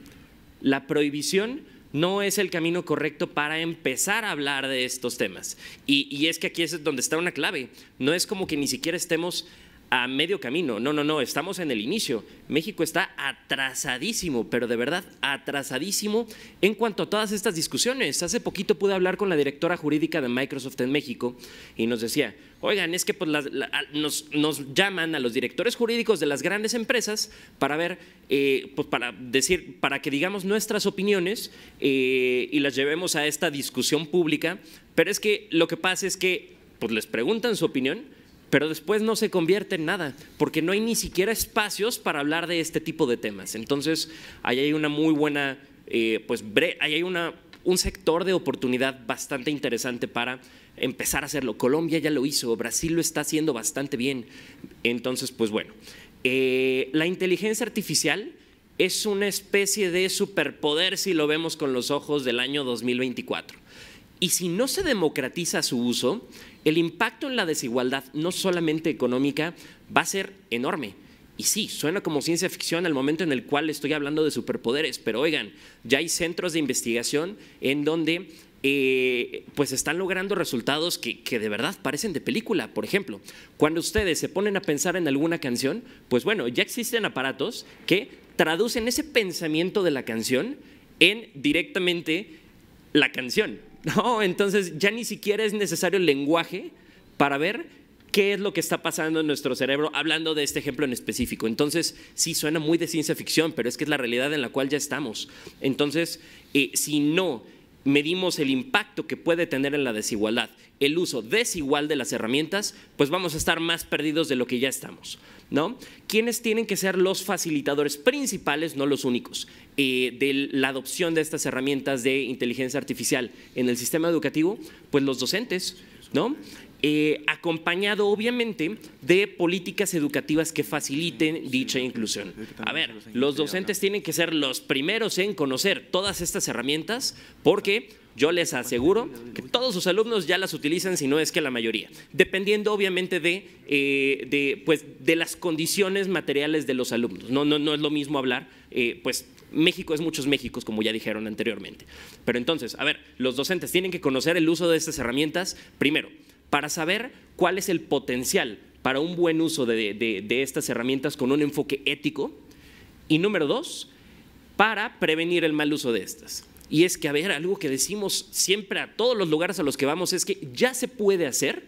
La prohibición no es el camino correcto para empezar a hablar de estos temas. y es que aquí es donde está una clave. No es como que ni siquiera estemos a medio camino. No, no, no, estamos en el inicio. México está atrasadísimo, pero de verdad atrasadísimo en cuanto a todas estas discusiones. Hace poquito pude hablar con la directora jurídica de Microsoft en México y nos decía, oigan, es que pues, nos, llaman a los directores jurídicos de las grandes empresas para ver, eh, pues para decir, para que digamos nuestras opiniones eh, y las llevemos a esta discusión pública. Pero es que lo que pasa es que pues les preguntan su opinión, pero después no se convierte en nada, porque no hay ni siquiera espacios para hablar de este tipo de temas. Entonces, ahí hay una muy buena, eh, pues hay una, un sector de oportunidad bastante interesante para empezar a hacerlo. Colombia ya lo hizo, Brasil lo está haciendo bastante bien. Entonces, pues bueno, eh, la inteligencia artificial es una especie de superpoder si lo vemos con los ojos del año 2024. Y si no se democratiza su uso, el impacto en la desigualdad, no solamente económica, va a ser enorme. Y sí, suena como ciencia ficción al momento en el cual estoy hablando de superpoderes, pero oigan, ya hay centros de investigación en donde eh, pues están logrando resultados que, de verdad parecen de película. Por ejemplo, cuando ustedes se ponen a pensar en alguna canción, pues bueno, ya existen aparatos que traducen ese pensamiento de la canción en directamente la canción. ¿no? Entonces ya ni siquiera es necesario el lenguaje para ver qué es lo que está pasando en nuestro cerebro, hablando de este ejemplo en específico. Entonces, sí, suena muy de ciencia ficción, pero es que es la realidad en la cual ya estamos. Entonces, eh, si no medimos el impacto que puede tener en la desigualdad el uso desigual de las herramientas, pues vamos a estar más perdidos de lo que ya estamos. ¿no? ¿Quiénes tienen que ser los facilitadores principales, no los únicos, eh, de la adopción de estas herramientas de inteligencia artificial en el sistema educativo? Pues los docentes, ¿no? Eh, acompañado obviamente de políticas educativas que faciliten dicha inclusión. A ver, los docentes tienen que ser los primeros en conocer todas estas herramientas porque yo les aseguro que todos sus alumnos ya las utilizan, si no es que la mayoría, dependiendo obviamente de, eh, pues, de las condiciones materiales de los alumnos. No, no, es lo mismo hablar, eh, pues México es muchos Méxicos, como ya dijeron anteriormente. Pero entonces, a ver, los docentes tienen que conocer el uso de estas herramientas, primero, para saber cuál es el potencial para un buen uso de, de estas herramientas con un enfoque ético. Y número dos, para prevenir el mal uso de estas. Y es que, a ver, algo que decimos siempre a todos los lugares a los que vamos es que ya se puede hacer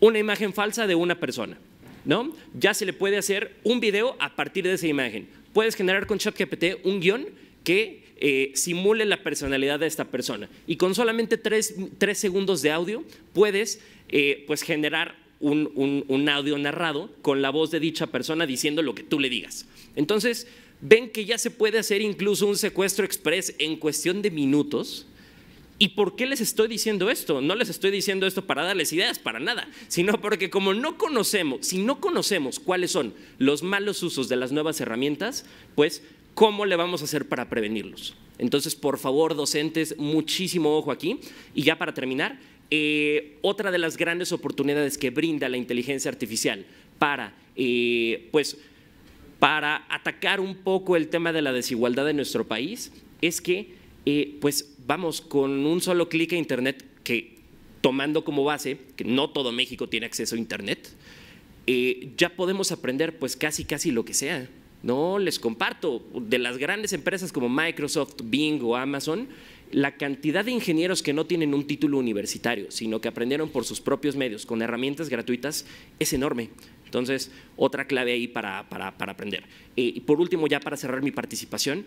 una imagen falsa de una persona, ¿no? Ya se le puede hacer un video a partir de esa imagen. Puedes generar con ChatGPT un guión que eh, simule la personalidad de esta persona. Y con solamente tres, segundos de audio puedes eh, pues generar un, un audio narrado con la voz de dicha persona diciendo lo que tú le digas. Entonces, ven que ya se puede hacer incluso un secuestro express en cuestión de minutos. ¿Y por qué les estoy diciendo esto? No les estoy diciendo esto para darles ideas, para nada, sino porque como no conocemos, si no conocemos cuáles son los malos usos de las nuevas herramientas, pues ¿cómo le vamos a hacer para prevenirlos? Entonces, por favor, docentes, muchísimo ojo aquí. Y ya para terminar, eh, otra de las grandes oportunidades que brinda la inteligencia artificial para, eh, pues, para atacar un poco el tema de la desigualdad de nuestro país es que, eh, pues vamos, con un solo clic a Internet, que tomando como base que no todo México tiene acceso a Internet, eh, ya podemos aprender pues casi, casi lo que sea. No, les comparto, de las grandes empresas como Microsoft, Bing o Amazon, la cantidad de ingenieros que no tienen un título universitario, sino que aprendieron por sus propios medios con herramientas gratuitas, es enorme. Entonces, otra clave ahí para, para, aprender. y por último, ya para cerrar mi participación,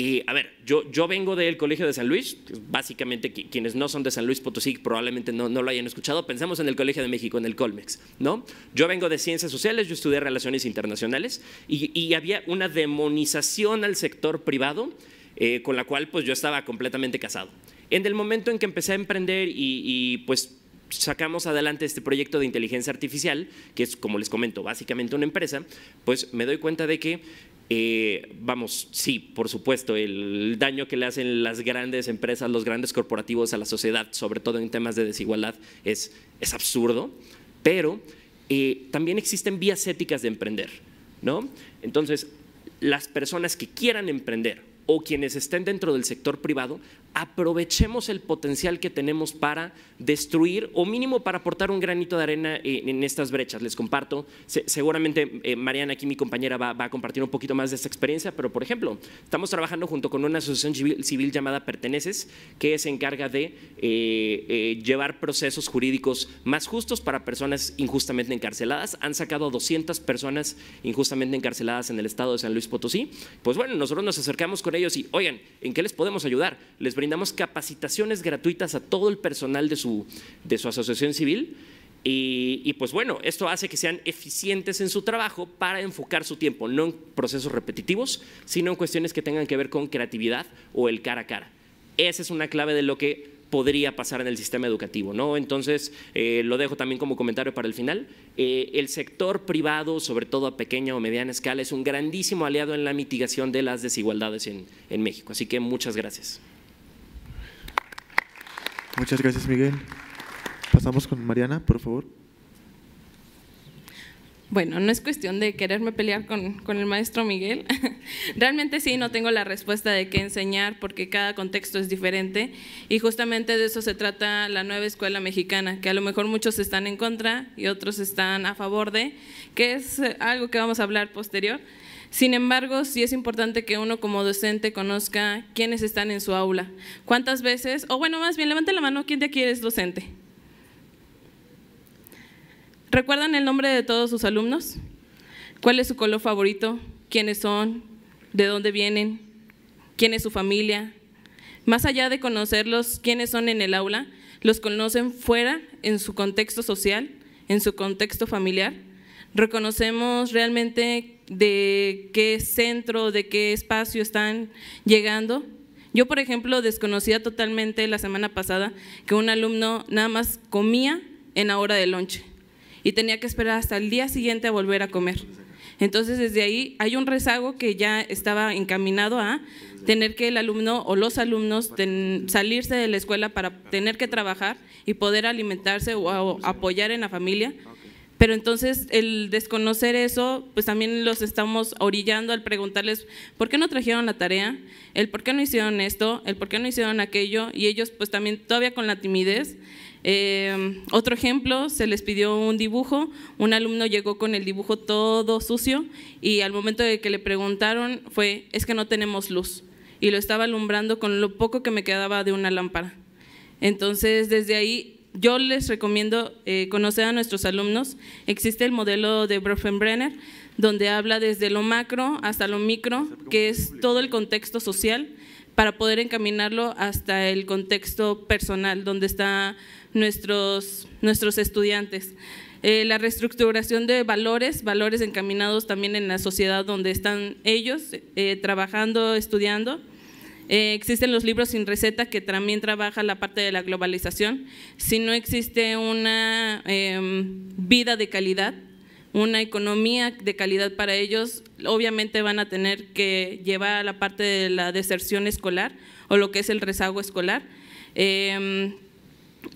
eh, a ver, yo, yo vengo del Colegio de San Luis, básicamente quienes no son de San Luis Potosí probablemente no, no, lo hayan escuchado, pensamos en el Colegio de México, en el Colmex, ¿no? Yo vengo de Ciencias Sociales, yo estudié Relaciones Internacionales y, había una demonización al sector privado eh, con la cual pues yo estaba completamente casado. En el momento en que empecé a emprender y, y pues sacamos adelante este proyecto de inteligencia artificial, que es, como les comento, básicamente una empresa, pues me doy cuenta de que eh, vamos, sí, por supuesto, el daño que le hacen las grandes empresas, los grandes corporativos a la sociedad, sobre todo en temas de desigualdad, es, es absurdo, pero eh, también existen vías éticas de emprender, ¿no? Entonces, las personas que quieran emprender o quienes estén dentro del sector privado aprovechemos el potencial que tenemos para destruir o mínimo para aportar un granito de arena en estas brechas. Les comparto, seguramente eh, Mariana aquí, mi compañera, va, a compartir un poquito más de esta experiencia, pero por ejemplo, estamos trabajando junto con una asociación civil, llamada Perteneces, que se encarga de eh, eh, llevar procesos jurídicos más justos para personas injustamente encarceladas. Han sacado a 200 personas injustamente encarceladas en el estado de San Luis Potosí. Pues bueno, nosotros nos acercamos con ellos y, oigan, ¿en qué les podemos ayudar? Les damos capacitaciones gratuitas a todo el personal de su, de su asociación civil. Y, pues bueno, esto hace que sean eficientes en su trabajo para enfocar su tiempo, no en procesos repetitivos, sino en cuestiones que tengan que ver con creatividad o el cara a cara. Esa es una clave de lo que podría pasar en el sistema educativo. ¿no? Entonces, eh, lo dejo también como comentario para el final. Eh, el sector privado, sobre todo a pequeña o mediana escala, es un grandísimo aliado en la mitigación de las desigualdades en, en México. Así que muchas gracias. Muchas gracias, Miguel. Pasamos con Mariana, por favor. Bueno, no es cuestión de quererme pelear con, con, el maestro Miguel. Realmente sí, no tengo la respuesta de qué enseñar porque cada contexto es diferente y justamente de eso se trata la nueva escuela mexicana, que a lo mejor muchos están en contra y otros están a favor de, que es algo que vamos a hablar posterior. Sin embargo, sí es importante que uno como docente conozca quiénes están en su aula. ¿Cuántas veces? O bueno, más bien, levante la mano, ¿quién de aquí es docente? ¿Recuerdan el nombre de todos sus alumnos? ¿Cuál es su color favorito? ¿Quiénes son? ¿De dónde vienen? ¿Quién es su familia? Más allá de conocerlos, quiénes son en el aula, los conocen fuera, en su contexto social, en su contexto familiar reconocemos realmente de qué centro, de qué espacio están llegando. Yo, por ejemplo, desconocía totalmente la semana pasada que un alumno nada más comía en la hora de lonche y tenía que esperar hasta el día siguiente a volver a comer. Entonces, desde ahí hay un rezago que ya estaba encaminado a tener que el alumno o los alumnos salirse de la escuela para tener que trabajar y poder alimentarse o apoyar en la familia pero entonces el desconocer eso, pues también los estamos orillando al preguntarles por qué no trajeron la tarea, el por qué no hicieron esto, el por qué no hicieron aquello, y ellos pues también todavía con la timidez. Eh, otro ejemplo, se les pidió un dibujo, un alumno llegó con el dibujo todo sucio y al momento de que le preguntaron fue, es que no tenemos luz, y lo estaba alumbrando con lo poco que me quedaba de una lámpara. Entonces desde ahí yo les recomiendo eh, conocer a nuestros alumnos. Existe el modelo de Brofenbrenner, donde habla desde lo macro hasta lo micro, que es todo el contexto social, para poder encaminarlo hasta el contexto personal, donde están nuestros, nuestros estudiantes. Eh, la reestructuración de valores, valores encaminados también en la sociedad donde están ellos eh, trabajando, estudiando. Eh, existen los libros sin receta que también trabaja la parte de la globalización. Si no existe una em, vida de calidad, una economía de calidad para ellos, obviamente van a tener que llevar a la parte de la deserción escolar o lo que es el rezago escolar. Em,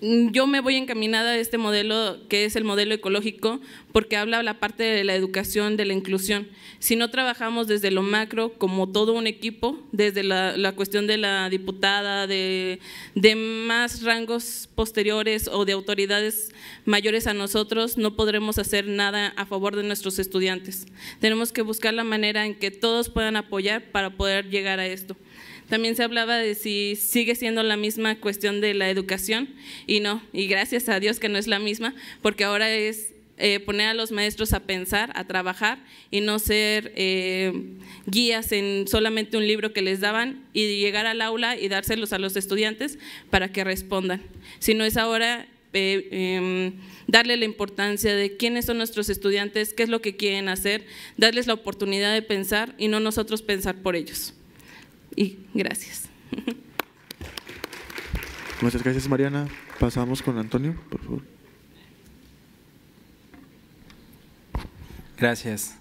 Mm, yo me voy encaminada a este modelo que es el modelo ecológico porque habla la parte de la educación, de la inclusión. Si no trabajamos desde lo macro como todo un equipo, desde la, cuestión de la diputada, de, más rangos posteriores o de autoridades mayores a nosotros, no podremos hacer nada a favor de nuestros estudiantes. Tenemos que buscar la manera en que todos puedan apoyar para poder llegar a esto. También se hablaba de si sigue siendo la misma cuestión de la educación y no, y gracias a Dios que no es la misma, porque ahora es eh, poner a los maestros a pensar, a trabajar y no ser eh, guías en solamente un libro que les daban y llegar al aula y dárselos a los estudiantes para que respondan. sino es ahora eh, em, darle la importancia de quiénes son nuestros estudiantes, qué es lo que quieren hacer, darles la oportunidad de pensar y no nosotros pensar por ellos. Y gracias. Muchas gracias, Mariana. Pasamos con Antonio, por favor. Gracias.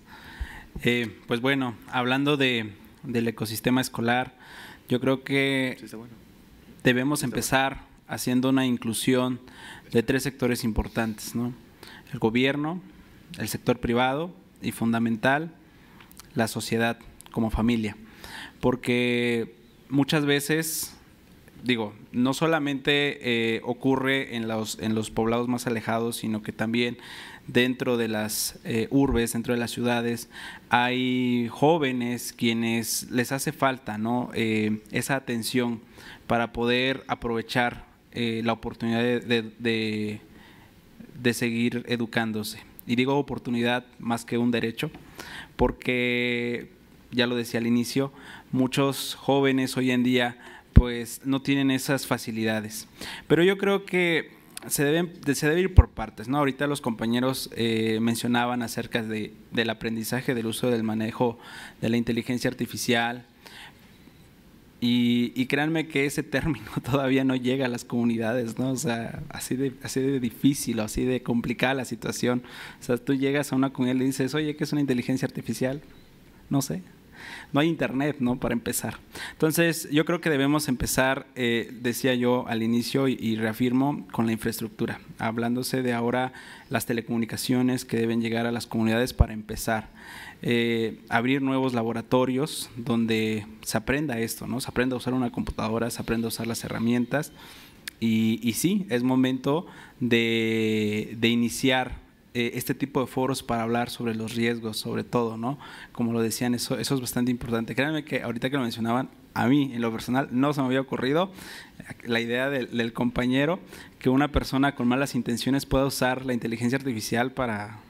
Eh, pues bueno, hablando de, del ecosistema escolar, yo creo que debemos empezar haciendo una inclusión de tres sectores importantes, ¿no? El gobierno, el sector privado y fundamental, la sociedad como familia porque muchas veces, digo, no solamente eh, ocurre en los, poblados más alejados, sino que también dentro de las eh, urbes, dentro de las ciudades, hay jóvenes quienes les hace falta eh, esa atención para poder aprovechar la oportunidad de seguir educándose. Y digo oportunidad más que un derecho, porque ya lo decía al inicio, muchos jóvenes hoy en día pues no tienen esas facilidades. Pero yo creo que se, deben, se debe ir por partes. ¿no? Ahorita los compañeros eh, mencionaban acerca de, del aprendizaje, del uso del manejo de la inteligencia artificial. Y, créanme que ese término todavía no llega a las comunidades, ¿no? O sea, así de, así de difícil o así de complicada la situación. O sea, tú llegas a una comunidad y le dices, oye, ¿qué es una inteligencia artificial? No sé, no hay internet, ¿no? Para empezar. Entonces, yo creo que debemos empezar, eh, decía yo al inicio y, reafirmo, con la infraestructura, hablándose de ahora las telecomunicaciones que deben llegar a las comunidades para empezar. Eh, abrir nuevos laboratorios donde se aprenda esto, ¿no? Se aprenda a usar una computadora, se aprenda a usar las herramientas. Y, sí, es momento de iniciar eh, este tipo de foros para hablar sobre los riesgos, sobre todo, ¿no? Como lo decían, eso, eso es bastante importante. Créanme que ahorita que lo mencionaban, a mí en lo personal no se me había ocurrido eh, la idea del, del compañero que una persona con malas intenciones pueda usar la inteligencia artificial para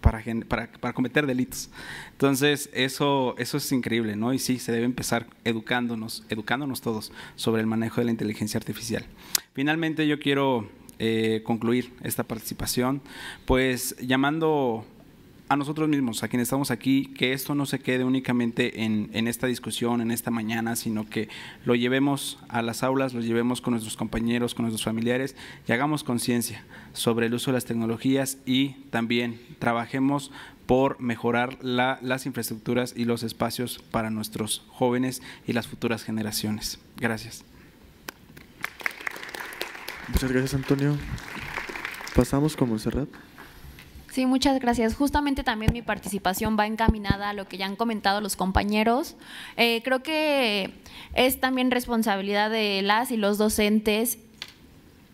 para, para, para, cometer delitos. Entonces, eso, eso es increíble, ¿no? Y sí, se debe empezar educándonos, educándonos todos sobre el manejo de la inteligencia artificial. Finalmente, yo quiero eh, concluir esta participación, pues llamando a nosotros mismos, a quienes estamos aquí, que esto no se quede únicamente en, esta discusión, en esta mañana, sino que lo llevemos a las aulas, lo llevemos con nuestros compañeros, con nuestros familiares y hagamos conciencia sobre el uso de las tecnologías y también trabajemos por mejorar las infraestructuras y los espacios para nuestros jóvenes y las futuras generaciones. Gracias. Muchas gracias, Antonio. Pasamos como Monserrat. Sí, muchas gracias. Justamente también mi participación va encaminada a lo que ya han comentado los compañeros. Eh, creo que es también responsabilidad de las y los docentes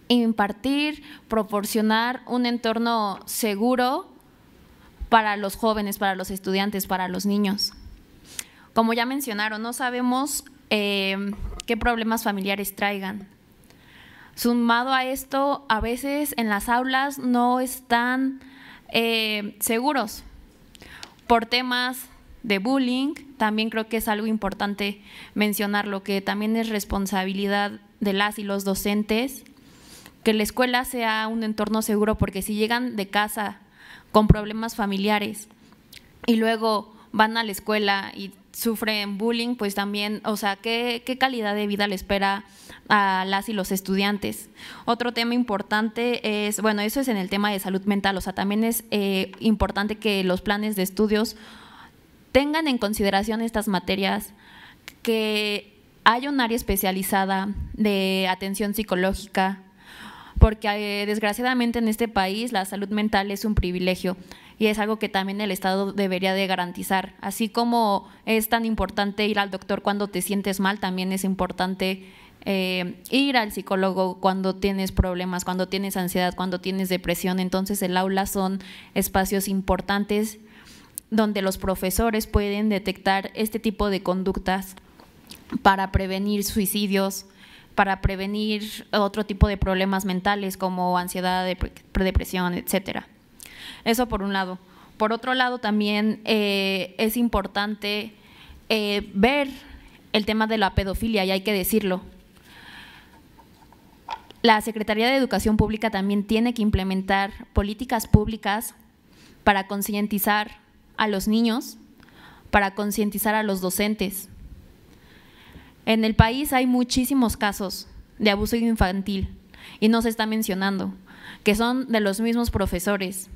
impartir, proporcionar un entorno seguro para los jóvenes, para los estudiantes, para los niños. Como ya mencionaron, no sabemos eh, qué problemas familiares traigan. Sumado a esto, a veces en las aulas no están eh, seguros por temas de bullying. También creo que es algo importante mencionar lo que también es responsabilidad de las y los docentes, que la escuela sea un entorno seguro, porque si llegan de casa con problemas familiares y luego van a la escuela y sufren bullying, pues también, o sea, ¿qué, qué calidad de vida les espera? a las y los estudiantes. Otro tema importante es, bueno, eso es en el tema de salud mental, o sea, también es eh, importante que los planes de estudios tengan en consideración estas materias, que haya un área especializada de atención psicológica, porque eh, desgraciadamente en este país la salud mental es un privilegio y es algo que también el Estado debería de garantizar. Así como es tan importante ir al doctor cuando te sientes mal, también es importante eh, ir al psicólogo cuando tienes problemas, cuando tienes ansiedad, cuando tienes depresión. Entonces el aula son espacios importantes donde los profesores pueden detectar este tipo de conductas para prevenir suicidios, para prevenir otro tipo de problemas mentales como ansiedad, depresión, etcétera. Eso por un lado. Por otro lado, también eh, es importante eh, ver el tema de la pedofilia, y hay que decirlo. La Secretaría de Educación Pública también tiene que implementar políticas públicas para concientizar a los niños, para concientizar a los docentes. En el país hay muchísimos casos de abuso infantil y no se está mencionando, que son de los mismos profesores.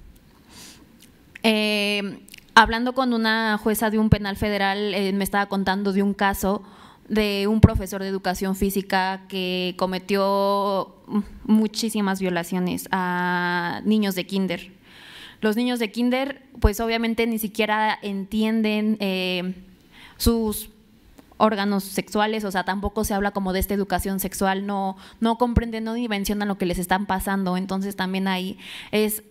Eh, hablando con una jueza de un penal federal, eh, me estaba contando de un caso de un profesor de educación física que cometió muchísimas violaciones a niños de kinder. Los niños de kinder, pues obviamente ni siquiera entienden eh, sus órganos sexuales, o sea, tampoco se habla como de esta educación sexual, no, no comprenden, no dimensionan lo que les están pasando, entonces también ahí es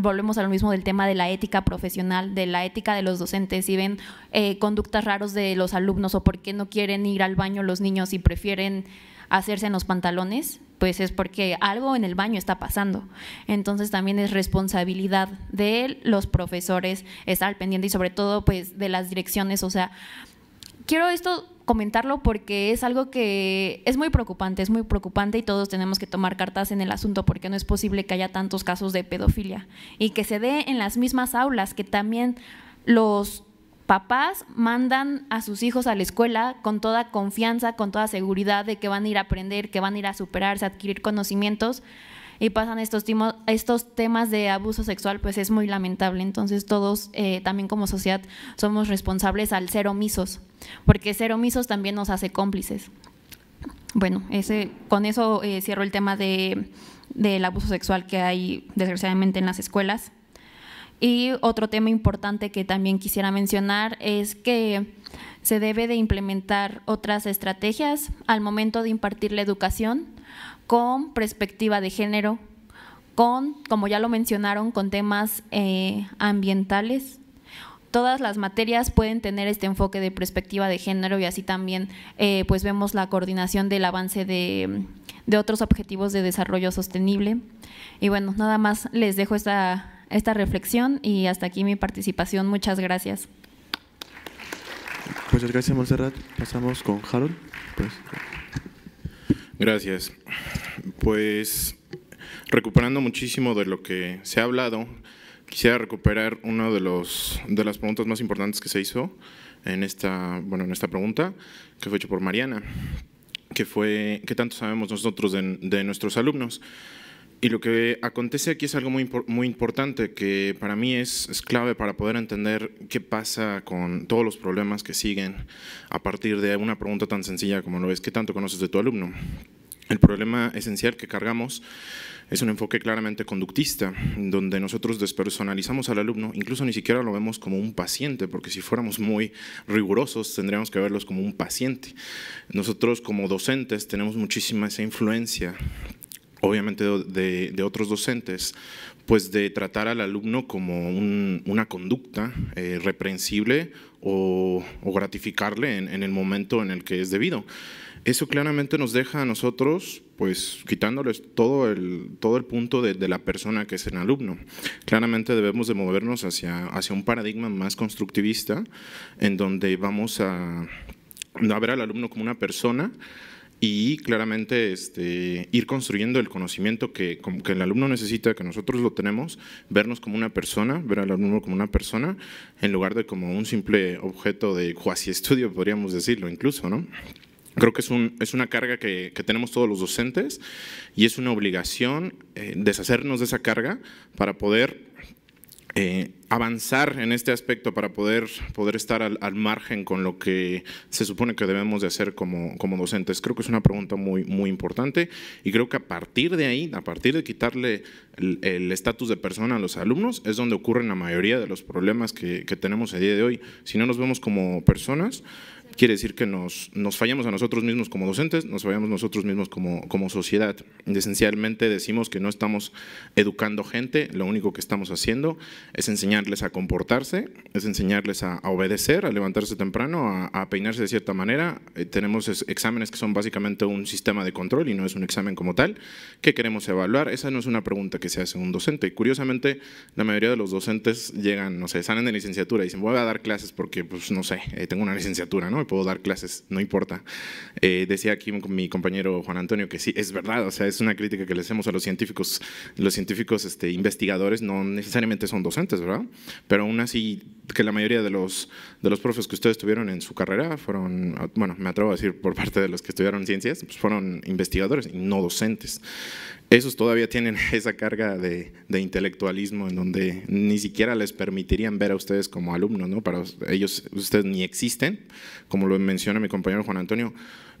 volvemos a lo mismo del tema de la ética profesional, de la ética de los docentes, si ven eh, conductas raros de los alumnos o por qué no quieren ir al baño los niños y prefieren hacerse en los pantalones, pues es porque algo en el baño está pasando. Entonces también es responsabilidad de los profesores estar pendiente y sobre todo pues de las direcciones, o sea, quiero esto comentarlo porque es algo que es muy preocupante, es muy preocupante y todos tenemos que tomar cartas en el asunto porque no es posible que haya tantos casos de pedofilia y que se dé en las mismas aulas, que también los papás mandan a sus hijos a la escuela con toda confianza, con toda seguridad de que van a ir a aprender, que van a ir a superarse, a adquirir conocimientos, y pasan estos, estos temas de abuso sexual, pues es muy lamentable. Entonces todos, eh, también como sociedad, somos responsables al ser omisos, porque ser omisos también nos hace cómplices. Bueno, ese, con eso eh, cierro el tema de, del abuso sexual que hay desgraciadamente en las escuelas. Y otro tema importante que también quisiera mencionar es que se debe de implementar otras estrategias al momento de impartir la educación con perspectiva de género, con, como ya lo mencionaron, con temas eh, ambientales. Todas las materias pueden tener este enfoque de perspectiva de género y así también eh, pues vemos la coordinación del avance de, otros objetivos de desarrollo sostenible. Y bueno, nada más les dejo esta, esta reflexión y hasta aquí mi participación. Muchas gracias. Muchas gracias, Monserrat. Pasamos con Harold. Pues. Gracias. Pues recuperando muchísimo de lo que se ha hablado, quisiera recuperar una de, los, de las preguntas más importantes que se hizo en esta, en esta pregunta, que fue hecha por Mariana, que fue qué tanto sabemos nosotros de nuestros alumnos. Y lo que acontece aquí es algo muy, muy importante que para mí es, es, clave para poder entender qué pasa con todos los problemas que siguen a partir de una pregunta tan sencilla como lo es, ¿qué tanto conoces de tu alumno? El problema esencial que cargamos es un enfoque claramente conductista, donde nosotros despersonalizamos al alumno, incluso ni siquiera lo vemos como un paciente, porque si fuéramos muy rigurosos tendríamos que verlos como un paciente. Nosotros como docentes tenemos muchísima esa influencia obviamente de, otros docentes, pues de tratar al alumno como una conducta eh, reprensible o, gratificarle en, el momento en el que es debido. Eso claramente nos deja a nosotros, pues quitándoles todo el, todo el punto de, la persona que es el alumno. Claramente debemos de movernos hacia, hacia un paradigma más constructivista, en donde vamos a, a ver al alumno como una persona y claramente este, ir construyendo el conocimiento que, el alumno necesita, que nosotros lo tenemos, vernos como una persona, ver al alumno como una persona, en lugar de como un simple objeto de cuasi estudio, podríamos decirlo incluso, ¿no? Creo que es, una carga que, tenemos todos los docentes y es una obligación eh, deshacernos de esa carga para poder eh, avanzar en este aspecto para poder, poder estar al, margen con lo que se supone que debemos de hacer como, docentes? Creo que es una pregunta muy, muy importante y creo que a partir de ahí, a partir de quitarle el estatus de persona a los alumnos, es donde ocurren la mayoría de los problemas que, que tenemos a día de hoy. Si no nos vemos como personas, Quiere decir que nos, nos fallamos a nosotros mismos como docentes, nos fallamos nosotros mismos como, como sociedad. Esencialmente decimos que no estamos educando gente, lo único que estamos haciendo es enseñarles a comportarse, es enseñarles a, obedecer, a levantarse temprano, a, peinarse de cierta manera. Eh, tenemos exámenes que son básicamente un sistema de control y no es un examen como tal. ¿Qué queremos evaluar? Esa no es una pregunta que se hace un docente. Curiosamente, la mayoría de los docentes llegan, no sé, salen de licenciatura y dicen, voy a dar clases porque, pues, no sé, eh, tengo una licenciatura, ¿no? Y puedo dar clases, no importa. Eh, decía aquí mi compañero Juan Antonio que sí, es verdad, o sea, es una crítica que le hacemos a los científicos. Los científicos este, investigadores no necesariamente son docentes, ¿verdad? Pero aún así, que la mayoría de los, de los profes que ustedes tuvieron en su carrera fueron, bueno, me atrevo a decir por parte de los que estudiaron ciencias, pues fueron investigadores y no docentes esos todavía tienen esa carga de, intelectualismo en donde ni siquiera les permitirían ver a ustedes como alumnos, ¿no? Para ellos, ustedes ni existen, como lo menciona mi compañero Juan Antonio,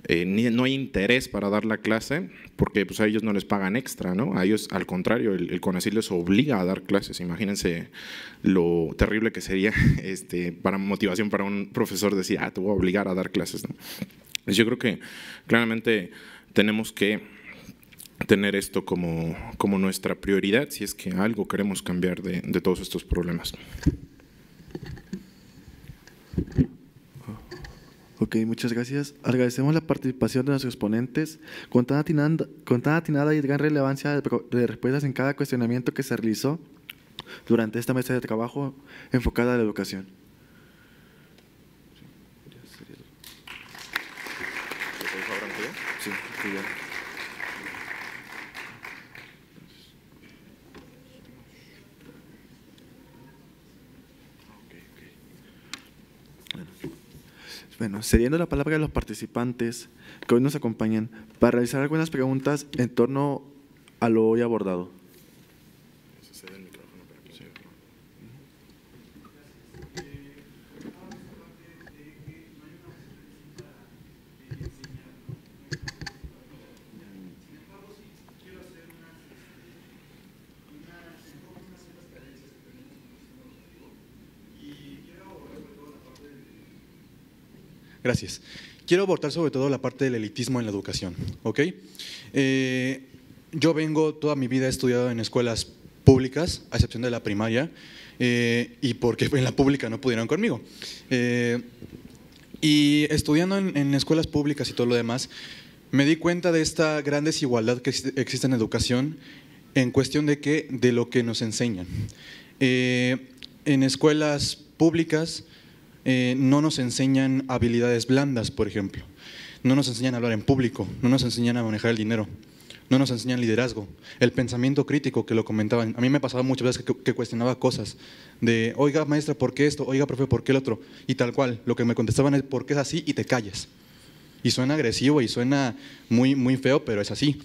eh, no hay interés para dar la clase porque pues, a ellos no les pagan extra, ¿no? A ellos, al contrario, el, el les obliga a dar clases. Imagínense lo terrible que sería este, para motivación para un profesor decir, ah, te voy a obligar a dar clases, ¿no? yo creo que claramente tenemos que tener esto como, nuestra prioridad si es que algo queremos cambiar de, todos estos problemas. Ok, muchas gracias. Agradecemos la participación de nuestros exponentes. Con tan, atinada y gran relevancia de, respuestas en cada cuestionamiento que se realizó durante esta mesa de trabajo enfocada a la educación. Bueno, cediendo la palabra a los participantes que hoy nos acompañan para realizar algunas preguntas en torno a lo hoy abordado. Gracias. Quiero abordar sobre todo la parte del elitismo en la educación. ¿ok? Eh, yo vengo, toda mi vida he estudiado en escuelas públicas, a excepción de la primaria, eh, y porque en la pública no pudieron conmigo. Eh, y estudiando en, escuelas públicas y todo lo demás, me di cuenta de esta gran desigualdad que existe en educación en cuestión de qué, de lo que nos enseñan. en escuelas públicas eh, no nos enseñan habilidades blandas, por ejemplo. No nos enseñan a hablar en público, no nos enseñan a manejar el dinero, no nos enseñan liderazgo, el pensamiento crítico que lo comentaban. A mí me pasaba muchas veces que, cuestionaba cosas de, oiga maestra, ¿por qué esto? Oiga profe, ¿por qué el otro? Y tal cual, lo que me contestaban es, ¿por qué es así? Y te callas. Y suena agresivo y suena muy, muy feo, pero es así.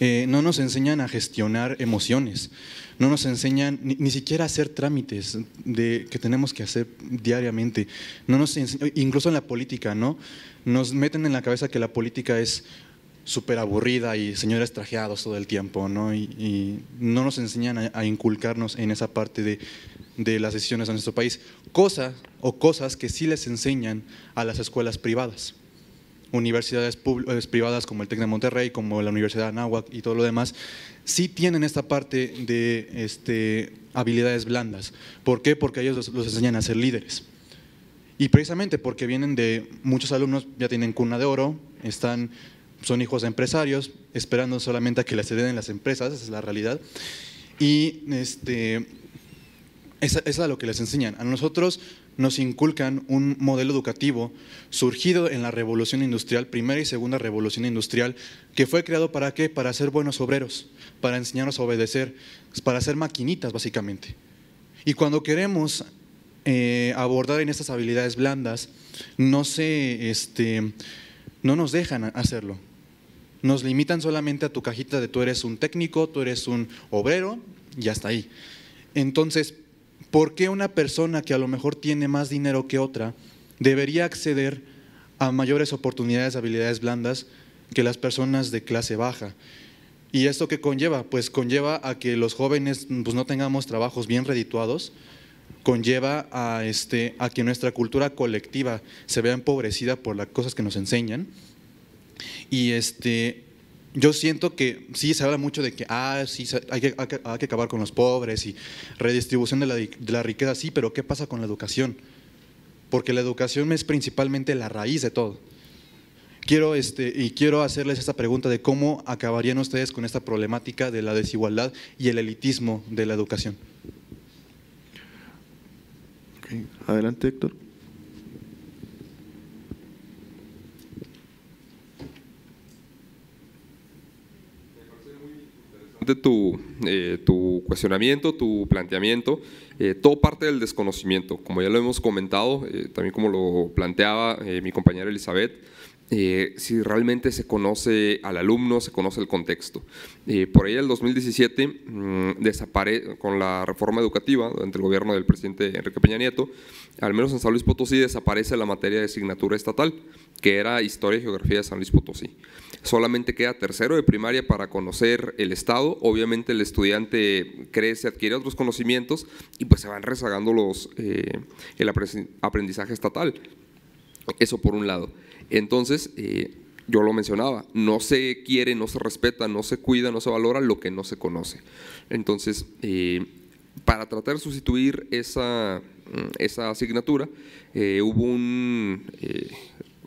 Eh, no nos enseñan a gestionar emociones, no nos enseñan ni, siquiera a hacer trámites de, que tenemos que hacer diariamente, no nos incluso en la política, ¿no? Nos meten en la cabeza que la política es súper aburrida y señores trajeados todo el tiempo, ¿no? Y, no nos enseñan a, inculcarnos en esa parte de, las decisiones en nuestro país, cosas o cosas que sí les enseñan a las escuelas privadas universidades eh, privadas como el TEC de Monterrey, como la Universidad de Anáhuac y todo lo demás, sí tienen esta parte de este, habilidades blandas. ¿Por qué? Porque ellos los, enseñan a ser líderes. Y precisamente porque vienen de muchos alumnos, ya tienen cuna de oro, están, son hijos de empresarios, esperando solamente a que les den las empresas, esa es la realidad. Y este, es a lo que les enseñan. A nosotros nos inculcan un modelo educativo surgido en la revolución industrial, primera y segunda revolución industrial, que fue creado para qué? Para ser buenos obreros, para enseñarnos a obedecer, para ser maquinitas básicamente. Y cuando queremos eh, abordar en estas habilidades blandas, no, se, este, no nos dejan hacerlo. Nos limitan solamente a tu cajita de tú eres un técnico, tú eres un obrero y hasta ahí. Entonces, ¿Por qué una persona que a lo mejor tiene más dinero que otra debería acceder a mayores oportunidades, habilidades blandas que las personas de clase baja? ¿Y esto qué conlleva? Pues conlleva a que los jóvenes pues, no tengamos trabajos bien redituados, conlleva a, este, a que nuestra cultura colectiva se vea empobrecida por las cosas que nos enseñan. Y, este, yo siento que sí se habla mucho de que, ah, sí, hay que, acabar con los pobres y redistribución de la, riqueza, sí, pero ¿qué pasa con la educación? Porque la educación es principalmente la raíz de todo. Quiero, este, y quiero hacerles esta pregunta de cómo acabarían ustedes con esta problemática de la desigualdad y el elitismo de la educación. Adelante, Héctor. tu, eh, tu cuestionamiento, tu planteamiento. Eh, todo parte del desconocimiento, como ya lo hemos comentado, eh, también como lo planteaba mi compañera Elizabeth. si realmente se conoce al alumno, se conoce el contexto. por ahí el 2017 mm, desaparece, con la reforma educativa durante el gobierno del presidente Enrique Peña Nieto, al menos en San Luis Potosí desaparece la materia de asignatura estatal, que era Historia y Geografía de San Luis Potosí solamente queda tercero de primaria para conocer el Estado, obviamente el estudiante crece, adquiere otros conocimientos y pues se van rezagando los, eh, el aprendizaje estatal. Eso por un lado. Entonces, eh, yo lo mencionaba, no se quiere, no se respeta, no se cuida, no se valora lo que no se conoce. Entonces, eh, para tratar de sustituir esa, mm, esa asignatura, hubo un,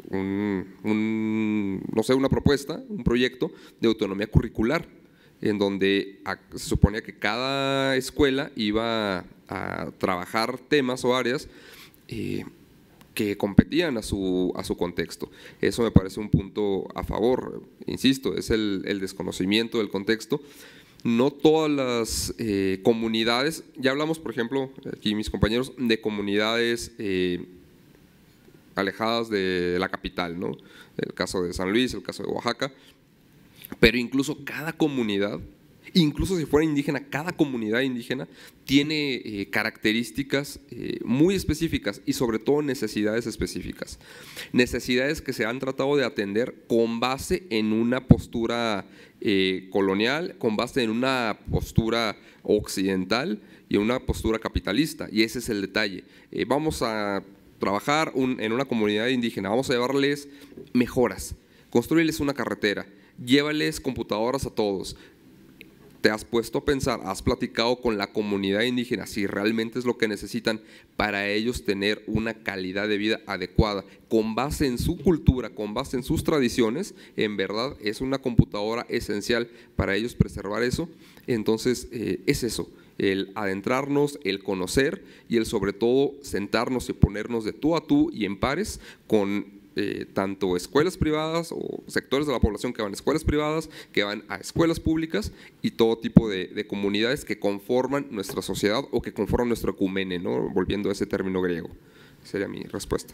un, no sé, una propuesta, un proyecto de autonomía curricular, en donde se suponía que cada escuela iba a trabajar temas o áreas eh, que competían a su, a su contexto. Eso me parece un punto a favor, insisto, es el, desconocimiento del contexto. No todas las eh, comunidades, ya hablamos, por ejemplo, aquí mis compañeros, de comunidades eh, alejadas de la capital, ¿no? El caso de San Luis, el caso de Oaxaca. Pero incluso cada comunidad, incluso si fuera indígena, cada comunidad indígena tiene eh, características eh, muy específicas y sobre todo necesidades específicas. Necesidades que se han tratado de atender con base en una postura eh, colonial, con base en una postura occidental y una postura capitalista. Y ese es el detalle. vamos a trabajar en una comunidad indígena, vamos a llevarles mejoras, construirles una carretera, llévales computadoras a todos. ¿Te has puesto a pensar, has platicado con la comunidad indígena si realmente es lo que necesitan para ellos tener una calidad de vida adecuada con base en su cultura, con base en sus tradiciones? En verdad es una computadora esencial para ellos preservar eso. Entonces eh, es eso el adentrarnos, el conocer y el sobre todo sentarnos y ponernos de tú a tú y en pares con eh, tanto escuelas privadas o sectores de la población que van a escuelas privadas, que van a escuelas públicas y todo tipo de, comunidades que conforman nuestra sociedad o que conforman nuestro ecumene, ¿no? volviendo a ese término griego. Sería mi respuesta.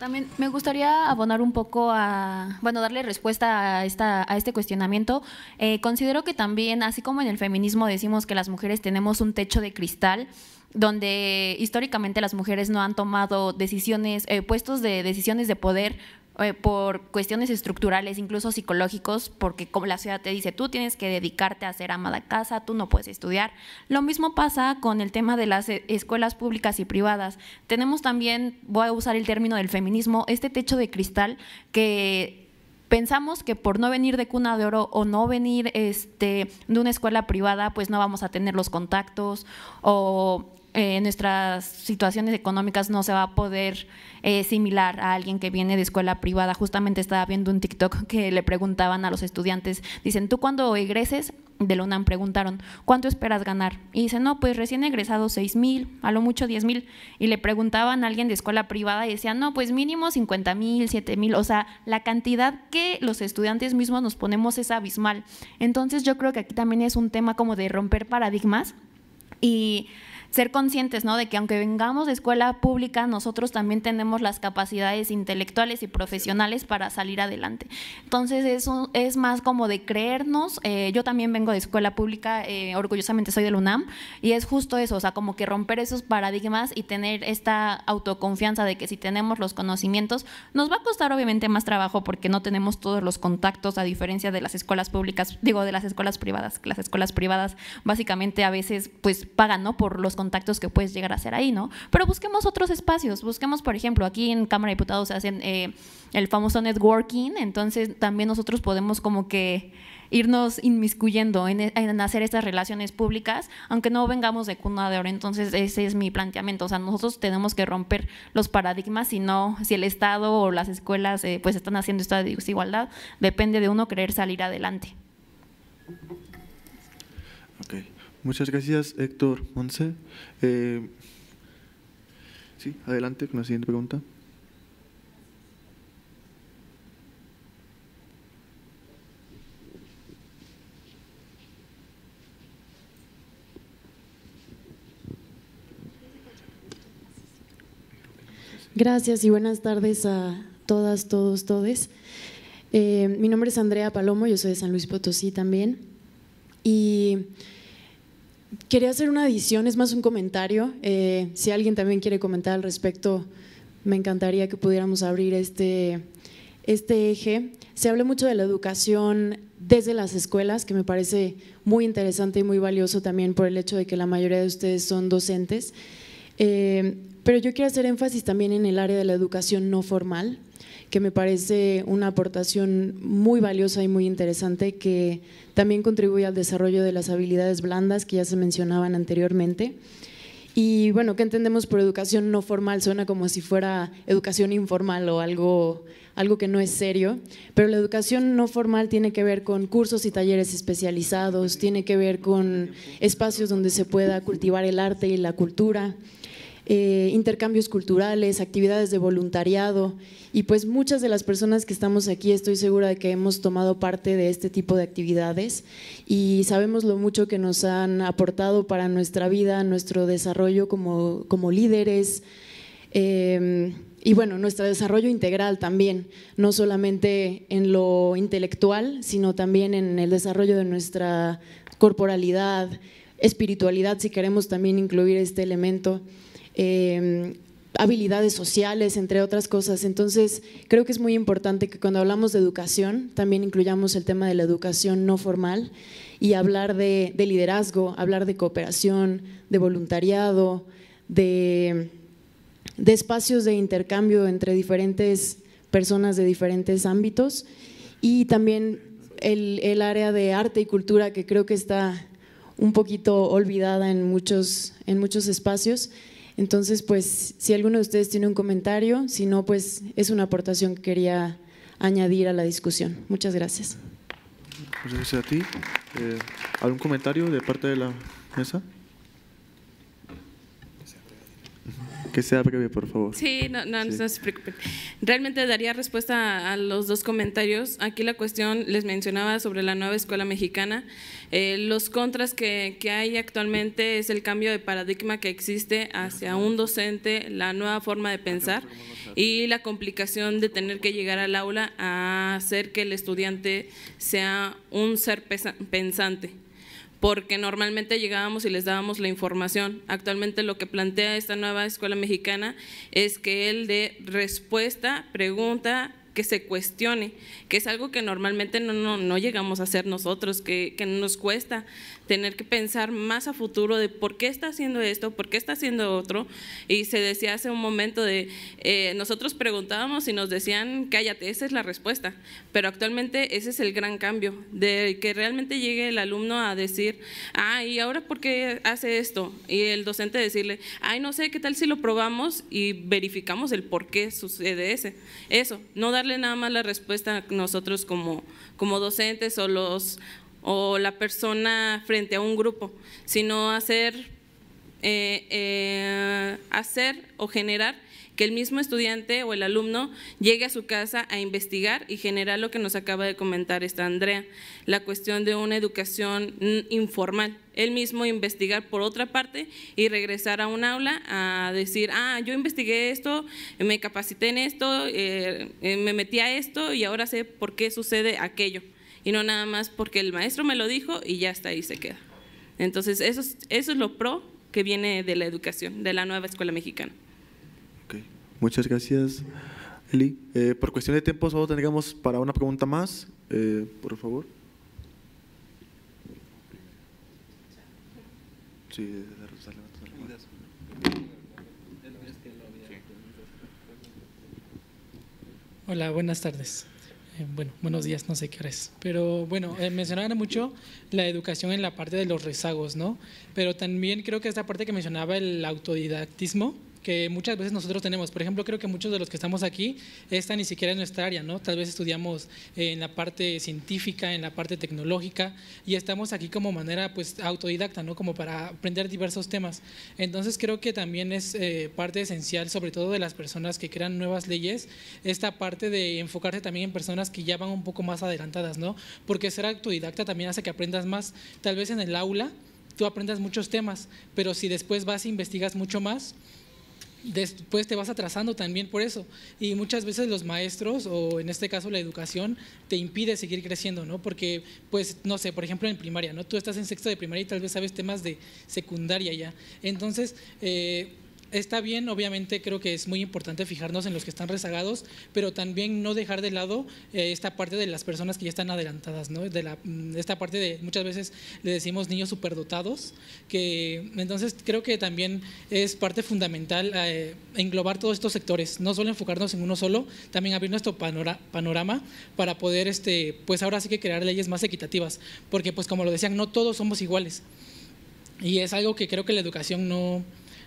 También me gustaría abonar un poco a, bueno, darle respuesta a, esta, a este cuestionamiento. Eh, considero que también, así como en el feminismo decimos que las mujeres tenemos un techo de cristal, donde históricamente las mujeres no han tomado decisiones, eh, puestos de decisiones de poder eh, por cuestiones estructurales, incluso psicológicos, porque como la ciudad te dice, tú tienes que dedicarte a ser ama de casa, tú no puedes estudiar. Lo mismo pasa con el tema de las eh, escuelas públicas y privadas. Tenemos también, voy a usar el término del feminismo, este techo de cristal que pensamos que por no venir de cuna de oro o no venir este, de una escuela privada, pues no vamos a tener los contactos o eh, nuestras situaciones económicas no se va a poder eh, similar a alguien que viene de escuela privada. Justamente estaba viendo un TikTok que le preguntaban a los estudiantes, dicen, ¿tú cuando egreses? De la UNAM preguntaron, ¿cuánto esperas ganar? Y dice, no, pues recién egresado 6 mil, a lo mucho 10 mil. Y le preguntaban a alguien de escuela privada y decían, no, pues mínimo 50 mil, 7 mil. O sea, la cantidad que los estudiantes mismos nos ponemos es abismal. Entonces yo creo que aquí también es un tema como de romper paradigmas y ser conscientes, ¿no? De que aunque vengamos de escuela pública, nosotros también tenemos las capacidades intelectuales y profesionales para salir adelante. Entonces, eso es más como de creernos. Eh, yo también vengo de escuela pública, eh, orgullosamente soy del UNAM, y es justo eso, o sea, como que romper esos paradigmas y tener esta autoconfianza de que si tenemos los conocimientos, nos va a costar obviamente más trabajo porque no tenemos todos los contactos, a diferencia de las escuelas públicas, digo, de las escuelas privadas. Las escuelas privadas básicamente a veces pues pagan, ¿no? Por los contactos que puedes llegar a hacer ahí, ¿no? Pero busquemos otros espacios, busquemos, por ejemplo, aquí en Cámara de Diputados se hacen eh, el famoso networking, entonces también nosotros podemos como que irnos inmiscuyendo en, hacer estas relaciones públicas, aunque no vengamos de cuna de oro. Entonces, ese es mi planteamiento. O sea, nosotros tenemos que romper los paradigmas, si no, si el Estado o las escuelas eh, pues están haciendo esta desigualdad, depende de uno querer salir adelante. Muchas gracias, Héctor Monse. Eh, sí, adelante con la siguiente pregunta. Gracias y buenas tardes a todas, todos, todes. Eh, mi nombre es Andrea Palomo, yo soy de San Luis Potosí también. Y quería hacer una adición, es más un comentario. Eh, si alguien también quiere comentar al respecto, me encantaría que pudiéramos abrir este, este, eje. Se habla mucho de la educación desde las escuelas, que me parece muy interesante y muy valioso también por el hecho de que la mayoría de ustedes son docentes. Eh, pero yo quiero hacer énfasis también en el área de la educación no formal, que me parece una aportación muy valiosa y muy interesante que también contribuye al desarrollo de las habilidades blandas que ya se mencionaban anteriormente. Y bueno, ¿qué entendemos por educación no formal? Suena como si fuera educación informal o algo, algo que no es serio, pero la educación no formal tiene que ver con cursos y talleres especializados, tiene que ver con espacios donde se pueda cultivar el arte y la cultura, eh, intercambios culturales, actividades de voluntariado y pues muchas de las personas que estamos aquí estoy segura de que hemos tomado parte de este tipo de actividades y sabemos lo mucho que nos han aportado para nuestra vida, nuestro desarrollo como, líderes. Em, y bueno, nuestro desarrollo integral también, no solamente en lo intelectual, sino también en el desarrollo de nuestra corporalidad, espiritualidad, si queremos también incluir este elemento. Em, habilidades sociales, entre otras cosas. Entonces, creo que es muy importante que cuando hablamos de educación, también incluyamos el tema de la educación no formal y hablar de, liderazgo, hablar de cooperación, de voluntariado, de, espacios de intercambio entre diferentes personas de diferentes ámbitos y también el, área de arte y cultura que creo que está un poquito olvidada en en muchos espacios. Entonces, pues si alguno de ustedes tiene un comentario, si no, pues es una aportación que quería añadir a la discusión. Muchas gracias. Pues, a ti. Eh, ¿Algún comentario de parte de la mesa? Que sea breve, por favor. Sí, no, no, no se preocupen. Realmente daría respuesta a, los dos comentarios. Aquí la cuestión, les mencionaba sobre la nueva escuela mexicana. Eh, los contras que, que hay actualmente es el cambio de paradigma que existe hacia un docente, la nueva forma de pensar y la complicación de tener que llegar al aula a hacer que el estudiante sea un ser pensante porque normalmente llegábamos y les dábamos la información. Actualmente lo que plantea esta nueva escuela mexicana es que él dé respuesta, pregunta, que se cuestione, que es algo que normalmente no, no, no llegamos a hacer nosotros, que, que, nos cuesta tener que pensar más a futuro de por qué está haciendo esto, por qué está haciendo otro. Y se decía hace un momento de, eh, nosotros preguntábamos y nos decían, cállate, esa es la respuesta. Pero actualmente ese es el gran cambio, de que realmente llegue el alumno a decir, ah, ¿y ahora por qué hace esto? Y el docente decirle, ay, no sé, ¿qué tal si lo probamos y verificamos el por qué sucede ese? Eso, no darle nada más la respuesta nosotros como, como docentes o los o la persona frente a un grupo, sino hacer, eh, eh, hacer o generar que el mismo estudiante o el alumno llegue a su casa a investigar y generar lo que nos acaba de comentar esta Andrea, la cuestión de una educación informal. Él mismo investigar por otra parte y regresar a un aula a decir, ah, yo investigué esto, me capacité en esto, eh, me metí a esto y ahora sé por qué sucede aquello y no nada más porque el maestro me lo dijo y ya está ahí se queda. Entonces, eso es, eso es lo pro que viene de la educación, de la nueva escuela mexicana. Muchas gracias, Eli. Eh, por cuestión de tiempo, solo tendríamos para una pregunta más, eh, por favor. Sí, eh, Hola, buenas tardes. Eh, bueno, buenos días, no sé qué hora Pero bueno, eh, mencionaban mucho la educación en la parte de los rezagos, ¿no? Pero también creo que esta parte que mencionaba el autodidactismo, que muchas veces nosotros tenemos. Por ejemplo, creo que muchos de los que estamos aquí, esta ni siquiera es nuestra área, ¿no? Tal vez estudiamos en la parte científica, en la parte tecnológica, y estamos aquí como manera pues autodidacta, ¿no? Como para aprender diversos temas. Entonces creo que también es eh, parte esencial, sobre todo de las personas que crean nuevas leyes, esta parte de enfocarse también en personas que ya van un poco más adelantadas, ¿no? Porque ser autodidacta también hace que aprendas más, tal vez en el aula tú aprendas muchos temas, pero si después vas e investigas mucho más, después te vas atrasando también por eso. Y muchas veces los maestros, o en este caso la educación, te impide seguir creciendo, ¿no? Porque, pues, no sé, por ejemplo en primaria, ¿no? Tú estás en sexto de primaria y tal vez sabes temas de secundaria ya. Entonces, eh, está bien, obviamente creo que es muy importante fijarnos en los que están rezagados, pero también no dejar de lado eh, esta parte de las personas que ya están adelantadas, ¿no? De la, mm, esta parte de muchas veces le decimos niños superdotados, que entonces creo que también es parte fundamental eh, englobar todos estos sectores, no solo enfocarnos en uno solo, también abrir nuestro panorama para poder, este, pues ahora sí que crear leyes más equitativas, porque pues como lo decían, no todos somos iguales. Y es algo que creo que la educación no,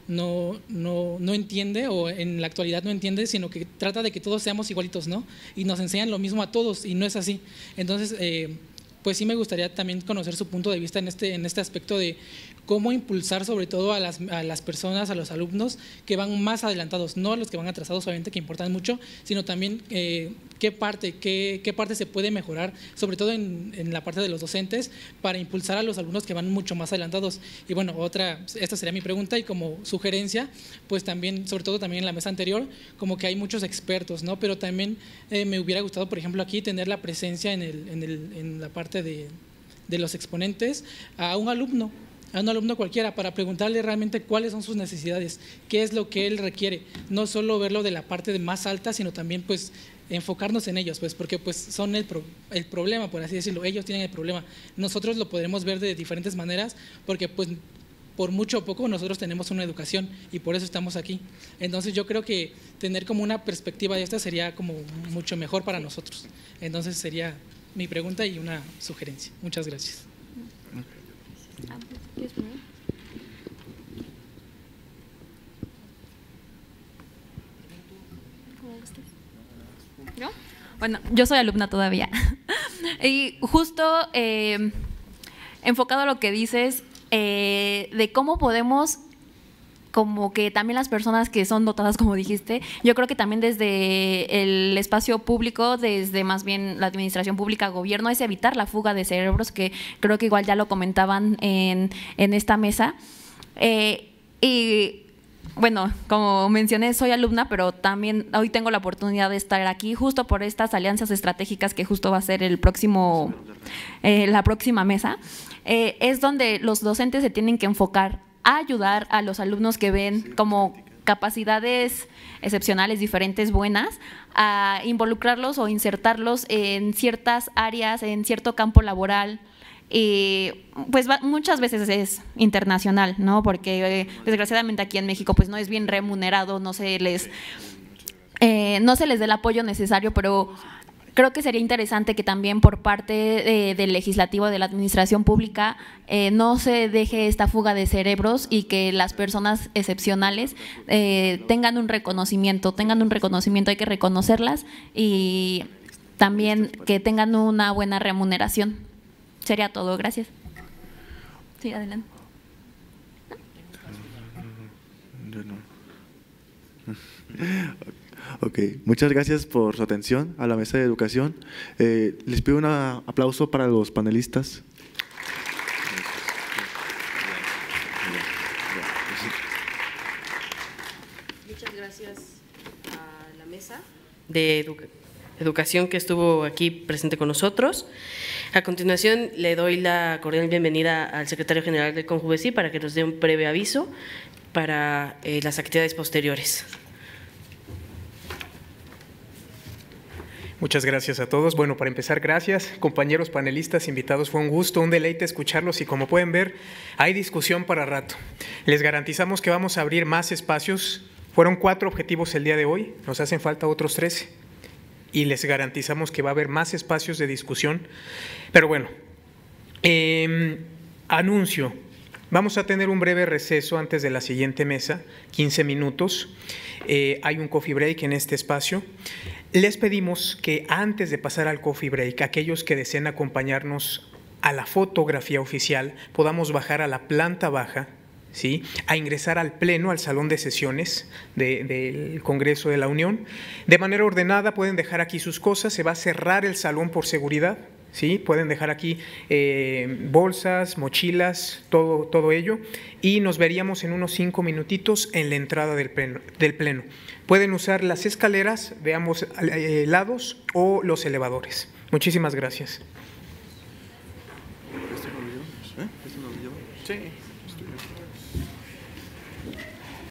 no, no, no entiende o en la actualidad no entiende, sino que trata de que todos seamos igualitos, ¿no? Y nos enseñan lo mismo a todos y no es así. Entonces, eh, pues sí me gustaría también conocer su punto de vista en este, en este aspecto de cómo impulsar sobre todo a las, a las, personas, a los alumnos que van más adelantados, no a los que van atrasados, obviamente que importan mucho, sino también eh, qué parte, qué, qué, parte se puede mejorar, sobre todo en, la parte de los docentes, para impulsar a los alumnos que van mucho más adelantados. Y bueno, otra, esta sería mi pregunta y como sugerencia, pues también, sobre todo también en la mesa anterior, como que hay muchos expertos, ¿no? Pero también eh, me hubiera gustado, por ejemplo, aquí tener la presencia en, el, en, el, en la parte de de los exponentes a un alumno, a un alumno cualquiera para preguntarle realmente cuáles son sus necesidades, qué es lo que él requiere, no solo verlo de la parte de más alta, sino también pues enfocarnos en ellos, pues porque pues son el, problema, por así decirlo, ellos tienen el problema. Nosotros lo podremos ver de diferentes maneras porque pues por mucho o poco nosotros tenemos una educación y por eso estamos aquí. Entonces yo creo que tener como una perspectiva de esta sería como mucho mejor para nosotros. Entonces sería mi pregunta y una sugerencia. Muchas gracias. Bueno, yo soy alumna todavía. y justo eh, enfocado a lo que dices, eh, de cómo podemos como que también las personas que son dotadas, como dijiste, yo creo que también desde el espacio público, desde más bien la administración pública, gobierno, es evitar la fuga de cerebros, que creo que igual ya lo comentaban en, esta mesa. Eh, y bueno, como mencioné, soy alumna, pero también hoy tengo la oportunidad de estar aquí justo por estas alianzas estratégicas que justo va a ser el próximo, eh, la próxima mesa. Eh, es donde los docentes se tienen que enfocar a ayudar a los alumnos que ven como capacidades excepcionales, diferentes, buenas, a involucrarlos o insertarlos en ciertas áreas, en cierto campo laboral. pues muchas veces es internacional, ¿no? Porque eh, desgraciadamente aquí en México pues no es bien remunerado, no se les, eh, no se les dé el apoyo necesario, pero creo que sería interesante que también por parte del legislativo, de la administración pública, eh, no se deje esta fuga de cerebros y que las personas excepcionales eh, tengan un reconocimiento, tengan un reconocimiento, hay que reconocerlas y también que tengan una buena remuneración. Sería todo, gracias. Sí, adelante. muchas gracias por su atención a la mesa de educación. Eh, les pido un aplauso para los panelistas. Muchas gracias a la mesa de educación que estuvo aquí presente con nosotros. A continuación, le doy la cordial bienvenida al secretario general del Conjuvesí para que nos dé un breve aviso para eh, las actividades posteriores. Muchas gracias a todos. Bueno, para empezar, gracias. Compañeros panelistas, invitados, fue un gusto, un deleite escucharlos y como pueden ver, hay discusión para rato. Les garantizamos que vamos a abrir más espacios. Fueron cuatro objetivos el día de hoy, nos hacen falta otros tres y les garantizamos que va a haber más espacios de discusión. Pero bueno, em, anuncio. Vamos a tener un breve receso antes de la siguiente mesa, 15 minutos. Eh, hay un coffee break en este espacio. Les pedimos que antes de pasar al coffee break, aquellos que deseen acompañarnos a la fotografía oficial, podamos bajar a la planta baja ¿Sí? a ingresar al Pleno, al Salón de Sesiones de, del Congreso de la Unión. De manera ordenada pueden dejar aquí sus cosas, se va a cerrar el salón por seguridad. ¿Sí? Pueden dejar aquí eh, bolsas, mochilas, todo, todo ello. Y nos veríamos en unos cinco minutitos en la entrada del Del pleno. Pueden usar las escaleras de ambos eh, lados o los elevadores. Muchísimas gracias. ¿Este ¿Eh? ¿Este